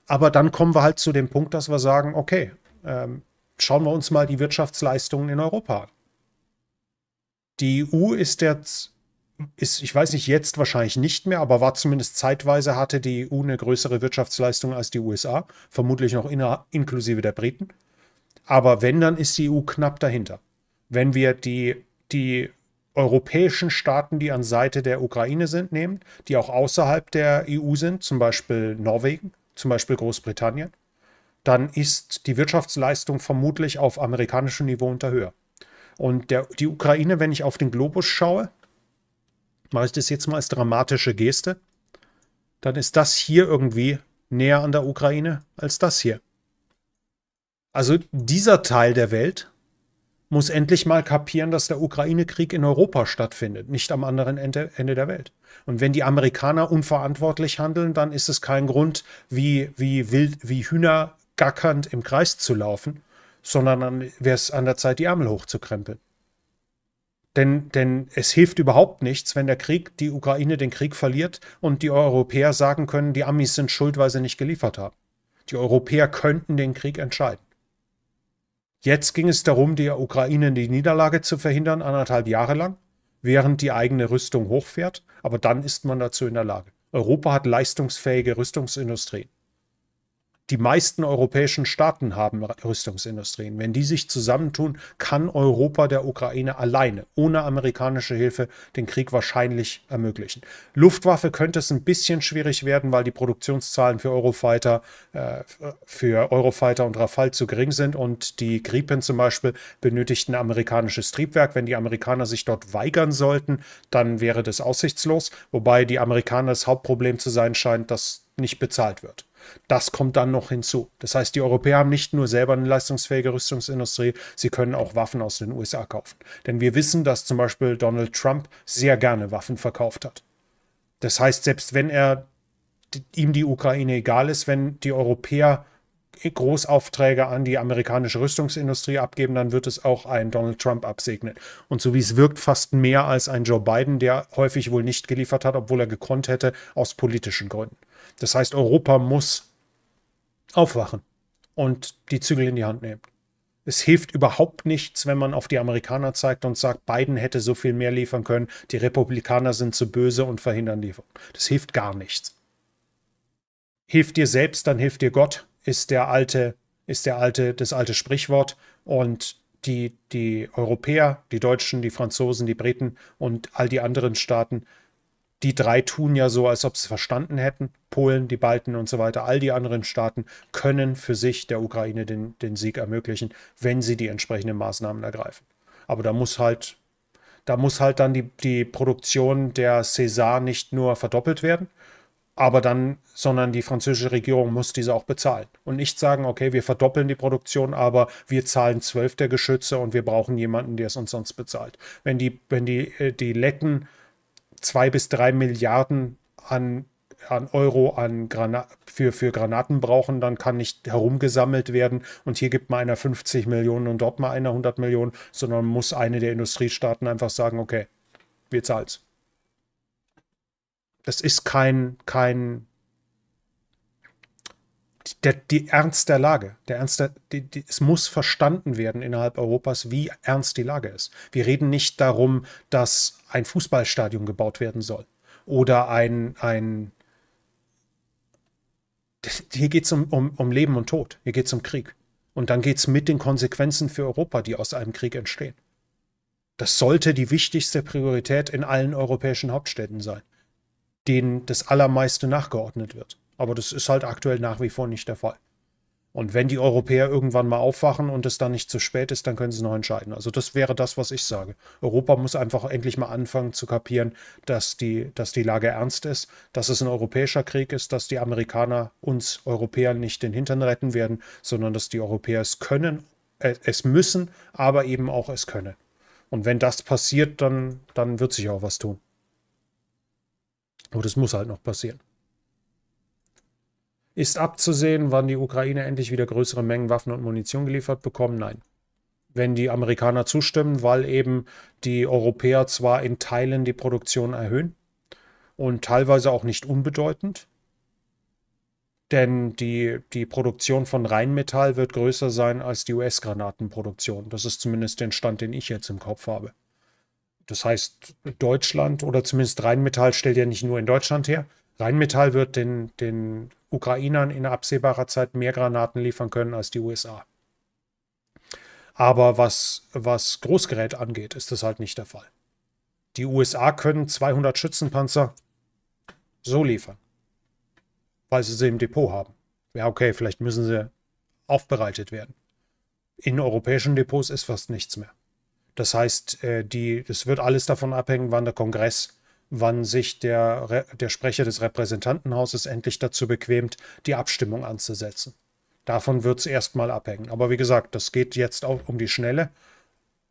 Aber dann kommen wir halt zu dem Punkt, dass wir sagen, okay, ähm, schauen wir uns mal die Wirtschaftsleistungen in Europa an. Die EU ist jetzt, ist, ich weiß nicht, jetzt wahrscheinlich nicht mehr, aber war zumindest zeitweise, hatte die EU eine größere Wirtschaftsleistung als die USA, vermutlich noch in, inklusive der Briten. Aber wenn, dann ist die EU knapp dahinter. Wenn wir die, die europäischen Staaten, die an Seite der Ukraine sind, nehmen, die auch außerhalb der EU sind, zum Beispiel Norwegen, zum Beispiel Großbritannien, dann ist die Wirtschaftsleistung vermutlich auf amerikanischem Niveau unter höher. Und der, die Ukraine, wenn ich auf den Globus schaue, mache ich das jetzt mal als dramatische Geste, dann ist das hier irgendwie näher an der Ukraine als das hier. Also dieser Teil der Welt muss endlich mal kapieren, dass der Ukraine-Krieg in Europa stattfindet, nicht am anderen Ende, Ende, der Welt. Und wenn die Amerikaner unverantwortlich handeln, dann ist es kein Grund, wie, wie, wild, wie Hühner gackernd im Kreis zu laufen, sondern dann wäre es an der Zeit, die Ärmel hochzukrempeln. Denn, denn es hilft überhaupt nichts, wenn der Krieg, die Ukraine den Krieg verliert und die Europäer sagen können, die Amis sind schuld, weil sie nicht geliefert haben. Die Europäer könnten den Krieg entscheiden. Jetzt ging es darum, der Ukraine die Niederlage zu verhindern, anderthalb Jahre lang, während die eigene Rüstung hochfährt, aber dann ist man dazu in der Lage. Europa hat leistungsfähige Rüstungsindustrien die meisten europäischen Staaten haben Rüstungsindustrien. Wenn die sich zusammentun, kann Europa der Ukraine alleine, ohne amerikanische Hilfe, den Krieg wahrscheinlich ermöglichen. Luftwaffe könnte es ein bisschen schwierig werden, weil die Produktionszahlen für Eurofighter, äh, für Eurofighter und Rafale zu gering sind und die Gripen zum Beispiel benötigt ein amerikanisches Triebwerk. Wenn die Amerikaner sich dort weigern sollten, dann wäre das aussichtslos, wobei die Amerikaner das Hauptproblem zu sein scheint, dass nicht bezahlt wird. Das kommt dann noch hinzu. Das heißt, die Europäer haben nicht nur selber eine leistungsfähige Rüstungsindustrie, sie können auch Waffen aus den USA kaufen. Denn wir wissen, dass zum Beispiel Donald Trump sehr gerne Waffen verkauft hat. Das heißt, selbst wenn er ihm die Ukraine egal ist, wenn die Europäer Großaufträge an die amerikanische Rüstungsindustrie abgeben, dann wird es auch einen Donald Trump absegnen. Und so wie es wirkt, fast mehr als ein Joe Biden, der häufig wohl nicht geliefert hat, obwohl er gekonnt hätte, aus politischen Gründen. Das heißt, Europa muss aufwachen und die Zügel in die Hand nehmen. Es hilft überhaupt nichts, wenn man auf die Amerikaner zeigt und sagt, Biden hätte so viel mehr liefern können, die Republikaner sind zu böse und verhindern Lieferung. Das hilft gar nichts. Hilft dir selbst, dann hilft dir Gott, ist der alte, ist der alte, das alte Sprichwort. Und die, die Europäer, die Deutschen, die Franzosen, die Briten und all die anderen Staaten die drei tun ja so, als ob sie es verstanden hätten. Polen, die Balten und so weiter, all die anderen Staaten können für sich der Ukraine den, den Sieg ermöglichen, wenn sie die entsprechenden Maßnahmen ergreifen. Aber da muss halt, da muss halt dann die, die Produktion der César nicht nur verdoppelt werden, aber dann, sondern die französische Regierung muss diese auch bezahlen. Und nicht sagen, okay, wir verdoppeln die Produktion, aber wir zahlen zwölf der Geschütze und wir brauchen jemanden, der es uns sonst bezahlt. Wenn die, wenn die, äh, die Letten zwei bis drei Milliarden an, an Euro an Granat, für, für Granaten brauchen, dann kann nicht herumgesammelt werden und hier gibt mal einer 50 Millionen und dort mal einer 100 Millionen, sondern muss eine der Industriestaaten einfach sagen, okay, wir zahlen es. Das ist kein, kein der, die Ernst der Lage. Der Ernst der, die, die, es muss verstanden werden innerhalb Europas, wie ernst die Lage ist. Wir reden nicht darum, dass ein Fußballstadion gebaut werden soll. Oder ein, ein hier geht es um, um, um, Leben und Tod, hier geht es um Krieg. Und dann geht es mit den Konsequenzen für Europa, die aus einem Krieg entstehen. Das sollte die wichtigste Priorität in allen europäischen Hauptstädten sein, denen das Allermeiste nachgeordnet wird. Aber das ist halt aktuell nach wie vor nicht der Fall. Und wenn die Europäer irgendwann mal aufwachen und es dann nicht zu spät ist, dann können sie noch entscheiden. Also das wäre das, was ich sage. Europa muss einfach endlich mal anfangen zu kapieren, dass die, dass die Lage ernst ist, dass es ein europäischer Krieg ist, dass die Amerikaner uns Europäern nicht den Hintern retten werden, sondern dass die Europäer es können, äh, es müssen, aber eben auch es können. Und wenn das passiert, dann, dann wird sich auch was tun. Nur das muss halt noch passieren. Ist abzusehen, wann die Ukraine endlich wieder größere Mengen Waffen und Munition geliefert bekommen? Nein. Wenn die Amerikaner zustimmen, weil eben die Europäer zwar in Teilen die Produktion erhöhen und teilweise auch nicht unbedeutend, denn die, die Produktion von Rheinmetall wird größer sein als die US-Granatenproduktion. Das ist zumindest der Stand, den ich jetzt im Kopf habe. Das heißt, Deutschland oder zumindest Rheinmetall stellt ja nicht nur in Deutschland her, Rheinmetall wird den, den Ukrainern in absehbarer Zeit mehr Granaten liefern können als die USA. Aber was, was Großgerät angeht, ist das halt nicht der Fall. Die USA können 200 Schützenpanzer so liefern, weil sie sie im Depot haben. Ja, okay, vielleicht müssen sie aufbereitet werden. In europäischen Depots ist fast nichts mehr. Das heißt, äh, die, es wird alles davon abhängen, wann der Kongress wann sich der, der Sprecher des Repräsentantenhauses endlich dazu bequemt, die Abstimmung anzusetzen. Davon wird es erstmal abhängen. Aber wie gesagt, das geht jetzt auch um die Schnelle.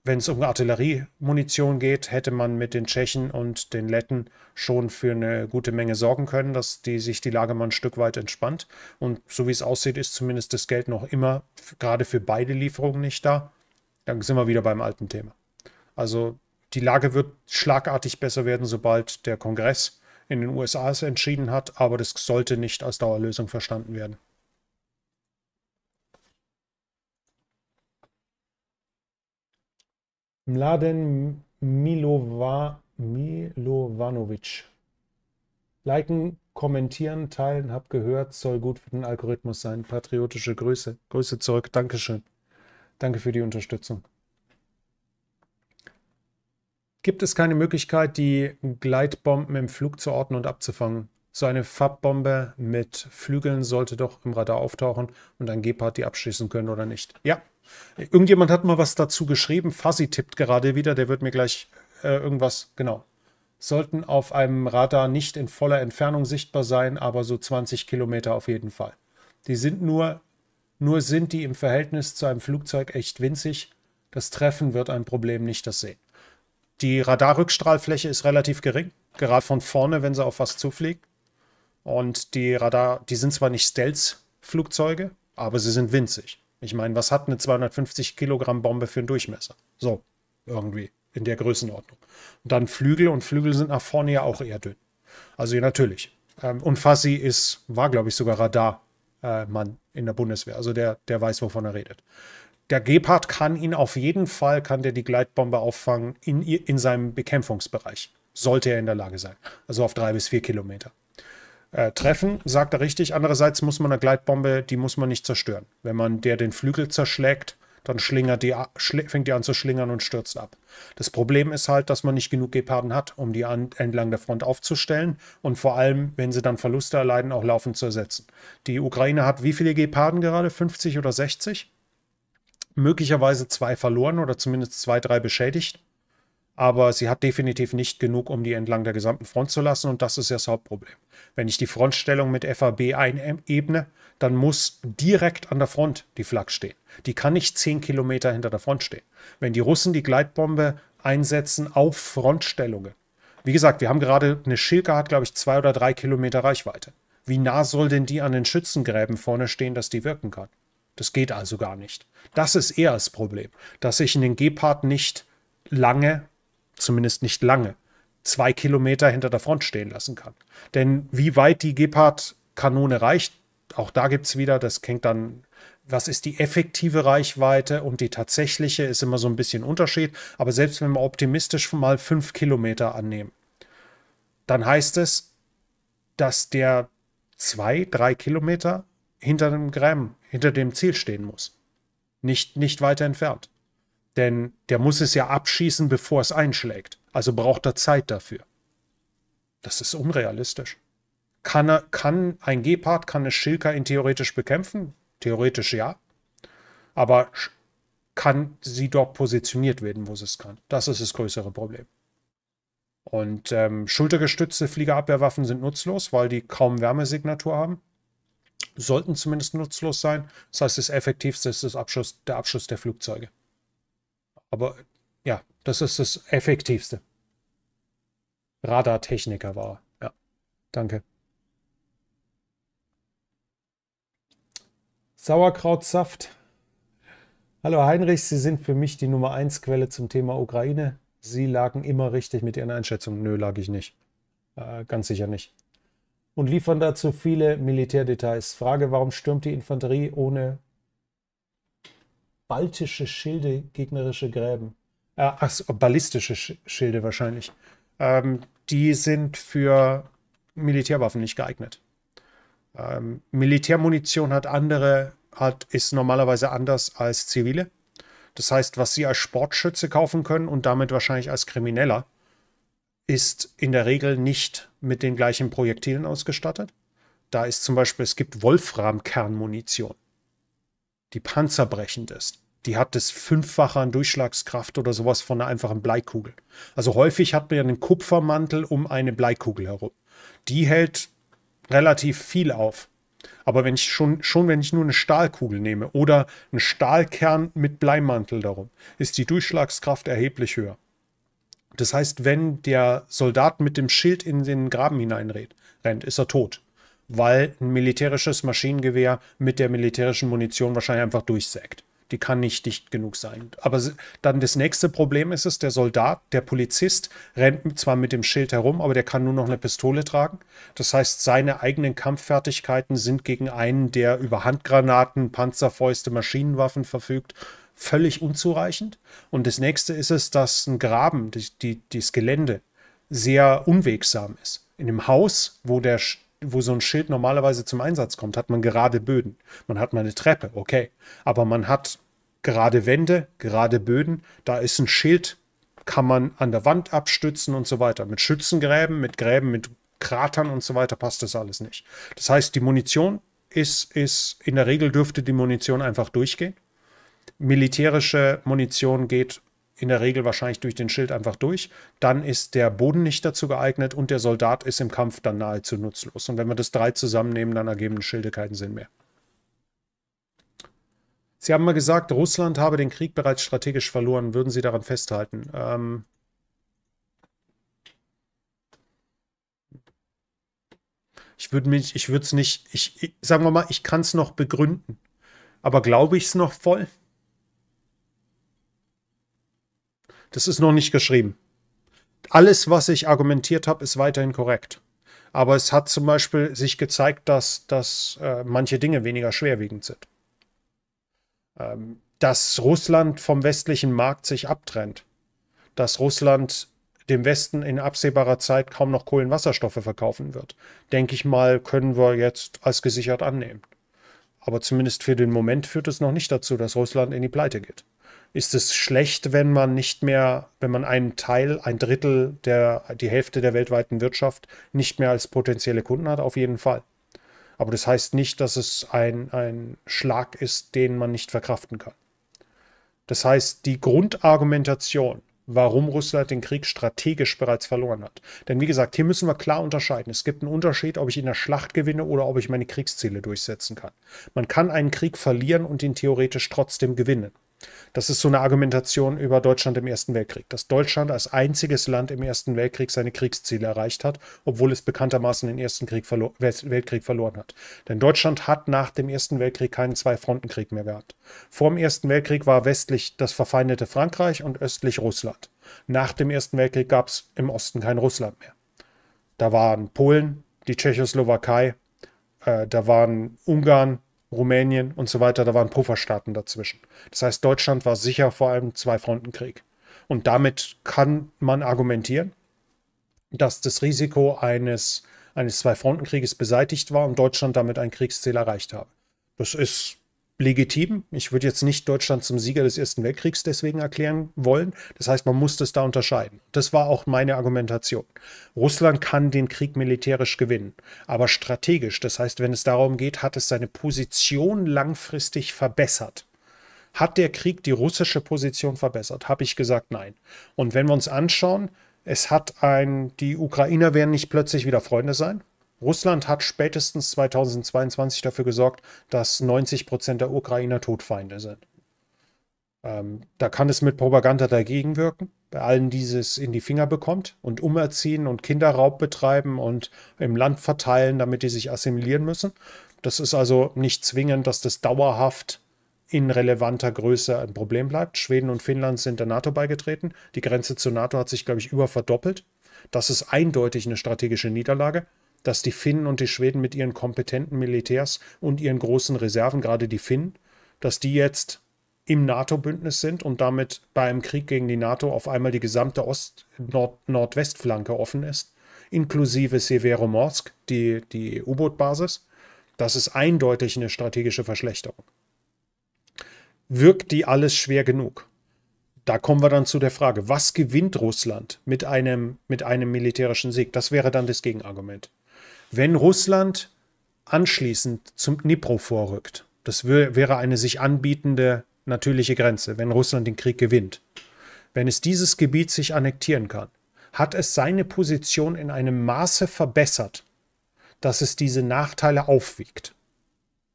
Wenn es um Artilleriemunition geht, hätte man mit den Tschechen und den Letten schon für eine gute Menge sorgen können, dass die sich die Lage mal ein Stück weit entspannt. Und so wie es aussieht, ist zumindest das Geld noch immer gerade für beide Lieferungen nicht da. Dann sind wir wieder beim alten Thema. Also die Lage wird schlagartig besser werden, sobald der Kongress in den USA es entschieden hat, aber das sollte nicht als Dauerlösung verstanden werden. Mladen Milova, Milovanovic. Liken, kommentieren, teilen, hab gehört, soll gut für den Algorithmus sein. Patriotische Grüße. Grüße zurück. Dankeschön. Danke für die Unterstützung gibt es keine Möglichkeit, die Gleitbomben im Flug zu orten und abzufangen. So eine Farbbombe mit Flügeln sollte doch im Radar auftauchen und ein Gepard die abschießen können oder nicht. Ja, irgendjemand hat mal was dazu geschrieben. Fuzzy tippt gerade wieder, der wird mir gleich äh, irgendwas, genau. Sollten auf einem Radar nicht in voller Entfernung sichtbar sein, aber so 20 Kilometer auf jeden Fall. Die sind nur, nur sind die im Verhältnis zu einem Flugzeug echt winzig. Das Treffen wird ein Problem nicht das Sehen. Die Radarrückstrahlfläche ist relativ gering, gerade von vorne, wenn sie auf was zufliegt. Und die Radar, die sind zwar nicht Stealth-Flugzeuge, aber sie sind winzig. Ich meine, was hat eine 250 Kilogramm Bombe für einen Durchmesser? So, irgendwie in der Größenordnung. Und dann Flügel und Flügel sind nach vorne ja auch eher dünn. Also ja, natürlich. Ähm, und Fassi ist, war glaube ich sogar Radarmann äh, in der Bundeswehr. Also der, der weiß, wovon er redet der Gepard kann ihn auf jeden Fall, kann der die Gleitbombe auffangen in, in seinem Bekämpfungsbereich. Sollte er in der Lage sein. Also auf drei bis vier Kilometer. Äh, treffen, sagt er richtig. Andererseits muss man eine Gleitbombe, die muss man nicht zerstören. Wenn man der den Flügel zerschlägt, dann schlingert die, schli fängt die an zu schlingern und stürzt ab. Das Problem ist halt, dass man nicht genug Geparden hat, um die an, entlang der Front aufzustellen und vor allem, wenn sie dann Verluste erleiden, auch laufend zu ersetzen. Die Ukraine hat wie viele Geparden gerade? 50 oder 60? möglicherweise zwei verloren oder zumindest zwei, drei beschädigt. Aber sie hat definitiv nicht genug, um die entlang der gesamten Front zu lassen. Und das ist ja das Hauptproblem. Wenn ich die Frontstellung mit FAB einebne, dann muss direkt an der Front die Flak stehen. Die kann nicht zehn Kilometer hinter der Front stehen. Wenn die Russen die Gleitbombe einsetzen auf Frontstellungen, wie gesagt, wir haben gerade eine Schilke hat, glaube ich, zwei oder drei Kilometer Reichweite. Wie nah soll denn die an den Schützengräben vorne stehen, dass die wirken kann? Das geht also gar nicht. Das ist eher das Problem, dass ich in den Gepard nicht lange, zumindest nicht lange, zwei Kilometer hinter der Front stehen lassen kann. Denn wie weit die Gepard-Kanone reicht, auch da gibt es wieder, das hängt dann, was ist die effektive Reichweite und die tatsächliche, ist immer so ein bisschen Unterschied. Aber selbst wenn wir optimistisch mal fünf Kilometer annehmen, dann heißt es, dass der zwei, drei Kilometer hinter dem Graben, hinter dem Ziel stehen muss. Nicht, nicht weiter entfernt. Denn der muss es ja abschießen, bevor es einschlägt. Also braucht er Zeit dafür. Das ist unrealistisch. Kann, er, kann ein Gepard, kann es Schilka theoretisch bekämpfen? Theoretisch ja. Aber kann sie dort positioniert werden, wo sie es kann? Das ist das größere Problem. Und ähm, schultergestützte Fliegerabwehrwaffen sind nutzlos, weil die kaum Wärmesignatur haben sollten zumindest nutzlos sein. Das heißt, das Effektivste ist das Abschuss, der Abschuss der Flugzeuge. Aber ja, das ist das Effektivste. Radartechniker war er. Ja, danke. Sauerkrautsaft. Hallo Heinrich, Sie sind für mich die Nummer 1 Quelle zum Thema Ukraine. Sie lagen immer richtig mit Ihren Einschätzungen. Nö, lag ich nicht. Äh, ganz sicher nicht und liefern dazu viele Militärdetails. Frage, warum stürmt die Infanterie ohne baltische Schilde gegnerische Gräben? Äh, ach, so, ballistische Schilde wahrscheinlich. Ähm, die sind für Militärwaffen nicht geeignet. Ähm, Militärmunition hat andere, hat, ist normalerweise anders als zivile. Das heißt, was Sie als Sportschütze kaufen können und damit wahrscheinlich als Krimineller, ist in der Regel nicht mit den gleichen Projektilen ausgestattet. Da ist zum Beispiel, es gibt Wolfram-Kernmunition, die panzerbrechend ist. Die hat das Fünffache an Durchschlagskraft oder sowas von einer einfachen Bleikugel. Also häufig hat man ja einen Kupfermantel um eine Bleikugel herum. Die hält relativ viel auf. Aber wenn ich schon, schon wenn ich nur eine Stahlkugel nehme oder einen Stahlkern mit Bleimantel darum, ist die Durchschlagskraft erheblich höher. Das heißt, wenn der Soldat mit dem Schild in den Graben hineinrennt, ist er tot. Weil ein militärisches Maschinengewehr mit der militärischen Munition wahrscheinlich einfach durchsägt. Die kann nicht dicht genug sein. Aber dann das nächste Problem ist es, der Soldat, der Polizist rennt zwar mit dem Schild herum, aber der kann nur noch eine Pistole tragen. Das heißt, seine eigenen Kampffertigkeiten sind gegen einen, der über Handgranaten, Panzerfäuste, Maschinenwaffen verfügt völlig unzureichend. Und das nächste ist es, dass ein Graben, die, die, das Gelände, sehr unwegsam ist. In dem Haus, wo, der, wo so ein Schild normalerweise zum Einsatz kommt, hat man gerade Böden. Man hat mal eine Treppe, okay. Aber man hat gerade Wände, gerade Böden. Da ist ein Schild, kann man an der Wand abstützen und so weiter. Mit Schützengräben, mit Gräben, mit Kratern und so weiter passt das alles nicht. Das heißt, die Munition ist, ist in der Regel dürfte die Munition einfach durchgehen militärische Munition geht in der Regel wahrscheinlich durch den Schild einfach durch. Dann ist der Boden nicht dazu geeignet und der Soldat ist im Kampf dann nahezu nutzlos. Und wenn wir das drei zusammennehmen, dann ergeben Schilde keinen Sinn mehr. Sie haben mal gesagt, Russland habe den Krieg bereits strategisch verloren. Würden Sie daran festhalten? Ähm ich würde mich, ich würde es nicht, ich, ich, sagen wir mal, ich kann es noch begründen. Aber glaube ich es noch voll? Das ist noch nicht geschrieben. Alles, was ich argumentiert habe, ist weiterhin korrekt. Aber es hat zum Beispiel sich gezeigt, dass, dass äh, manche Dinge weniger schwerwiegend sind. Ähm, dass Russland vom westlichen Markt sich abtrennt. Dass Russland dem Westen in absehbarer Zeit kaum noch Kohlenwasserstoffe verkaufen wird. Denke ich mal, können wir jetzt als gesichert annehmen. Aber zumindest für den Moment führt es noch nicht dazu, dass Russland in die Pleite geht ist es schlecht, wenn man nicht mehr, wenn man einen Teil, ein Drittel der, die Hälfte der weltweiten Wirtschaft nicht mehr als potenzielle Kunden hat, auf jeden Fall. Aber das heißt nicht, dass es ein, ein Schlag ist, den man nicht verkraften kann. Das heißt, die Grundargumentation, warum Russland den Krieg strategisch bereits verloren hat. Denn wie gesagt, hier müssen wir klar unterscheiden. Es gibt einen Unterschied, ob ich in der Schlacht gewinne oder ob ich meine Kriegsziele durchsetzen kann. Man kann einen Krieg verlieren und ihn theoretisch trotzdem gewinnen. Das ist so eine Argumentation über Deutschland im Ersten Weltkrieg, dass Deutschland als einziges Land im Ersten Weltkrieg seine Kriegsziele erreicht hat, obwohl es bekanntermaßen den Ersten Krieg verlo Weltkrieg verloren hat. Denn Deutschland hat nach dem Ersten Weltkrieg keinen Zwei-Fronten-Krieg mehr gehabt. Vor dem Ersten Weltkrieg war westlich das verfeindete Frankreich und östlich Russland. Nach dem Ersten Weltkrieg gab es im Osten kein Russland mehr. Da waren Polen, die Tschechoslowakei, äh, da waren Ungarn, Rumänien und so weiter, da waren Pufferstaaten dazwischen. Das heißt, Deutschland war sicher vor einem Zweifrontenkrieg. Und damit kann man argumentieren, dass das Risiko eines, eines Zweifrontenkrieges beseitigt war und Deutschland damit ein Kriegsziel erreicht habe. Das ist legitim. Ich würde jetzt nicht Deutschland zum Sieger des Ersten Weltkriegs deswegen erklären wollen. Das heißt, man muss das da unterscheiden. Das war auch meine Argumentation. Russland kann den Krieg militärisch gewinnen, aber strategisch. Das heißt, wenn es darum geht, hat es seine Position langfristig verbessert. Hat der Krieg die russische Position verbessert? Habe ich gesagt, nein. Und wenn wir uns anschauen, es hat ein, die Ukrainer werden nicht plötzlich wieder Freunde sein. Russland hat spätestens 2022 dafür gesorgt, dass 90 Prozent der Ukrainer Todfeinde sind. Ähm, da kann es mit Propaganda dagegen wirken, bei allen die es in die Finger bekommt und umerziehen und Kinderraub betreiben und im Land verteilen, damit die sich assimilieren müssen. Das ist also nicht zwingend, dass das dauerhaft in relevanter Größe ein Problem bleibt. Schweden und Finnland sind der NATO beigetreten. Die Grenze zur NATO hat sich, glaube ich, über verdoppelt. Das ist eindeutig eine strategische Niederlage dass die Finnen und die Schweden mit ihren kompetenten Militärs und ihren großen Reserven, gerade die Finnen, dass die jetzt im NATO-Bündnis sind und damit bei einem Krieg gegen die NATO auf einmal die gesamte Ost Nord Nordwestflanke offen ist, inklusive Severomorsk, die, die U-Boot-Basis. Das ist eindeutig eine strategische Verschlechterung. Wirkt die alles schwer genug? Da kommen wir dann zu der Frage, was gewinnt Russland mit einem, mit einem militärischen Sieg? Das wäre dann das Gegenargument wenn Russland anschließend zum Dnipro vorrückt. Das wäre eine sich anbietende natürliche Grenze, wenn Russland den Krieg gewinnt. Wenn es dieses Gebiet sich annektieren kann, hat es seine Position in einem Maße verbessert, dass es diese Nachteile aufwiegt.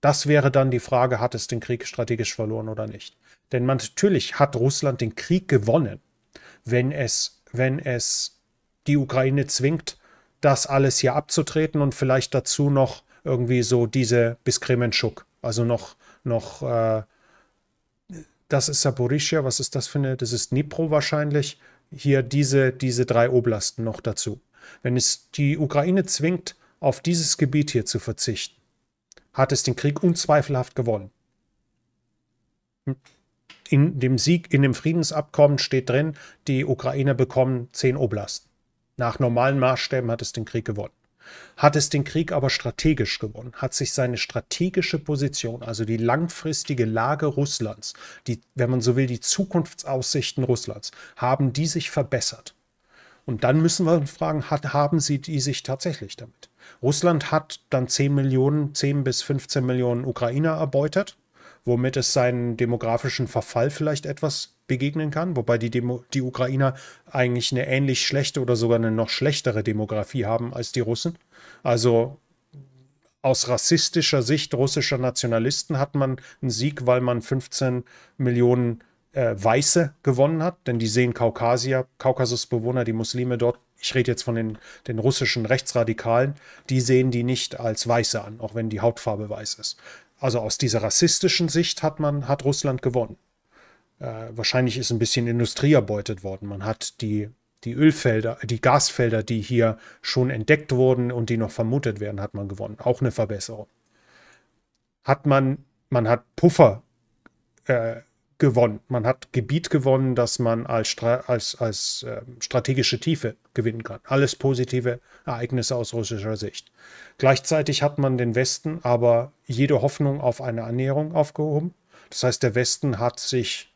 Das wäre dann die Frage, hat es den Krieg strategisch verloren oder nicht. Denn man, natürlich hat Russland den Krieg gewonnen, wenn es, wenn es die Ukraine zwingt, das alles hier abzutreten und vielleicht dazu noch irgendwie so diese bis Kremenschuk. Also noch, noch, äh, das ist Saporischia, was ist das für eine? Das ist Dnipro wahrscheinlich. Hier diese, diese drei Oblasten noch dazu. Wenn es die Ukraine zwingt, auf dieses Gebiet hier zu verzichten, hat es den Krieg unzweifelhaft gewonnen. In dem Sieg, in dem Friedensabkommen steht drin, die Ukrainer bekommen zehn Oblasten. Nach normalen Maßstäben hat es den Krieg gewonnen. Hat es den Krieg aber strategisch gewonnen, hat sich seine strategische Position, also die langfristige Lage Russlands, die, wenn man so will, die Zukunftsaussichten Russlands, haben die sich verbessert. Und dann müssen wir fragen, hat, haben sie die sich tatsächlich damit? Russland hat dann 10 Millionen, 10 bis 15 Millionen Ukrainer erbeutet, womit es seinen demografischen Verfall vielleicht etwas begegnen kann, wobei die, Demo die Ukrainer eigentlich eine ähnlich schlechte oder sogar eine noch schlechtere Demografie haben als die Russen. Also aus rassistischer Sicht russischer Nationalisten hat man einen Sieg, weil man 15 Millionen äh, Weiße gewonnen hat, denn die sehen Kaukasier, Kaukasusbewohner, die Muslime dort, ich rede jetzt von den, den russischen Rechtsradikalen, die sehen die nicht als Weiße an, auch wenn die Hautfarbe weiß ist. Also aus dieser rassistischen Sicht hat man, hat Russland gewonnen. Äh, wahrscheinlich ist ein bisschen Industrie erbeutet worden. Man hat die, die Ölfelder, die Gasfelder, die hier schon entdeckt wurden und die noch vermutet werden, hat man gewonnen. Auch eine Verbesserung. Hat man, man hat Puffer äh, gewonnen. Man hat Gebiet gewonnen, das man als, als, als äh, strategische Tiefe gewinnen kann. Alles positive Ereignisse aus russischer Sicht. Gleichzeitig hat man den Westen aber jede Hoffnung auf eine Annäherung aufgehoben. Das heißt, der Westen hat sich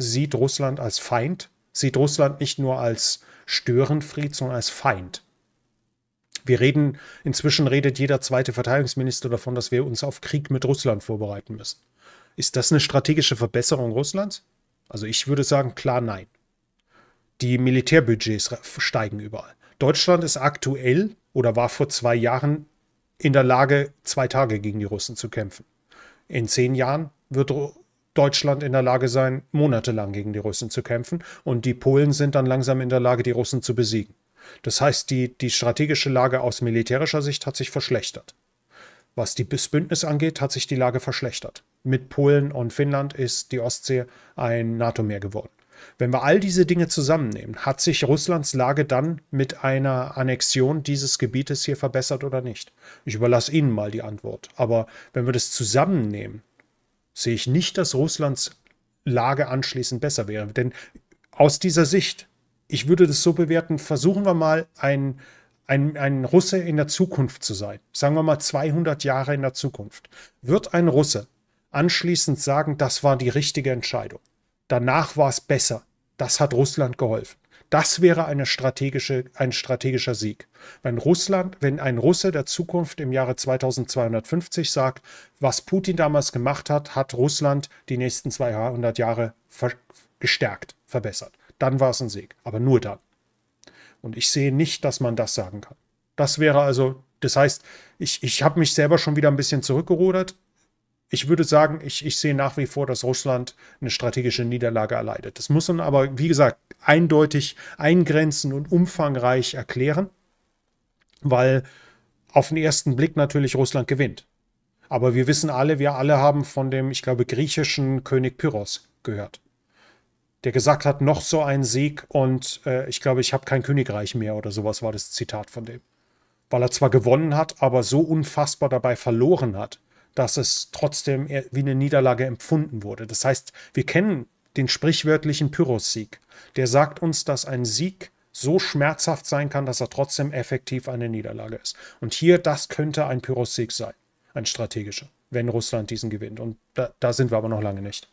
sieht Russland als Feind, sieht Russland nicht nur als Störenfried, sondern als Feind. Wir reden, inzwischen redet jeder zweite Verteidigungsminister davon, dass wir uns auf Krieg mit Russland vorbereiten müssen. Ist das eine strategische Verbesserung Russlands? Also ich würde sagen, klar nein. Die Militärbudgets steigen überall. Deutschland ist aktuell oder war vor zwei Jahren in der Lage, zwei Tage gegen die Russen zu kämpfen. In zehn Jahren wird Deutschland in der Lage sein, monatelang gegen die Russen zu kämpfen. Und die Polen sind dann langsam in der Lage, die Russen zu besiegen. Das heißt, die, die strategische Lage aus militärischer Sicht hat sich verschlechtert. Was die, das Bündnis angeht, hat sich die Lage verschlechtert. Mit Polen und Finnland ist die Ostsee ein NATO-Meer geworden. Wenn wir all diese Dinge zusammennehmen, hat sich Russlands Lage dann mit einer Annexion dieses Gebietes hier verbessert oder nicht? Ich überlasse Ihnen mal die Antwort. Aber wenn wir das zusammennehmen, sehe ich nicht, dass Russlands Lage anschließend besser wäre. Denn aus dieser Sicht, ich würde das so bewerten, versuchen wir mal ein, ein, ein Russe in der Zukunft zu sein. Sagen wir mal 200 Jahre in der Zukunft. Wird ein Russe anschließend sagen, das war die richtige Entscheidung. Danach war es besser. Das hat Russland geholfen. Das wäre eine strategische, ein strategischer Sieg. Wenn Russland, wenn ein Russe der Zukunft im Jahre 2250 sagt, was Putin damals gemacht hat, hat Russland die nächsten 200 Jahre gestärkt, verbessert. Dann war es ein Sieg, aber nur dann. Und ich sehe nicht, dass man das sagen kann. Das wäre also, das heißt, ich, ich habe mich selber schon wieder ein bisschen zurückgerudert ich würde sagen, ich, ich sehe nach wie vor, dass Russland eine strategische Niederlage erleidet. Das muss man aber, wie gesagt, eindeutig eingrenzen und umfangreich erklären, weil auf den ersten Blick natürlich Russland gewinnt. Aber wir wissen alle, wir alle haben von dem, ich glaube, griechischen König Pyrrhos gehört, der gesagt hat, noch so ein Sieg und äh, ich glaube, ich habe kein Königreich mehr oder sowas war das Zitat von dem. Weil er zwar gewonnen hat, aber so unfassbar dabei verloren hat dass es trotzdem wie eine Niederlage empfunden wurde. Das heißt, wir kennen den sprichwörtlichen Pyrrhus-Sieg. Der sagt uns, dass ein Sieg so schmerzhaft sein kann, dass er trotzdem effektiv eine Niederlage ist. Und hier, das könnte ein Pyrrhus-Sieg sein, ein strategischer, wenn Russland diesen gewinnt. Und da, da sind wir aber noch lange nicht.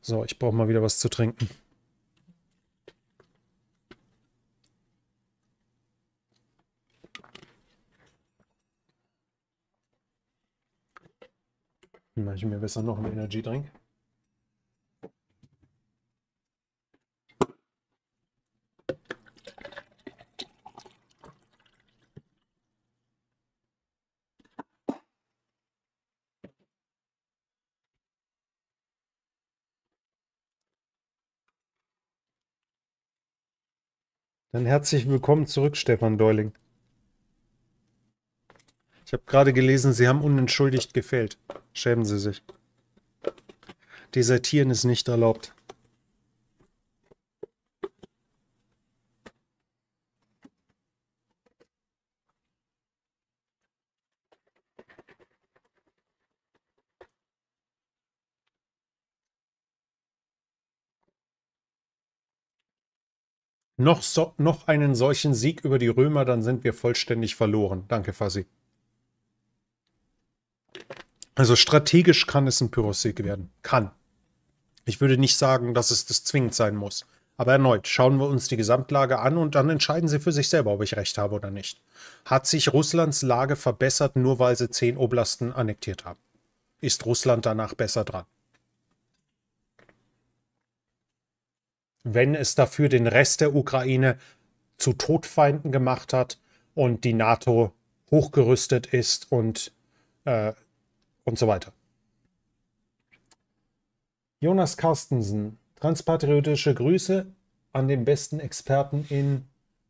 So, ich brauche mal wieder was zu trinken. Mache hm, ich mir besser noch einen Energy Dann herzlich willkommen zurück, Stefan Deuling. Ich habe gerade gelesen, sie haben unentschuldigt gefällt. Schämen Sie sich. Desertieren ist nicht erlaubt. Noch, so, noch einen solchen Sieg über die Römer, dann sind wir vollständig verloren. Danke, Fassi. Also strategisch kann es ein Pyrrhus-Sieg werden. Kann. Ich würde nicht sagen, dass es das zwingend sein muss. Aber erneut, schauen wir uns die Gesamtlage an und dann entscheiden Sie für sich selber, ob ich recht habe oder nicht. Hat sich Russlands Lage verbessert, nur weil sie zehn Oblasten annektiert haben? Ist Russland danach besser dran? Wenn es dafür den Rest der Ukraine zu Todfeinden gemacht hat und die NATO hochgerüstet ist und äh, und so weiter. Jonas Carstensen, transpatriotische Grüße an den besten Experten in,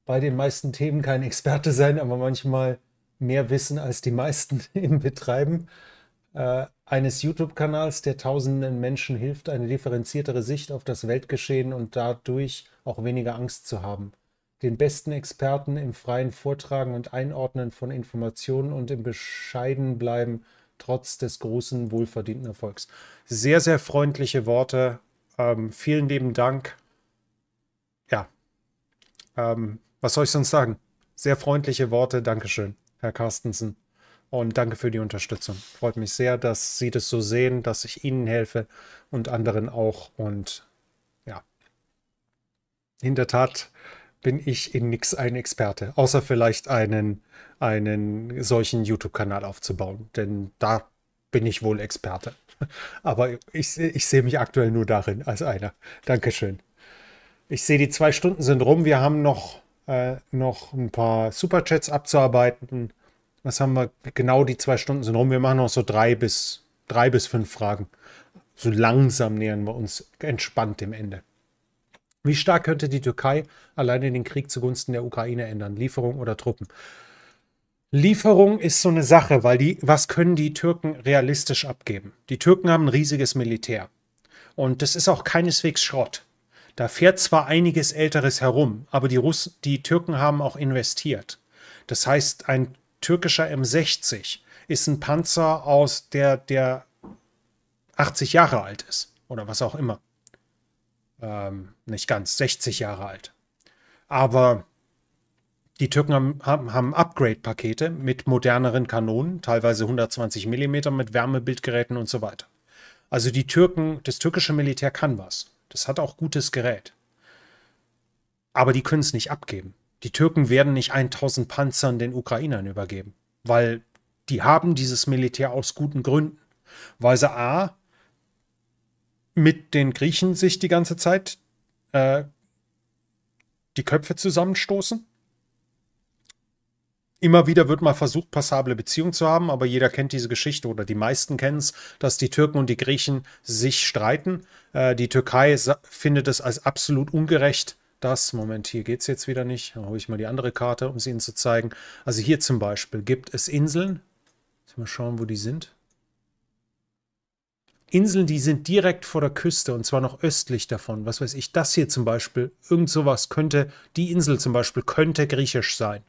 bei den meisten Themen kein Experte sein, aber manchmal mehr wissen als die meisten im Betreiben äh, eines YouTube-Kanals, der tausenden Menschen hilft, eine differenziertere Sicht auf das Weltgeschehen und dadurch auch weniger Angst zu haben. Den besten Experten im freien Vortragen und Einordnen von Informationen und im Bescheiden bleiben trotz des großen, wohlverdienten Erfolgs. Sehr, sehr freundliche Worte. Ähm, vielen lieben Dank. Ja. Ähm, was soll ich sonst sagen? Sehr freundliche Worte. Dankeschön, Herr Carstensen. Und danke für die Unterstützung. Freut mich sehr, dass Sie das so sehen, dass ich Ihnen helfe und anderen auch. Und ja, in der Tat bin ich in nichts ein Experte, außer vielleicht einen, einen solchen YouTube-Kanal aufzubauen, denn da bin ich wohl Experte. Aber ich, ich sehe mich aktuell nur darin als einer. Dankeschön. Ich sehe, die zwei Stunden sind rum. Wir haben noch, äh, noch ein paar Superchats abzuarbeiten. Was haben wir? Genau die zwei Stunden sind rum. Wir machen noch so drei bis, drei bis fünf Fragen. So langsam nähern wir uns entspannt dem Ende. Wie stark könnte die Türkei alleine den Krieg zugunsten der Ukraine ändern? Lieferung oder Truppen? Lieferung ist so eine Sache, weil die, was können die Türken realistisch abgeben? Die Türken haben ein riesiges Militär. Und das ist auch keineswegs Schrott. Da fährt zwar einiges Älteres herum, aber die, Russen, die Türken haben auch investiert. Das heißt, ein türkischer M60 ist ein Panzer aus der, der 80 Jahre alt ist oder was auch immer ähm, nicht ganz, 60 Jahre alt. Aber die Türken haben, haben, Upgrade-Pakete mit moderneren Kanonen, teilweise 120 mm mit Wärmebildgeräten und so weiter. Also die Türken, das türkische Militär kann was. Das hat auch gutes Gerät. Aber die können es nicht abgeben. Die Türken werden nicht 1000 Panzern den Ukrainern übergeben, weil die haben dieses Militär aus guten Gründen. Weil sie A, mit den Griechen sich die ganze Zeit äh, die Köpfe zusammenstoßen. Immer wieder wird mal versucht, passable Beziehungen zu haben, aber jeder kennt diese Geschichte oder die meisten kennen es, dass die Türken und die Griechen sich streiten. Äh, die Türkei findet es als absolut ungerecht, dass, Moment, hier geht es jetzt wieder nicht, dann hole ich mal die andere Karte, um es Ihnen zu zeigen. Also hier zum Beispiel gibt es Inseln, mal schauen, wo die sind. Inseln, die sind direkt vor der Küste und zwar noch östlich davon. Was weiß ich, das hier zum Beispiel, irgend sowas könnte, die Insel zum Beispiel könnte griechisch sein.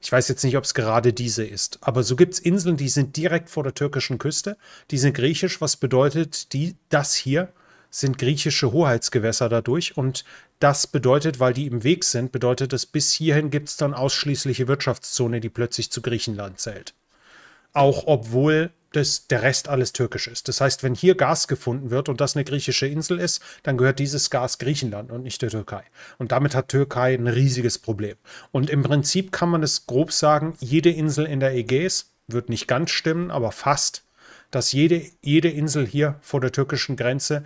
Ich weiß jetzt nicht, ob es gerade diese ist, aber so gibt es Inseln, die sind direkt vor der türkischen Küste, die sind griechisch, was bedeutet, die, das hier sind griechische Hoheitsgewässer dadurch und das bedeutet, weil die im Weg sind, bedeutet es, bis hierhin gibt es dann ausschließliche Wirtschaftszone, die plötzlich zu Griechenland zählt. Auch obwohl dass der Rest alles türkisch ist. Das heißt, wenn hier Gas gefunden wird und das eine griechische Insel ist, dann gehört dieses Gas Griechenland und nicht der Türkei. Und damit hat Türkei ein riesiges Problem. Und im Prinzip kann man es grob sagen, jede Insel in der Ägäis wird nicht ganz stimmen, aber fast, dass jede, jede Insel hier vor der türkischen Grenze,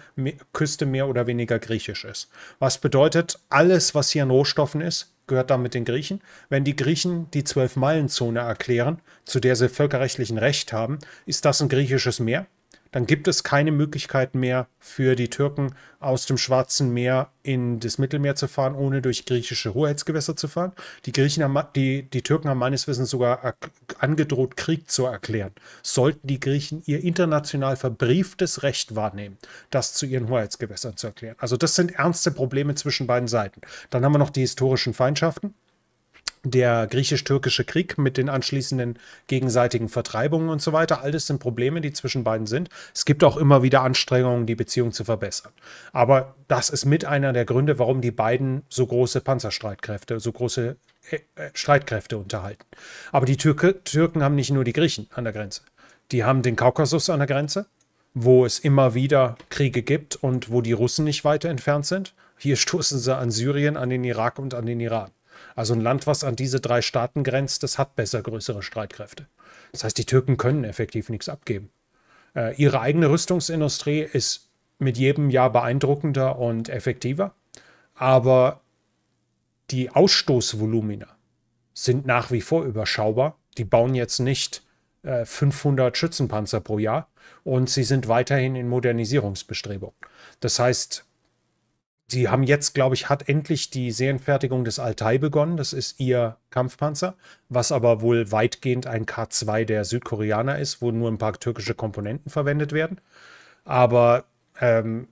Küste mehr oder weniger griechisch ist. Was bedeutet, alles, was hier an Rohstoffen ist, gehört da mit den Griechen, wenn die Griechen die Zwölf-Meilen-Zone erklären, zu der sie völkerrechtlichen Recht haben, ist das ein griechisches Meer? dann gibt es keine Möglichkeit mehr für die Türken aus dem Schwarzen Meer in das Mittelmeer zu fahren, ohne durch griechische Hoheitsgewässer zu fahren. Die, Griechen haben, die, die Türken haben meines Wissens sogar angedroht, Krieg zu erklären. Sollten die Griechen ihr international verbrieftes Recht wahrnehmen, das zu ihren Hoheitsgewässern zu erklären. Also das sind ernste Probleme zwischen beiden Seiten. Dann haben wir noch die historischen Feindschaften der griechisch-türkische Krieg mit den anschließenden gegenseitigen Vertreibungen und so weiter. All das sind Probleme, die zwischen beiden sind. Es gibt auch immer wieder Anstrengungen, die Beziehung zu verbessern. Aber das ist mit einer der Gründe, warum die beiden so große Panzerstreitkräfte, so große äh, äh, Streitkräfte unterhalten. Aber die Türke, Türken haben nicht nur die Griechen an der Grenze. Die haben den Kaukasus an der Grenze, wo es immer wieder Kriege gibt und wo die Russen nicht weiter entfernt sind. Hier stoßen sie an Syrien, an den Irak und an den Iran. Also ein Land, was an diese drei Staaten grenzt, das hat besser größere Streitkräfte. Das heißt, die Türken können effektiv nichts abgeben. Äh, ihre eigene Rüstungsindustrie ist mit jedem Jahr beeindruckender und effektiver, aber die Ausstoßvolumina sind nach wie vor überschaubar. Die bauen jetzt nicht äh, 500 Schützenpanzer pro Jahr und sie sind weiterhin in Modernisierungsbestrebung. Das heißt, Sie haben jetzt, glaube ich, hat endlich die Serienfertigung des Altai begonnen. Das ist ihr Kampfpanzer, was aber wohl weitgehend ein K2 der Südkoreaner ist, wo nur ein paar türkische Komponenten verwendet werden. Aber ähm,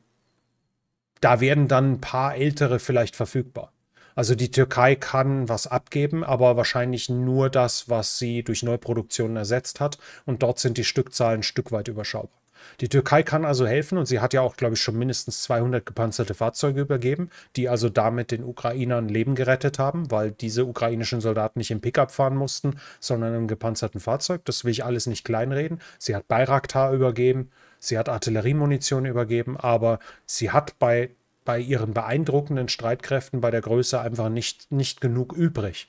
da werden dann ein paar ältere vielleicht verfügbar. Also die Türkei kann was abgeben, aber wahrscheinlich nur das, was sie durch Neuproduktionen ersetzt hat. Und dort sind die Stückzahlen ein Stück weit überschaubar. Die Türkei kann also helfen und sie hat ja auch, glaube ich, schon mindestens 200 gepanzerte Fahrzeuge übergeben, die also damit den Ukrainern Leben gerettet haben, weil diese ukrainischen Soldaten nicht im Pickup fahren mussten, sondern im gepanzerten Fahrzeug. Das will ich alles nicht kleinreden. Sie hat Bayraktar übergeben, sie hat Artilleriemunition übergeben, aber sie hat bei bei ihren beeindruckenden Streitkräften bei der Größe einfach nicht, nicht genug übrig,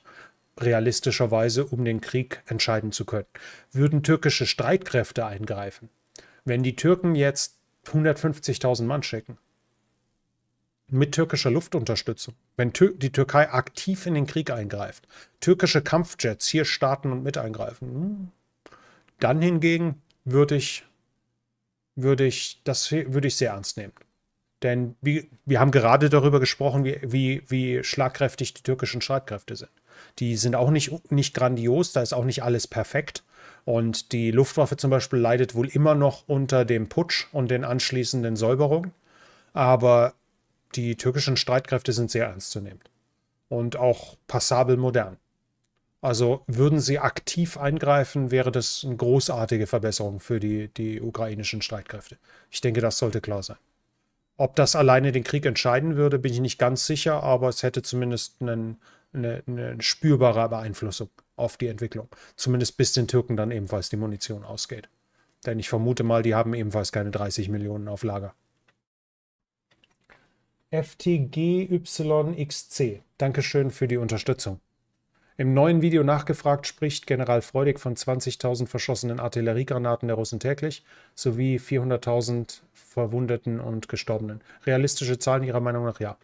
realistischerweise, um den Krieg entscheiden zu können. Würden türkische Streitkräfte eingreifen, wenn die Türken jetzt 150.000 Mann schicken. Mit türkischer Luftunterstützung. Wenn Tür die Türkei aktiv in den Krieg eingreift, türkische Kampfjets hier starten und mit eingreifen, hm, dann hingegen würde ich, würde ich, das würde ich sehr ernst nehmen. Denn wir, wir haben gerade darüber gesprochen, wie, wie, wie schlagkräftig die türkischen Streitkräfte sind. Die sind auch nicht, nicht grandios, da ist auch nicht alles perfekt. Und die Luftwaffe zum Beispiel leidet wohl immer noch unter dem Putsch und den anschließenden Säuberungen. Aber die türkischen Streitkräfte sind sehr ernstzunehmend und auch passabel modern. Also würden sie aktiv eingreifen, wäre das eine großartige Verbesserung für die, die ukrainischen Streitkräfte. Ich denke, das sollte klar sein. Ob das alleine den Krieg entscheiden würde, bin ich nicht ganz sicher, aber es hätte zumindest einen, eine, eine spürbare Beeinflussung auf die Entwicklung. Zumindest bis den Türken dann ebenfalls die Munition ausgeht. Denn ich vermute mal, die haben ebenfalls keine 30 Millionen auf Lager. FTGYXC. Dankeschön für die Unterstützung. Im neuen Video nachgefragt spricht General Freudig von 20.000 verschossenen Artilleriegranaten der Russen täglich sowie 400.000 Verwundeten und Gestorbenen. Realistische Zahlen Ihrer Meinung nach ja.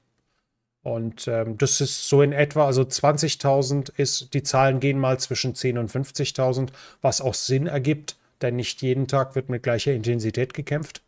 Und ähm, das ist so in etwa, also 20.000 ist, die Zahlen gehen mal zwischen 10.000 und 50.000, was auch Sinn ergibt, denn nicht jeden Tag wird mit gleicher Intensität gekämpft.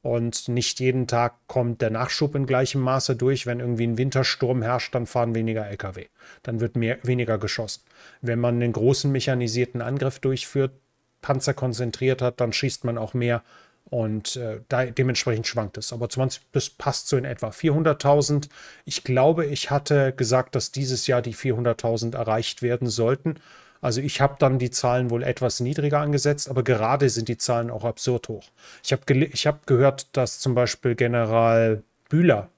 Und nicht jeden Tag kommt der Nachschub in gleichem Maße durch. Wenn irgendwie ein Wintersturm herrscht, dann fahren weniger Lkw. Dann wird mehr, weniger geschossen. Wenn man einen großen mechanisierten Angriff durchführt, Panzer konzentriert hat, dann schießt man auch mehr und äh, da, dementsprechend schwankt es. Aber 20, das passt so in etwa 400.000. Ich glaube, ich hatte gesagt, dass dieses Jahr die 400.000 erreicht werden sollten. Also ich habe dann die Zahlen wohl etwas niedriger angesetzt, aber gerade sind die Zahlen auch absurd hoch. Ich habe hab gehört, dass zum Beispiel General Bühler,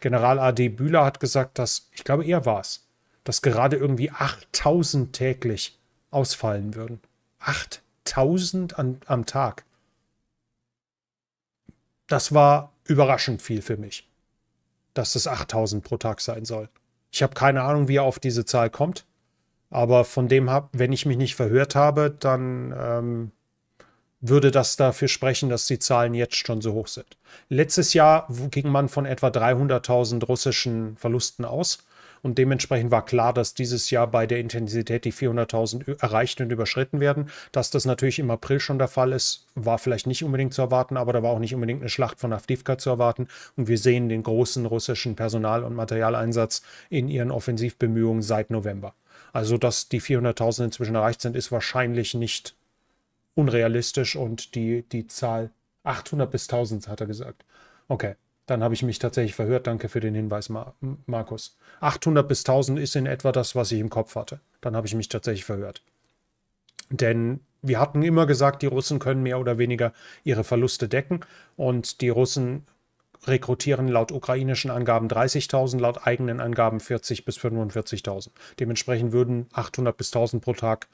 General AD Bühler hat gesagt, dass, ich glaube, er war es, dass gerade irgendwie 8000 täglich ausfallen würden. 8000 am Tag. Das war überraschend viel für mich, dass es 8000 pro Tag sein soll. Ich habe keine Ahnung, wie er auf diese Zahl kommt, aber von dem habe, wenn ich mich nicht verhört habe, dann ähm, würde das dafür sprechen, dass die Zahlen jetzt schon so hoch sind. Letztes Jahr ging man von etwa 300.000 russischen Verlusten aus. Und dementsprechend war klar, dass dieses Jahr bei der Intensität die 400.000 erreicht und überschritten werden. Dass das natürlich im April schon der Fall ist, war vielleicht nicht unbedingt zu erwarten, aber da war auch nicht unbedingt eine Schlacht von Avdivka zu erwarten. Und wir sehen den großen russischen Personal- und Materialeinsatz in ihren Offensivbemühungen seit November. Also, dass die 400.000 inzwischen erreicht sind, ist wahrscheinlich nicht unrealistisch und die, die Zahl 800 bis 1000 hat er gesagt. Okay. Dann habe ich mich tatsächlich verhört. Danke für den Hinweis, Mar Markus. 800 bis 1000 ist in etwa das, was ich im Kopf hatte. Dann habe ich mich tatsächlich verhört. Denn wir hatten immer gesagt, die Russen können mehr oder weniger ihre Verluste decken. Und die Russen rekrutieren laut ukrainischen Angaben 30.000, laut eigenen Angaben 40.000 bis 45.000. Dementsprechend würden 800 bis 1000 pro Tag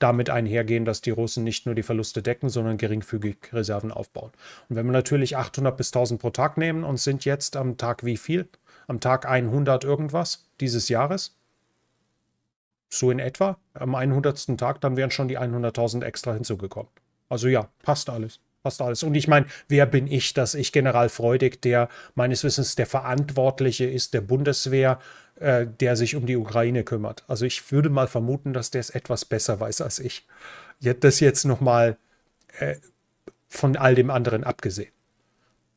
damit einhergehen, dass die Russen nicht nur die Verluste decken, sondern geringfügig Reserven aufbauen. Und wenn wir natürlich 800 bis 1000 pro Tag nehmen und sind jetzt am Tag wie viel? Am Tag 100 irgendwas dieses Jahres? So in etwa? Am 100. Tag, dann wären schon die 100.000 extra hinzugekommen. Also ja, passt alles passt alles. Und ich meine, wer bin ich, dass ich General Freudig, der meines Wissens der Verantwortliche ist der Bundeswehr, äh, der sich um die Ukraine kümmert. Also ich würde mal vermuten, dass der es etwas besser weiß als ich. Das jetzt nochmal äh, von all dem anderen abgesehen.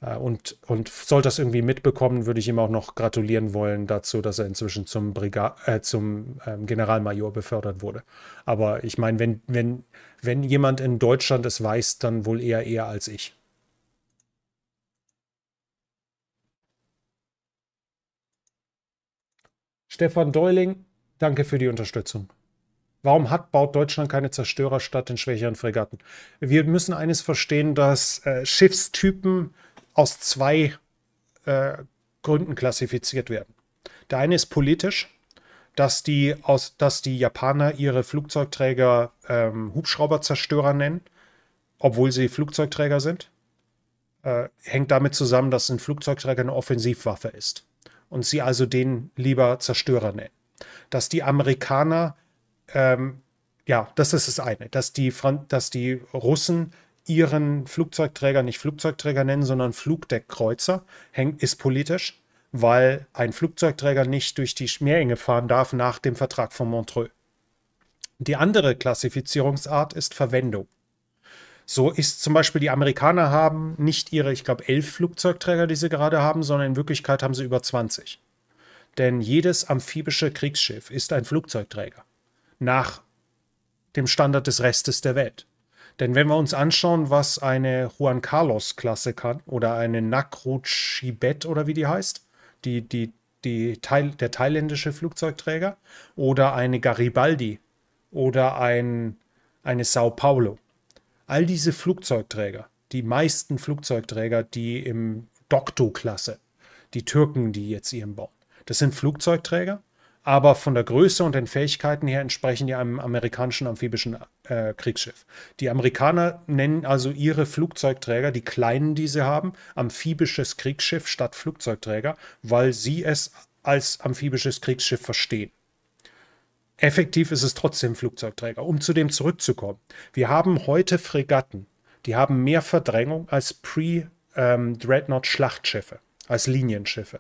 Äh, und, und sollte das irgendwie mitbekommen, würde ich ihm auch noch gratulieren wollen dazu, dass er inzwischen zum, Briga äh, zum ähm, Generalmajor befördert wurde. Aber ich meine, wenn, wenn, wenn jemand in Deutschland es weiß, dann wohl eher er als ich. Stefan Deuling, danke für die Unterstützung. Warum hat, baut Deutschland keine Zerstörer statt den schwächeren Fregatten? Wir müssen eines verstehen, dass äh, Schiffstypen aus zwei äh, Gründen klassifiziert werden. Der eine ist politisch, dass die, aus, dass die Japaner ihre Flugzeugträger ähm, Hubschrauberzerstörer nennen, obwohl sie Flugzeugträger sind. Äh, hängt damit zusammen, dass ein Flugzeugträger eine Offensivwaffe ist und sie also den lieber Zerstörer nennen. Dass die Amerikaner, ähm, ja, das ist das eine, dass die, dass die Russen ihren Flugzeugträger nicht Flugzeugträger nennen, sondern Flugdeckkreuzer, ist politisch, weil ein Flugzeugträger nicht durch die Meerenge fahren darf nach dem Vertrag von Montreux. Die andere Klassifizierungsart ist Verwendung. So ist zum Beispiel, die Amerikaner haben nicht ihre, ich glaube, elf Flugzeugträger, die sie gerade haben, sondern in Wirklichkeit haben sie über 20. Denn jedes amphibische Kriegsschiff ist ein Flugzeugträger. Nach dem Standard des Restes der Welt. Denn wenn wir uns anschauen, was eine Juan Carlos-Klasse kann oder eine Nakrut-Shibet oder wie die heißt, die, die, die Thail der thailändische Flugzeugträger, oder eine Garibaldi oder ein, eine Sao Paulo, all diese Flugzeugträger, die meisten Flugzeugträger, die im Dokto-Klasse, die Türken, die jetzt ihren bauen, das sind Flugzeugträger, aber von der Größe und den Fähigkeiten her entsprechen die einem amerikanischen amphibischen äh, Kriegsschiff. Die Amerikaner nennen also ihre Flugzeugträger, die kleinen, die sie haben, amphibisches Kriegsschiff statt Flugzeugträger, weil sie es als amphibisches Kriegsschiff verstehen. Effektiv ist es trotzdem Flugzeugträger. Um zu dem zurückzukommen, wir haben heute Fregatten, die haben mehr Verdrängung als Pre-Dreadnought-Schlachtschiffe, ähm, als Linienschiffe.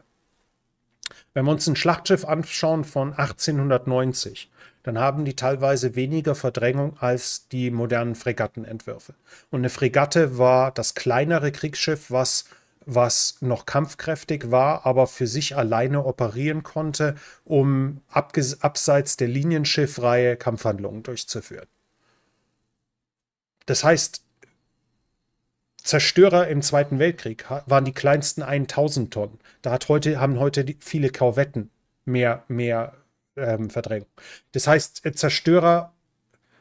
Wenn wir uns ein Schlachtschiff anschauen von 1890, dann haben die teilweise weniger Verdrängung als die modernen Fregattenentwürfe. Und eine Fregatte war das kleinere Kriegsschiff, was, was noch kampfkräftig war, aber für sich alleine operieren konnte, um abseits der Linienschiffreihe Kampfhandlungen durchzuführen. Das heißt, Zerstörer im Zweiten Weltkrieg waren die kleinsten 1000 Tonnen. Da hat heute, haben heute viele Korvetten mehr, mehr ähm, Verdrängung. Das heißt, äh, Zerstörer,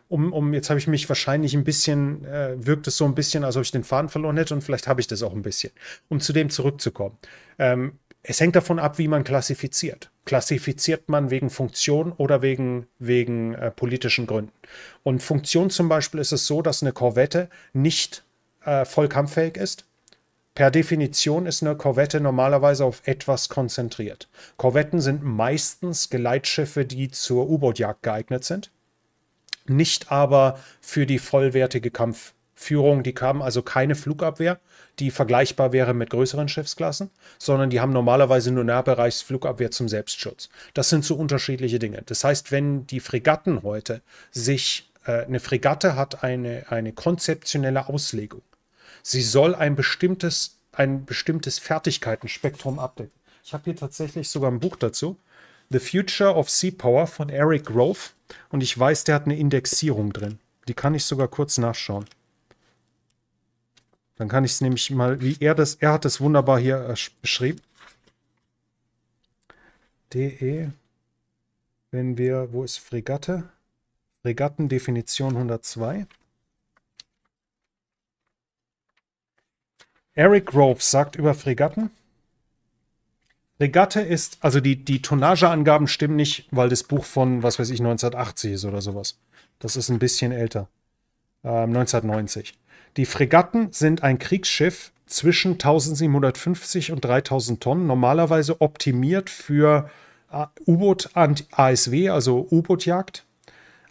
um, um jetzt habe ich mich wahrscheinlich ein bisschen, äh, wirkt es so ein bisschen, als ob ich den Faden verloren hätte und vielleicht habe ich das auch ein bisschen, um zu dem zurückzukommen. Ähm, es hängt davon ab, wie man klassifiziert. Klassifiziert man wegen Funktion oder wegen, wegen äh, politischen Gründen. Und Funktion zum Beispiel ist es so, dass eine Korvette nicht äh, voll kampffähig ist. Per Definition ist eine Korvette normalerweise auf etwas konzentriert. Korvetten sind meistens Geleitschiffe, die zur U-Boot-Jagd geeignet sind, nicht aber für die vollwertige Kampfführung. Die haben also keine Flugabwehr, die vergleichbar wäre mit größeren Schiffsklassen, sondern die haben normalerweise nur Nahbereichsflugabwehr zum Selbstschutz. Das sind so unterschiedliche Dinge. Das heißt, wenn die Fregatten heute sich äh, eine Fregatte hat eine, eine konzeptionelle Auslegung. Sie soll ein bestimmtes, ein bestimmtes Fertigkeitenspektrum abdecken. Ich habe hier tatsächlich sogar ein Buch dazu. The Future of Sea Power von Eric Grove. Und ich weiß, der hat eine Indexierung drin. Die kann ich sogar kurz nachschauen. Dann kann ich es nämlich mal, wie er das, er hat das wunderbar hier äh, beschrieben. DE, wenn wir, wo ist Fregatte? Fregattendefinition 102. Eric Groves sagt über Fregatten. Fregatte ist, also die, die Tonnageangaben stimmen nicht, weil das Buch von, was weiß ich, 1980 ist oder sowas. Das ist ein bisschen älter. Ähm, 1990. Die Fregatten sind ein Kriegsschiff zwischen 1750 und 3000 Tonnen, normalerweise optimiert für äh, U-Boot ASW, also U-Boot-Jagd,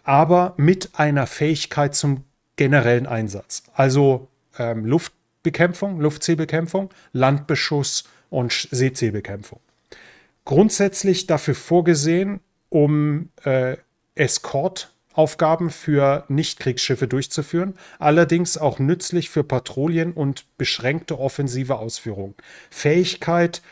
aber mit einer Fähigkeit zum generellen Einsatz. Also ähm, Luft, Bekämpfung, Luftseebekämpfung, Landbeschuss und Seeseebekämpfung. Grundsätzlich dafür vorgesehen, um äh, Escort-Aufgaben für Nichtkriegsschiffe durchzuführen, allerdings auch nützlich für Patrouillen und beschränkte offensive Ausführungen. Fähigkeit,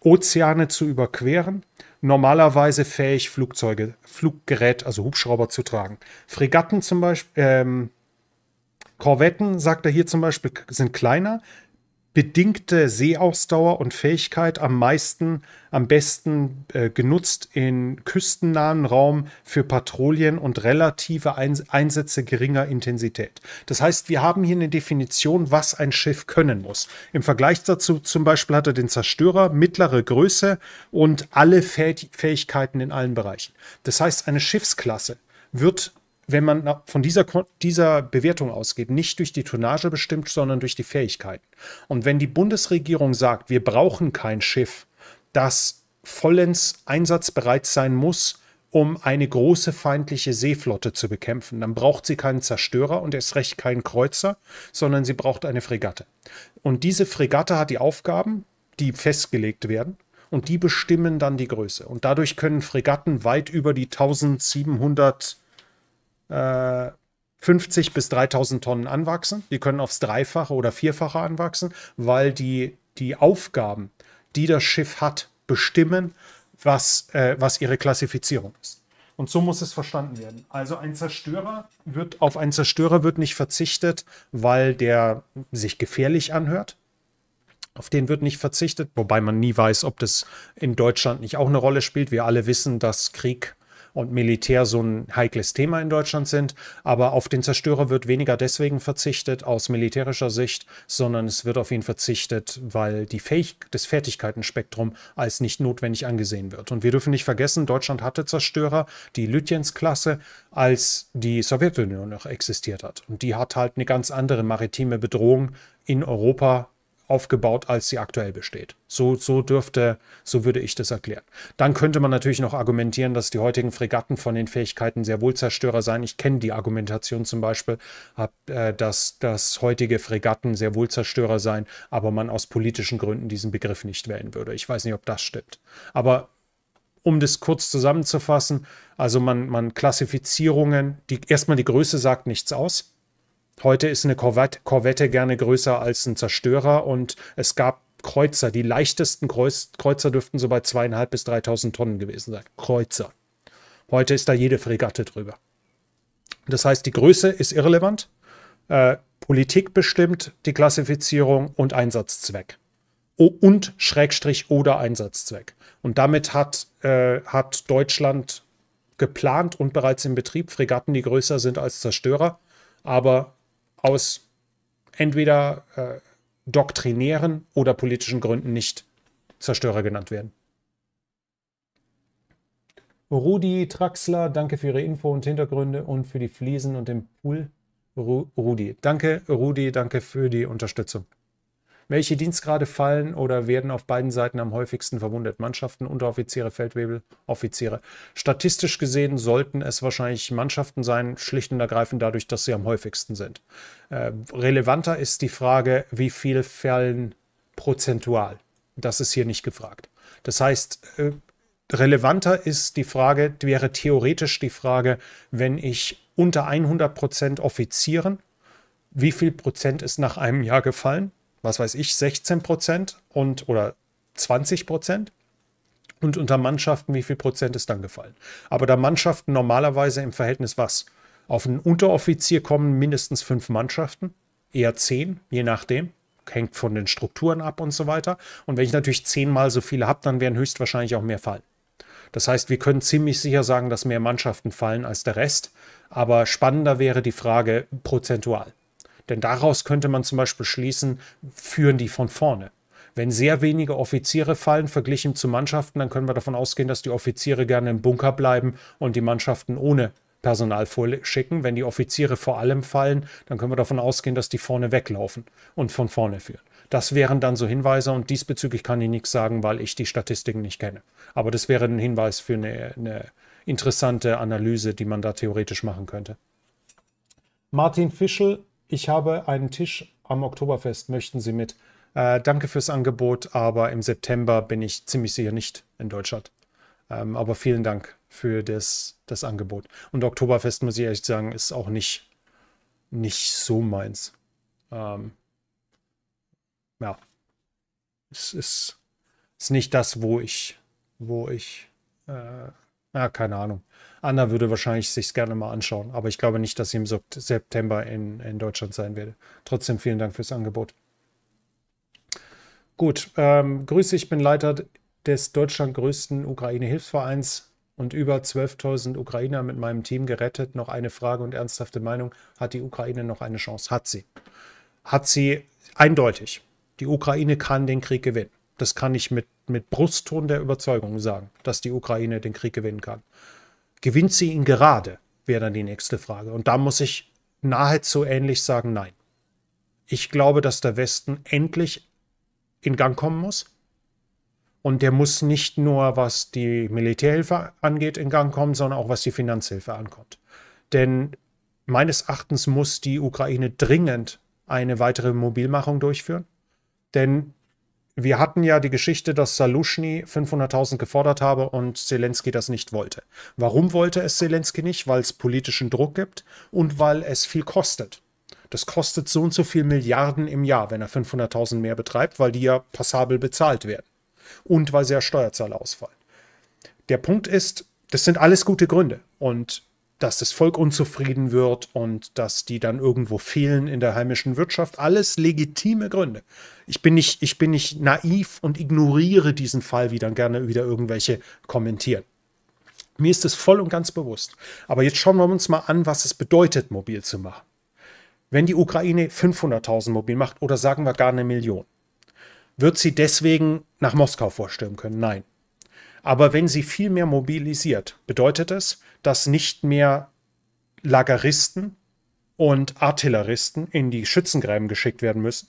Ozeane zu überqueren, normalerweise fähig, Flugzeuge, Fluggerät, also Hubschrauber zu tragen. Fregatten zum Beispiel, ähm, Korvetten, sagt er hier zum Beispiel, sind kleiner, bedingte Seeausdauer und Fähigkeit am meisten, am besten äh, genutzt in küstennahen Raum für Patrouillen und relative Eins Einsätze geringer Intensität. Das heißt, wir haben hier eine Definition, was ein Schiff können muss. Im Vergleich dazu zum Beispiel hat er den Zerstörer, mittlere Größe und alle Fäh Fähigkeiten in allen Bereichen. Das heißt, eine Schiffsklasse wird wenn man von dieser, dieser Bewertung ausgeht, nicht durch die Tonnage bestimmt, sondern durch die Fähigkeiten. Und wenn die Bundesregierung sagt, wir brauchen kein Schiff, das vollends einsatzbereit sein muss, um eine große feindliche Seeflotte zu bekämpfen. Dann braucht sie keinen Zerstörer und erst recht keinen Kreuzer, sondern sie braucht eine Fregatte. Und diese Fregatte hat die Aufgaben, die festgelegt werden, und die bestimmen dann die Größe. Und dadurch können Fregatten weit über die 1700 50 äh, bis 3000 Tonnen anwachsen. Die können aufs Dreifache oder Vierfache anwachsen, weil die, die Aufgaben, die das Schiff hat, bestimmen, was, äh, was ihre Klassifizierung ist. Und so muss es verstanden werden. Also ein Zerstörer wird auf einen Zerstörer wird nicht verzichtet, weil der sich gefährlich anhört. Auf den wird nicht verzichtet, wobei man nie weiß, ob das in Deutschland nicht auch eine Rolle spielt. Wir alle wissen, dass Krieg und Militär so ein heikles Thema in Deutschland sind. Aber auf den Zerstörer wird weniger deswegen verzichtet aus militärischer Sicht, sondern es wird auf ihn verzichtet, weil die Fähig das Fertigkeitenspektrum als nicht notwendig angesehen wird. Und wir dürfen nicht vergessen, Deutschland hatte Zerstörer, die Lütjens-Klasse, als die Sowjetunion noch existiert hat. Und die hat halt eine ganz andere maritime Bedrohung in Europa aufgebaut, als sie aktuell besteht. So, so dürfte, so würde ich das erklären. Dann könnte man natürlich noch argumentieren, dass die heutigen Fregatten von den Fähigkeiten sehr wohl Zerstörer seien. Ich kenne die Argumentation zum Beispiel, hab, äh, dass, dass heutige Fregatten sehr wohl Zerstörer seien, aber man aus politischen Gründen diesen Begriff nicht wählen würde. Ich weiß nicht, ob das stimmt. Aber um das kurz zusammenzufassen, also man, man Klassifizierungen, die erstmal die Größe sagt nichts aus. Heute ist eine Korvette, Korvette gerne größer als ein Zerstörer und es gab Kreuzer. Die leichtesten Kreuz, Kreuzer dürften so bei zweieinhalb bis 3000 Tonnen gewesen sein. Kreuzer. Heute ist da jede Fregatte drüber. Das heißt, die Größe ist irrelevant. Äh, Politik bestimmt die Klassifizierung und Einsatzzweck. O und Schrägstrich oder Einsatzzweck. Und damit hat, äh, hat Deutschland geplant und bereits in Betrieb Fregatten, die größer sind als Zerstörer, aber aus entweder äh, doktrinären oder politischen Gründen nicht Zerstörer genannt werden. Rudi Traxler, danke für Ihre Info und Hintergründe und für die Fliesen und den Pool. Ru Rudi, danke, Rudi, danke für die Unterstützung. Welche Dienstgrade fallen oder werden auf beiden Seiten am häufigsten verwundet? Mannschaften, Unteroffiziere, Feldwebel, Offiziere. Statistisch gesehen sollten es wahrscheinlich Mannschaften sein, schlicht und ergreifend dadurch, dass sie am häufigsten sind. Äh, relevanter ist die Frage, wie viel fallen prozentual. Das ist hier nicht gefragt. Das heißt, äh, relevanter ist die Frage, wäre theoretisch die Frage, wenn ich unter 100 Prozent Offizieren, wie viel Prozent ist nach einem Jahr gefallen? was weiß ich, 16 Prozent und oder 20 Prozent. Und unter Mannschaften, wie viel Prozent ist dann gefallen? Aber da Mannschaften normalerweise im Verhältnis was? Auf einen Unteroffizier kommen mindestens fünf Mannschaften, eher zehn, je nachdem. Hängt von den Strukturen ab und so weiter. Und wenn ich natürlich zehnmal so viele habe, dann werden höchstwahrscheinlich auch mehr fallen. Das heißt, wir können ziemlich sicher sagen, dass mehr Mannschaften fallen als der Rest. Aber spannender wäre die Frage prozentual. Denn daraus könnte man zum Beispiel schließen, führen die von vorne. Wenn sehr wenige Offiziere fallen, verglichen zu Mannschaften, dann können wir davon ausgehen, dass die Offiziere gerne im Bunker bleiben und die Mannschaften ohne Personal vorschicken. Wenn die Offiziere vor allem fallen, dann können wir davon ausgehen, dass die vorne weglaufen und von vorne führen. Das wären dann so Hinweise und diesbezüglich kann ich nichts sagen, weil ich die Statistiken nicht kenne. Aber das wäre ein Hinweis für eine, eine interessante Analyse, die man da theoretisch machen könnte. Martin Fischel ich habe einen Tisch am Oktoberfest, möchten Sie mit? Äh, danke fürs Angebot, aber im September bin ich ziemlich sicher nicht in Deutschland. Ähm, aber vielen Dank für das, das Angebot. Und Oktoberfest, muss ich ehrlich sagen, ist auch nicht, nicht so meins. Ähm, ja. Es ist, ist nicht das, wo ich, wo ich äh, ja, keine Ahnung. Anna würde wahrscheinlich sich gerne mal anschauen, aber ich glaube nicht, dass sie im September in, in Deutschland sein werde. Trotzdem vielen Dank fürs Angebot. Gut, ähm, grüße, ich bin Leiter des deutschlandgrößten Ukraine-Hilfsvereins und über 12.000 Ukrainer mit meinem Team gerettet. Noch eine Frage und ernsthafte Meinung. Hat die Ukraine noch eine Chance? Hat sie. Hat sie eindeutig. Die Ukraine kann den Krieg gewinnen. Das kann ich mit, mit Brustton der Überzeugung sagen, dass die Ukraine den Krieg gewinnen kann. Gewinnt sie ihn gerade, wäre dann die nächste Frage. Und da muss ich nahezu ähnlich sagen, nein. Ich glaube, dass der Westen endlich in Gang kommen muss. Und der muss nicht nur, was die Militärhilfe angeht, in Gang kommen, sondern auch was die Finanzhilfe ankommt. Denn meines Erachtens muss die Ukraine dringend eine weitere Mobilmachung durchführen. Denn wir hatten ja die Geschichte, dass Salushny 500.000 gefordert habe und Zelensky das nicht wollte. Warum wollte es Zelensky nicht? Weil es politischen Druck gibt und weil es viel kostet. Das kostet so und so viel Milliarden im Jahr, wenn er 500.000 mehr betreibt, weil die ja passabel bezahlt werden. Und weil sie ja Steuerzahler ausfallen. Der Punkt ist, das sind alles gute Gründe. Und dass das Volk unzufrieden wird und dass die dann irgendwo fehlen in der heimischen Wirtschaft. Alles legitime Gründe. Ich bin nicht, ich bin nicht naiv und ignoriere diesen Fall, wie dann gerne wieder irgendwelche kommentieren. Mir ist es voll und ganz bewusst. Aber jetzt schauen wir uns mal an, was es bedeutet, mobil zu machen. Wenn die Ukraine 500.000 mobil macht oder sagen wir gar eine Million, wird sie deswegen nach Moskau vorstürmen können? Nein. Aber wenn sie viel mehr mobilisiert, bedeutet es, dass nicht mehr Lageristen und Artilleristen in die Schützengräben geschickt werden müssen.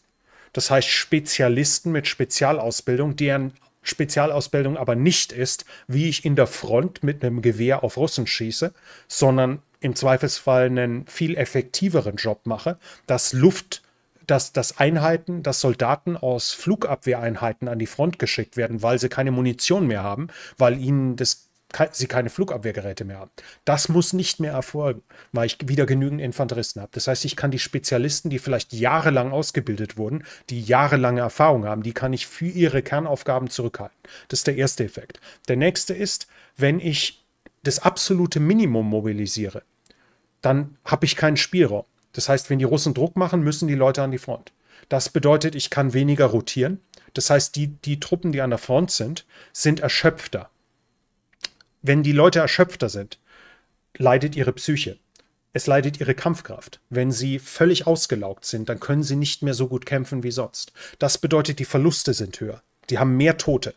Das heißt Spezialisten mit Spezialausbildung, deren Spezialausbildung aber nicht ist, wie ich in der Front mit einem Gewehr auf Russen schieße, sondern im Zweifelsfall einen viel effektiveren Job mache, dass Luft, dass, dass Einheiten, dass Soldaten aus Flugabwehreinheiten an die Front geschickt werden, weil sie keine Munition mehr haben, weil ihnen das sie keine Flugabwehrgeräte mehr haben. Das muss nicht mehr erfolgen, weil ich wieder genügend Infanteristen habe. Das heißt, ich kann die Spezialisten, die vielleicht jahrelang ausgebildet wurden, die jahrelange Erfahrung haben, die kann ich für ihre Kernaufgaben zurückhalten. Das ist der erste Effekt. Der nächste ist, wenn ich das absolute Minimum mobilisiere, dann habe ich keinen Spielraum. Das heißt, wenn die Russen Druck machen, müssen die Leute an die Front. Das bedeutet, ich kann weniger rotieren. Das heißt, die, die Truppen, die an der Front sind, sind erschöpfter wenn die Leute erschöpfter sind, leidet ihre Psyche. Es leidet ihre Kampfkraft. Wenn sie völlig ausgelaugt sind, dann können sie nicht mehr so gut kämpfen wie sonst. Das bedeutet, die Verluste sind höher. Die haben mehr Tote,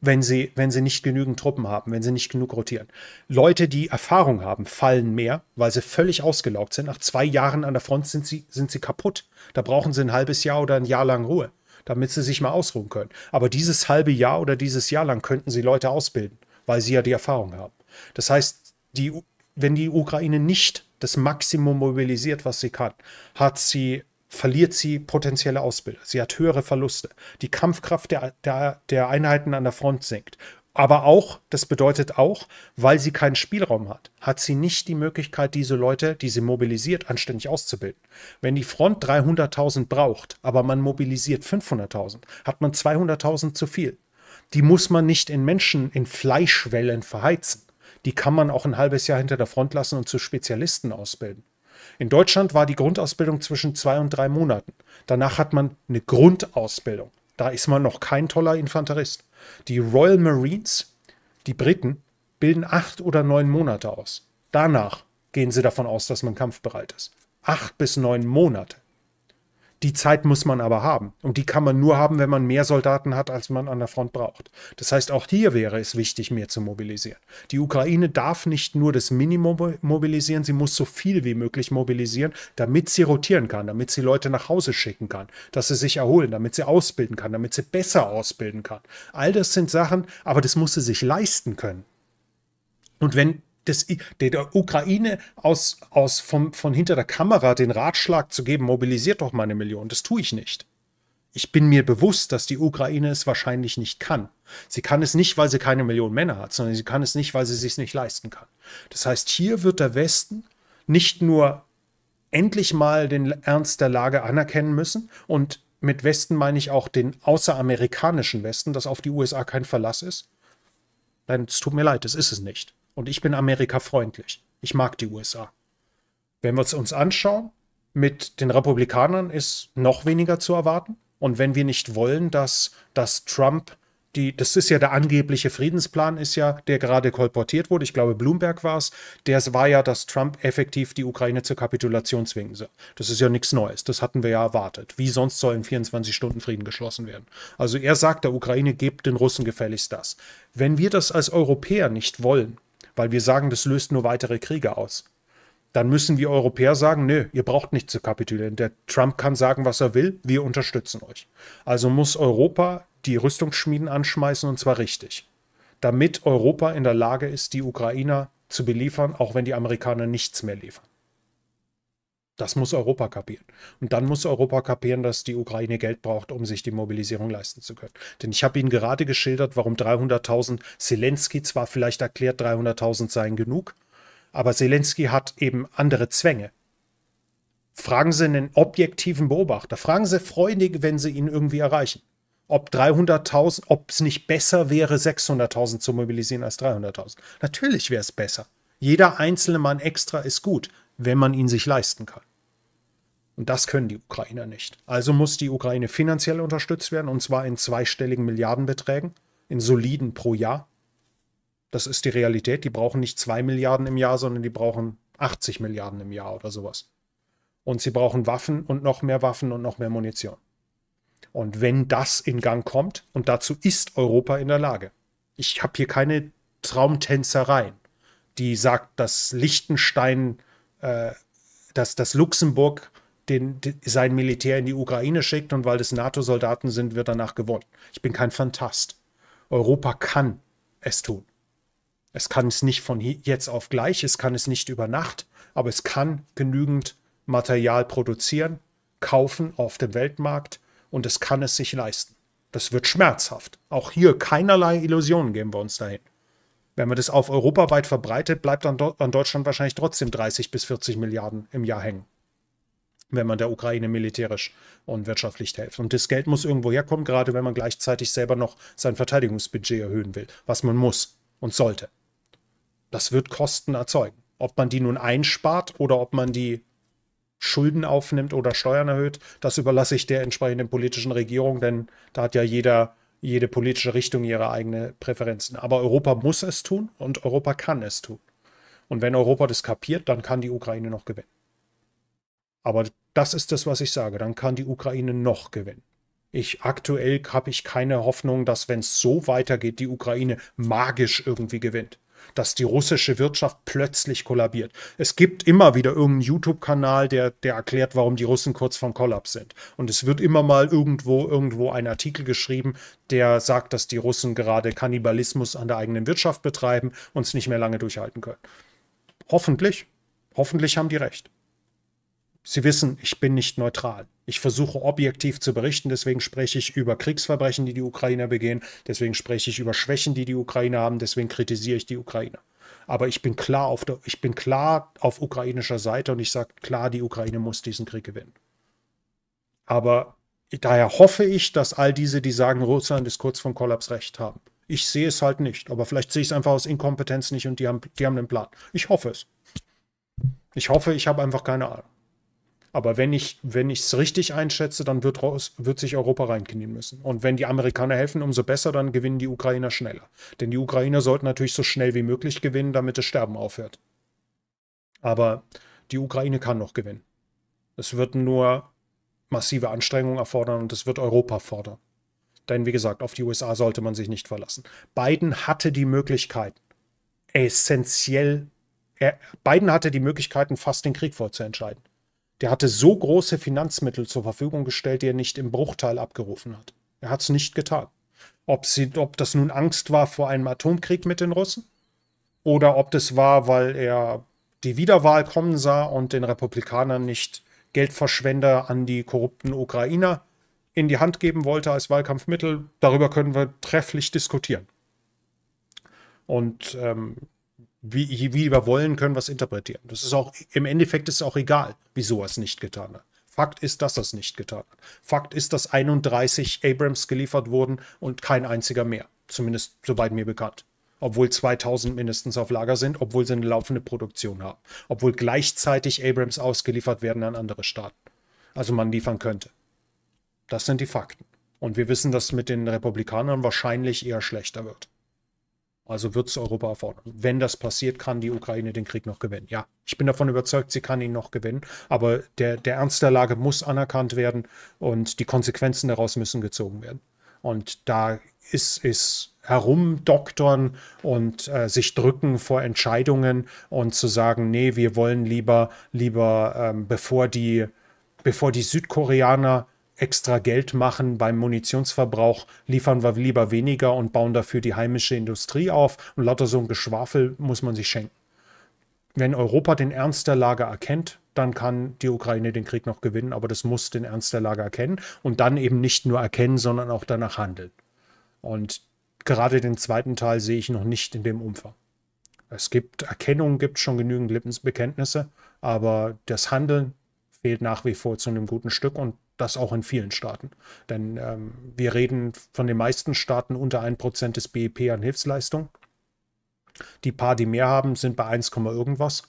wenn sie, wenn sie nicht genügend Truppen haben, wenn sie nicht genug rotieren. Leute, die Erfahrung haben, fallen mehr, weil sie völlig ausgelaugt sind. Nach zwei Jahren an der Front sind sie, sind sie kaputt. Da brauchen sie ein halbes Jahr oder ein Jahr lang Ruhe, damit sie sich mal ausruhen können. Aber dieses halbe Jahr oder dieses Jahr lang könnten sie Leute ausbilden weil sie ja die Erfahrung haben. Das heißt, die, wenn die Ukraine nicht das Maximum mobilisiert, was sie kann, hat sie, verliert sie potenzielle Ausbilder. Sie hat höhere Verluste. Die Kampfkraft der, der, der Einheiten an der Front sinkt. Aber auch, das bedeutet auch, weil sie keinen Spielraum hat, hat sie nicht die Möglichkeit, diese Leute, die sie mobilisiert, anständig auszubilden. Wenn die Front 300.000 braucht, aber man mobilisiert 500.000, hat man 200.000 zu viel die muss man nicht in Menschen, in Fleischwellen verheizen. Die kann man auch ein halbes Jahr hinter der Front lassen und zu Spezialisten ausbilden. In Deutschland war die Grundausbildung zwischen zwei und drei Monaten. Danach hat man eine Grundausbildung. Da ist man noch kein toller Infanterist. Die Royal Marines, die Briten, bilden acht oder neun Monate aus. Danach gehen sie davon aus, dass man kampfbereit ist. Acht bis neun Monate. Die Zeit muss man aber haben. Und die kann man nur haben, wenn man mehr Soldaten hat, als man an der Front braucht. Das heißt, auch hier wäre es wichtig, mehr zu mobilisieren. Die Ukraine darf nicht nur das Minimum mobilisieren, sie muss so viel wie möglich mobilisieren, damit sie rotieren kann, damit sie Leute nach Hause schicken kann, dass sie sich erholen, damit sie ausbilden kann, damit sie besser ausbilden kann. All das sind Sachen, aber das muss sie sich leisten können. Und wenn des, der Ukraine aus, aus vom, von hinter der Kamera den Ratschlag zu geben, mobilisiert doch meine Millionen. das tue ich nicht. Ich bin mir bewusst, dass die Ukraine es wahrscheinlich nicht kann. Sie kann es nicht, weil sie keine Millionen Männer hat, sondern sie kann es nicht, weil sie es sich nicht leisten kann. Das heißt, hier wird der Westen nicht nur endlich mal den Ernst der Lage anerkennen müssen und mit Westen meine ich auch den außeramerikanischen Westen, dass auf die USA kein Verlass ist. Nein, es tut mir leid, das ist es nicht. Und ich bin Amerika-freundlich. Ich mag die USA. Wenn wir es uns anschauen, mit den Republikanern ist noch weniger zu erwarten. Und wenn wir nicht wollen, dass, dass Trump die, das ist ja der angebliche Friedensplan, ist ja, der gerade kolportiert wurde. Ich glaube, Bloomberg war es. Der war ja, dass Trump effektiv die Ukraine zur Kapitulation zwingen soll. Das ist ja nichts Neues. Das hatten wir ja erwartet. Wie sonst soll in 24 Stunden Frieden geschlossen werden? Also er sagt der Ukraine, gebt den Russen gefälligst das. Wenn wir das als Europäer nicht wollen, weil wir sagen, das löst nur weitere Kriege aus. Dann müssen wir Europäer sagen, nö, ihr braucht nicht zu kapitulieren. Der Trump kann sagen, was er will, wir unterstützen euch. Also muss Europa die Rüstungsschmieden anschmeißen und zwar richtig, damit Europa in der Lage ist, die Ukrainer zu beliefern, auch wenn die Amerikaner nichts mehr liefern. Das muss Europa kapieren. Und dann muss Europa kapieren, dass die Ukraine Geld braucht, um sich die Mobilisierung leisten zu können. Denn ich habe Ihnen gerade geschildert, warum 300.000, Zelensky zwar vielleicht erklärt, 300.000 seien genug, aber Zelensky hat eben andere Zwänge. Fragen Sie einen objektiven Beobachter, fragen Sie Freunde, wenn Sie ihn irgendwie erreichen, ob 300.000, ob es nicht besser wäre, 600.000 zu mobilisieren als 300.000. Natürlich wäre es besser. Jeder einzelne Mann extra ist gut, wenn man ihn sich leisten kann. Und das können die Ukrainer nicht. Also muss die Ukraine finanziell unterstützt werden, und zwar in zweistelligen Milliardenbeträgen, in soliden pro Jahr. Das ist die Realität. Die brauchen nicht 2 Milliarden im Jahr, sondern die brauchen 80 Milliarden im Jahr oder sowas. Und sie brauchen Waffen und noch mehr Waffen und noch mehr Munition. Und wenn das in Gang kommt, und dazu ist Europa in der Lage. Ich habe hier keine Traumtänzereien, die sagt, dass Liechtenstein äh, dass, dass Luxemburg den, sein Militär in die Ukraine schickt und weil das NATO-Soldaten sind, wird danach gewonnen. Ich bin kein Fantast. Europa kann es tun. Es kann es nicht von jetzt auf gleich, es kann es nicht über Nacht, aber es kann genügend Material produzieren, kaufen auf dem Weltmarkt und es kann es sich leisten. Das wird schmerzhaft. Auch hier keinerlei Illusionen geben wir uns dahin. Wenn man das auf europaweit verbreitet, bleibt an, an Deutschland wahrscheinlich trotzdem 30 bis 40 Milliarden im Jahr hängen wenn man der Ukraine militärisch und wirtschaftlich hilft. Und das Geld muss irgendwo herkommen, gerade wenn man gleichzeitig selber noch sein Verteidigungsbudget erhöhen will, was man muss und sollte. Das wird Kosten erzeugen. Ob man die nun einspart oder ob man die Schulden aufnimmt oder Steuern erhöht, das überlasse ich der entsprechenden politischen Regierung, denn da hat ja jeder jede politische Richtung ihre eigene Präferenzen. Aber Europa muss es tun und Europa kann es tun. Und wenn Europa das kapiert, dann kann die Ukraine noch gewinnen. Aber das ist das, was ich sage. Dann kann die Ukraine noch gewinnen. Ich aktuell habe ich keine Hoffnung, dass wenn es so weitergeht, die Ukraine magisch irgendwie gewinnt dass die russische Wirtschaft plötzlich kollabiert. Es gibt immer wieder irgendeinen YouTube-Kanal, der, der erklärt, warum die Russen kurz vorm Kollaps sind. Und es wird immer mal irgendwo, irgendwo ein Artikel geschrieben, der sagt, dass die Russen gerade Kannibalismus an der eigenen Wirtschaft betreiben und es nicht mehr lange durchhalten können. Hoffentlich, hoffentlich haben die recht. Sie wissen, ich bin nicht neutral. Ich versuche objektiv zu berichten, deswegen spreche ich über Kriegsverbrechen, die die Ukrainer begehen, deswegen spreche ich über Schwächen, die die Ukrainer haben, deswegen kritisiere ich die Ukrainer. Aber ich bin klar auf, der, ich bin klar auf ukrainischer Seite und ich sage klar, die Ukraine muss diesen Krieg gewinnen. Aber daher hoffe ich, dass all diese, die sagen, Russland ist kurz vom Kollaps, recht haben. Ich sehe es halt nicht, aber vielleicht sehe ich es einfach aus Inkompetenz nicht und die haben, die haben einen Plan. Ich hoffe es. Ich hoffe, ich habe einfach keine Ahnung. Aber wenn ich es richtig einschätze, dann wird, raus, wird sich Europa reinknien müssen. Und wenn die Amerikaner helfen, umso besser, dann gewinnen die Ukrainer schneller. Denn die Ukrainer sollten natürlich so schnell wie möglich gewinnen, damit das Sterben aufhört. Aber die Ukraine kann noch gewinnen. Es wird nur massive Anstrengungen erfordern und es wird Europa fordern. Denn wie gesagt, auf die USA sollte man sich nicht verlassen. Biden hatte die Möglichkeit, essentiell, er, Biden hatte die Möglichkeiten, fast den Krieg vorzuentscheiden. Der hatte so große Finanzmittel zur Verfügung gestellt, die er nicht im Bruchteil abgerufen hat. Er hat es nicht getan. Ob, sie, ob das nun Angst war vor einem Atomkrieg mit den Russen oder ob das war, weil er die Wiederwahl kommen sah und den Republikanern nicht Geldverschwender an die korrupten Ukrainer in die Hand geben wollte als Wahlkampfmittel, darüber können wir trefflich diskutieren. Und ähm, wie, wie wir wollen, können wir es interpretieren. Das ist auch, im Endeffekt ist es auch egal, wieso er es nicht getan hat. Fakt ist, dass er es nicht getan hat. Fakt ist, dass 31 Abrams geliefert wurden und kein einziger mehr. Zumindest soweit mir bekannt. Obwohl 2000 mindestens auf Lager sind, obwohl sie eine laufende Produktion haben. Obwohl gleichzeitig Abrams ausgeliefert werden an andere Staaten. Also man liefern könnte. Das sind die Fakten. Und wir wissen, dass mit den Republikanern wahrscheinlich eher schlechter wird. Also wird es Europa erfordern. Wenn das passiert, kann die Ukraine den Krieg noch gewinnen. Ja, ich bin davon überzeugt, sie kann ihn noch gewinnen. Aber der, der Ernst der Lage muss anerkannt werden und die Konsequenzen daraus müssen gezogen werden. Und da ist, ist herumdoktern und äh, sich drücken vor Entscheidungen und zu sagen, nee, wir wollen lieber, lieber, ähm, bevor die, bevor die Südkoreaner extra Geld machen beim Munitionsverbrauch, liefern wir lieber weniger und bauen dafür die heimische Industrie auf. Und lauter so ein Geschwafel muss man sich schenken. Wenn Europa den Ernst der Lage erkennt, dann kann die Ukraine den Krieg noch gewinnen, aber das muss den Ernst der Lage erkennen und dann eben nicht nur erkennen, sondern auch danach handeln. Und gerade den zweiten Teil sehe ich noch nicht in dem Umfang. Es gibt Erkennung, gibt schon genügend Lippensbekenntnisse, aber das Handeln fehlt nach wie vor zu einem guten Stück und das auch in vielen Staaten. Denn ähm, wir reden von den meisten Staaten unter 1% des BIP an Hilfsleistung. Die paar, die mehr haben, sind bei 1, irgendwas.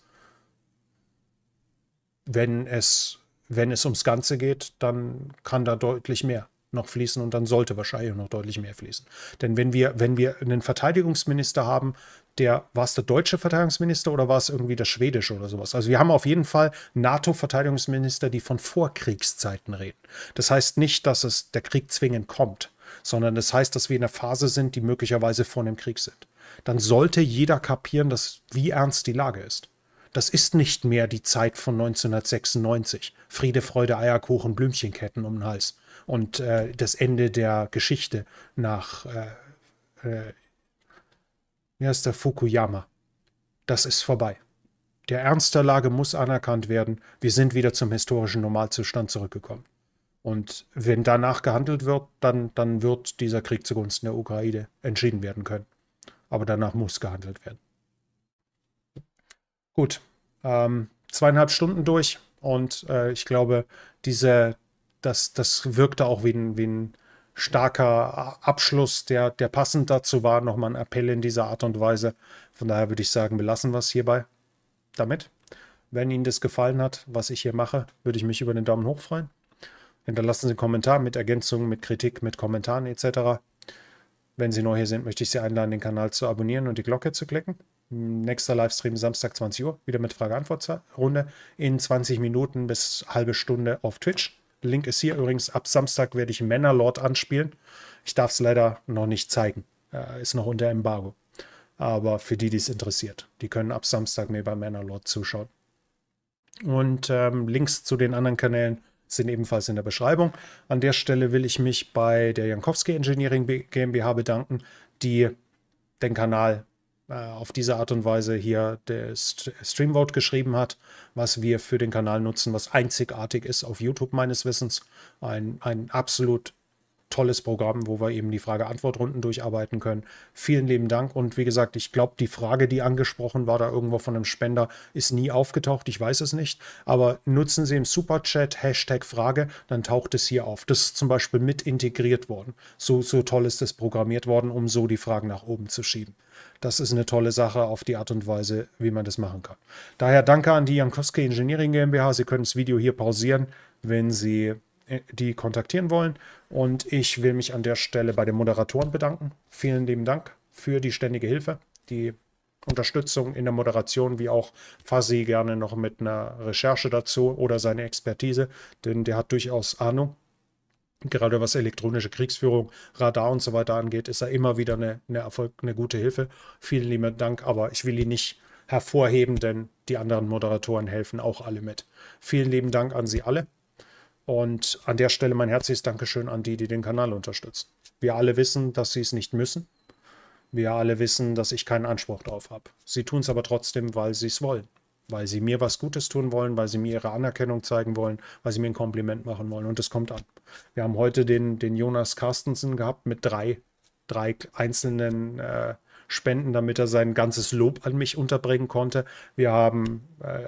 Wenn es, wenn es ums Ganze geht, dann kann da deutlich mehr noch fließen und dann sollte wahrscheinlich noch deutlich mehr fließen. Denn wenn wir, wenn wir einen Verteidigungsminister haben, der, war es der deutsche Verteidigungsminister oder war es irgendwie der schwedische oder sowas? Also wir haben auf jeden Fall NATO-Verteidigungsminister, die von Vorkriegszeiten reden. Das heißt nicht, dass es der Krieg zwingend kommt, sondern das heißt, dass wir in einer Phase sind, die möglicherweise vor einem Krieg sind. Dann sollte jeder kapieren, dass, wie ernst die Lage ist. Das ist nicht mehr die Zeit von 1996. Friede, Freude, Eierkuchen, Blümchenketten um den Hals. Und äh, das Ende der Geschichte nach äh, äh er ist der Fukuyama. Das ist vorbei. Der Ernst der Lage muss anerkannt werden. Wir sind wieder zum historischen Normalzustand zurückgekommen. Und wenn danach gehandelt wird, dann, dann wird dieser Krieg zugunsten der Ukraine entschieden werden können. Aber danach muss gehandelt werden. Gut, ähm, zweieinhalb Stunden durch und äh, ich glaube, diese, das, das wirkte auch wie ein, wie ein starker Abschluss, der, der passend dazu war. Nochmal ein Appell in dieser Art und Weise. Von daher würde ich sagen, wir lassen was hierbei. Damit. Wenn Ihnen das gefallen hat, was ich hier mache, würde ich mich über den Daumen hoch freuen. Hinterlassen Sie einen Kommentar mit Ergänzungen, mit Kritik, mit Kommentaren etc. Wenn Sie neu hier sind, möchte ich Sie einladen, den Kanal zu abonnieren und die Glocke zu klicken. Nächster Livestream Samstag 20 Uhr, wieder mit Frage-Antwort-Runde in 20 Minuten bis halbe Stunde auf Twitch. Link ist hier übrigens. Ab Samstag werde ich Männerlord anspielen. Ich darf es leider noch nicht zeigen. Äh, ist noch unter Embargo. Aber für die, die es interessiert, die können ab Samstag mir bei Männerlord zuschauen. Und ähm, Links zu den anderen Kanälen sind ebenfalls in der Beschreibung. An der Stelle will ich mich bei der Jankowski Engineering GmbH bedanken, die den Kanal äh, auf diese Art und Weise hier der Streamvote geschrieben hat, was wir für den Kanal nutzen, was einzigartig ist auf YouTube meines Wissens. Ein, ein absolut tolles Programm, wo wir eben die Frage-Antwort-Runden durcharbeiten können. Vielen lieben Dank und wie gesagt, ich glaube, die Frage, die angesprochen war, da irgendwo von einem Spender, ist nie aufgetaucht, ich weiß es nicht, aber nutzen Sie im Superchat Hashtag Frage, dann taucht es hier auf. Das ist zum Beispiel mit integriert worden. So, so toll ist es programmiert worden, um so die Fragen nach oben zu schieben das ist eine tolle Sache auf die Art und Weise, wie man das machen kann. Daher danke an die Jankowski Engineering GmbH. Sie können das Video hier pausieren, wenn Sie äh, die kontaktieren wollen. Und ich will mich an der Stelle bei den Moderatoren bedanken. Vielen lieben Dank für die ständige Hilfe, die Unterstützung in der Moderation, wie auch Fuzzy gerne noch mit einer Recherche dazu oder seine Expertise, denn der hat durchaus Ahnung gerade was elektronische Kriegsführung, Radar und so weiter angeht, ist er immer wieder eine, eine, Erfolg, eine gute Hilfe. Vielen lieben Dank, aber ich will ihn nicht hervorheben, denn die anderen Moderatoren helfen auch alle mit. Vielen lieben Dank an Sie alle. Und an der Stelle mein herzliches Dankeschön an die, die den Kanal unterstützen. Wir alle wissen, dass Sie es nicht müssen. Wir alle wissen, dass ich keinen Anspruch darauf habe. Sie tun es aber trotzdem, weil Sie es wollen weil sie mir was Gutes tun wollen, weil sie mir ihre Anerkennung zeigen wollen, weil sie mir ein Kompliment machen wollen. Und das kommt an. Wir haben heute den, den Jonas Carstensen gehabt mit drei, drei einzelnen äh, Spenden, damit er sein ganzes Lob an mich unterbringen konnte. Wir haben, äh,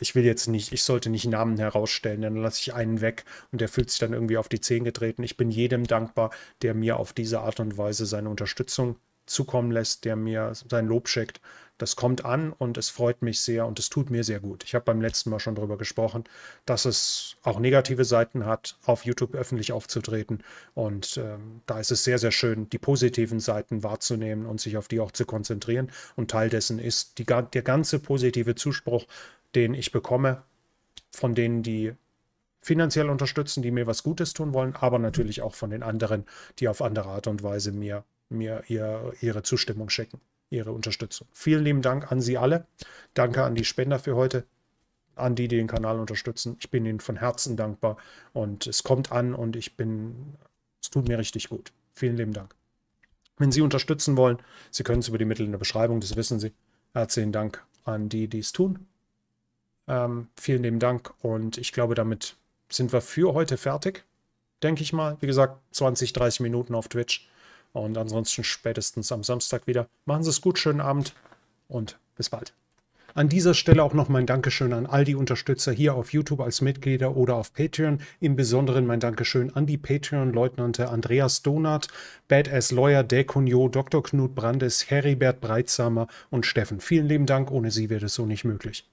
ich will jetzt nicht, ich sollte nicht Namen herausstellen, denn dann lasse ich einen weg und der fühlt sich dann irgendwie auf die Zehen getreten. Ich bin jedem dankbar, der mir auf diese Art und Weise seine Unterstützung zukommen lässt, der mir sein Lob schickt. Das kommt an und es freut mich sehr und es tut mir sehr gut. Ich habe beim letzten Mal schon darüber gesprochen, dass es auch negative Seiten hat, auf YouTube öffentlich aufzutreten. Und ähm, da ist es sehr, sehr schön, die positiven Seiten wahrzunehmen und sich auf die auch zu konzentrieren. Und Teil dessen ist die, der ganze positive Zuspruch, den ich bekomme von denen, die finanziell unterstützen, die mir was Gutes tun wollen, aber natürlich auch von den anderen, die auf andere Art und Weise mir, mir ihr, ihre Zustimmung schicken. Ihre Unterstützung. Vielen lieben Dank an Sie alle. Danke an die Spender für heute, an die, die den Kanal unterstützen. Ich bin Ihnen von Herzen dankbar und es kommt an und ich bin, es tut mir richtig gut. Vielen lieben Dank. Wenn Sie unterstützen wollen, Sie können es über die Mittel in der Beschreibung, das wissen Sie. Herzlichen Dank an die, die es tun. Ähm, vielen lieben Dank und ich glaube, damit sind wir für heute fertig, denke ich mal. Wie gesagt, 20, 30 Minuten auf Twitch. Und ansonsten spätestens am Samstag wieder. Machen Sie es gut, schönen Abend und bis bald. An dieser Stelle auch noch mein Dankeschön an all die Unterstützer hier auf YouTube als Mitglieder oder auf Patreon. Im Besonderen mein Dankeschön an die Patreon-Leutnante Andreas Donath, Badass Lawyer Dekunio, Dr. Knut Brandes, Heribert Breitsamer und Steffen. Vielen lieben Dank, ohne sie wäre das so nicht möglich.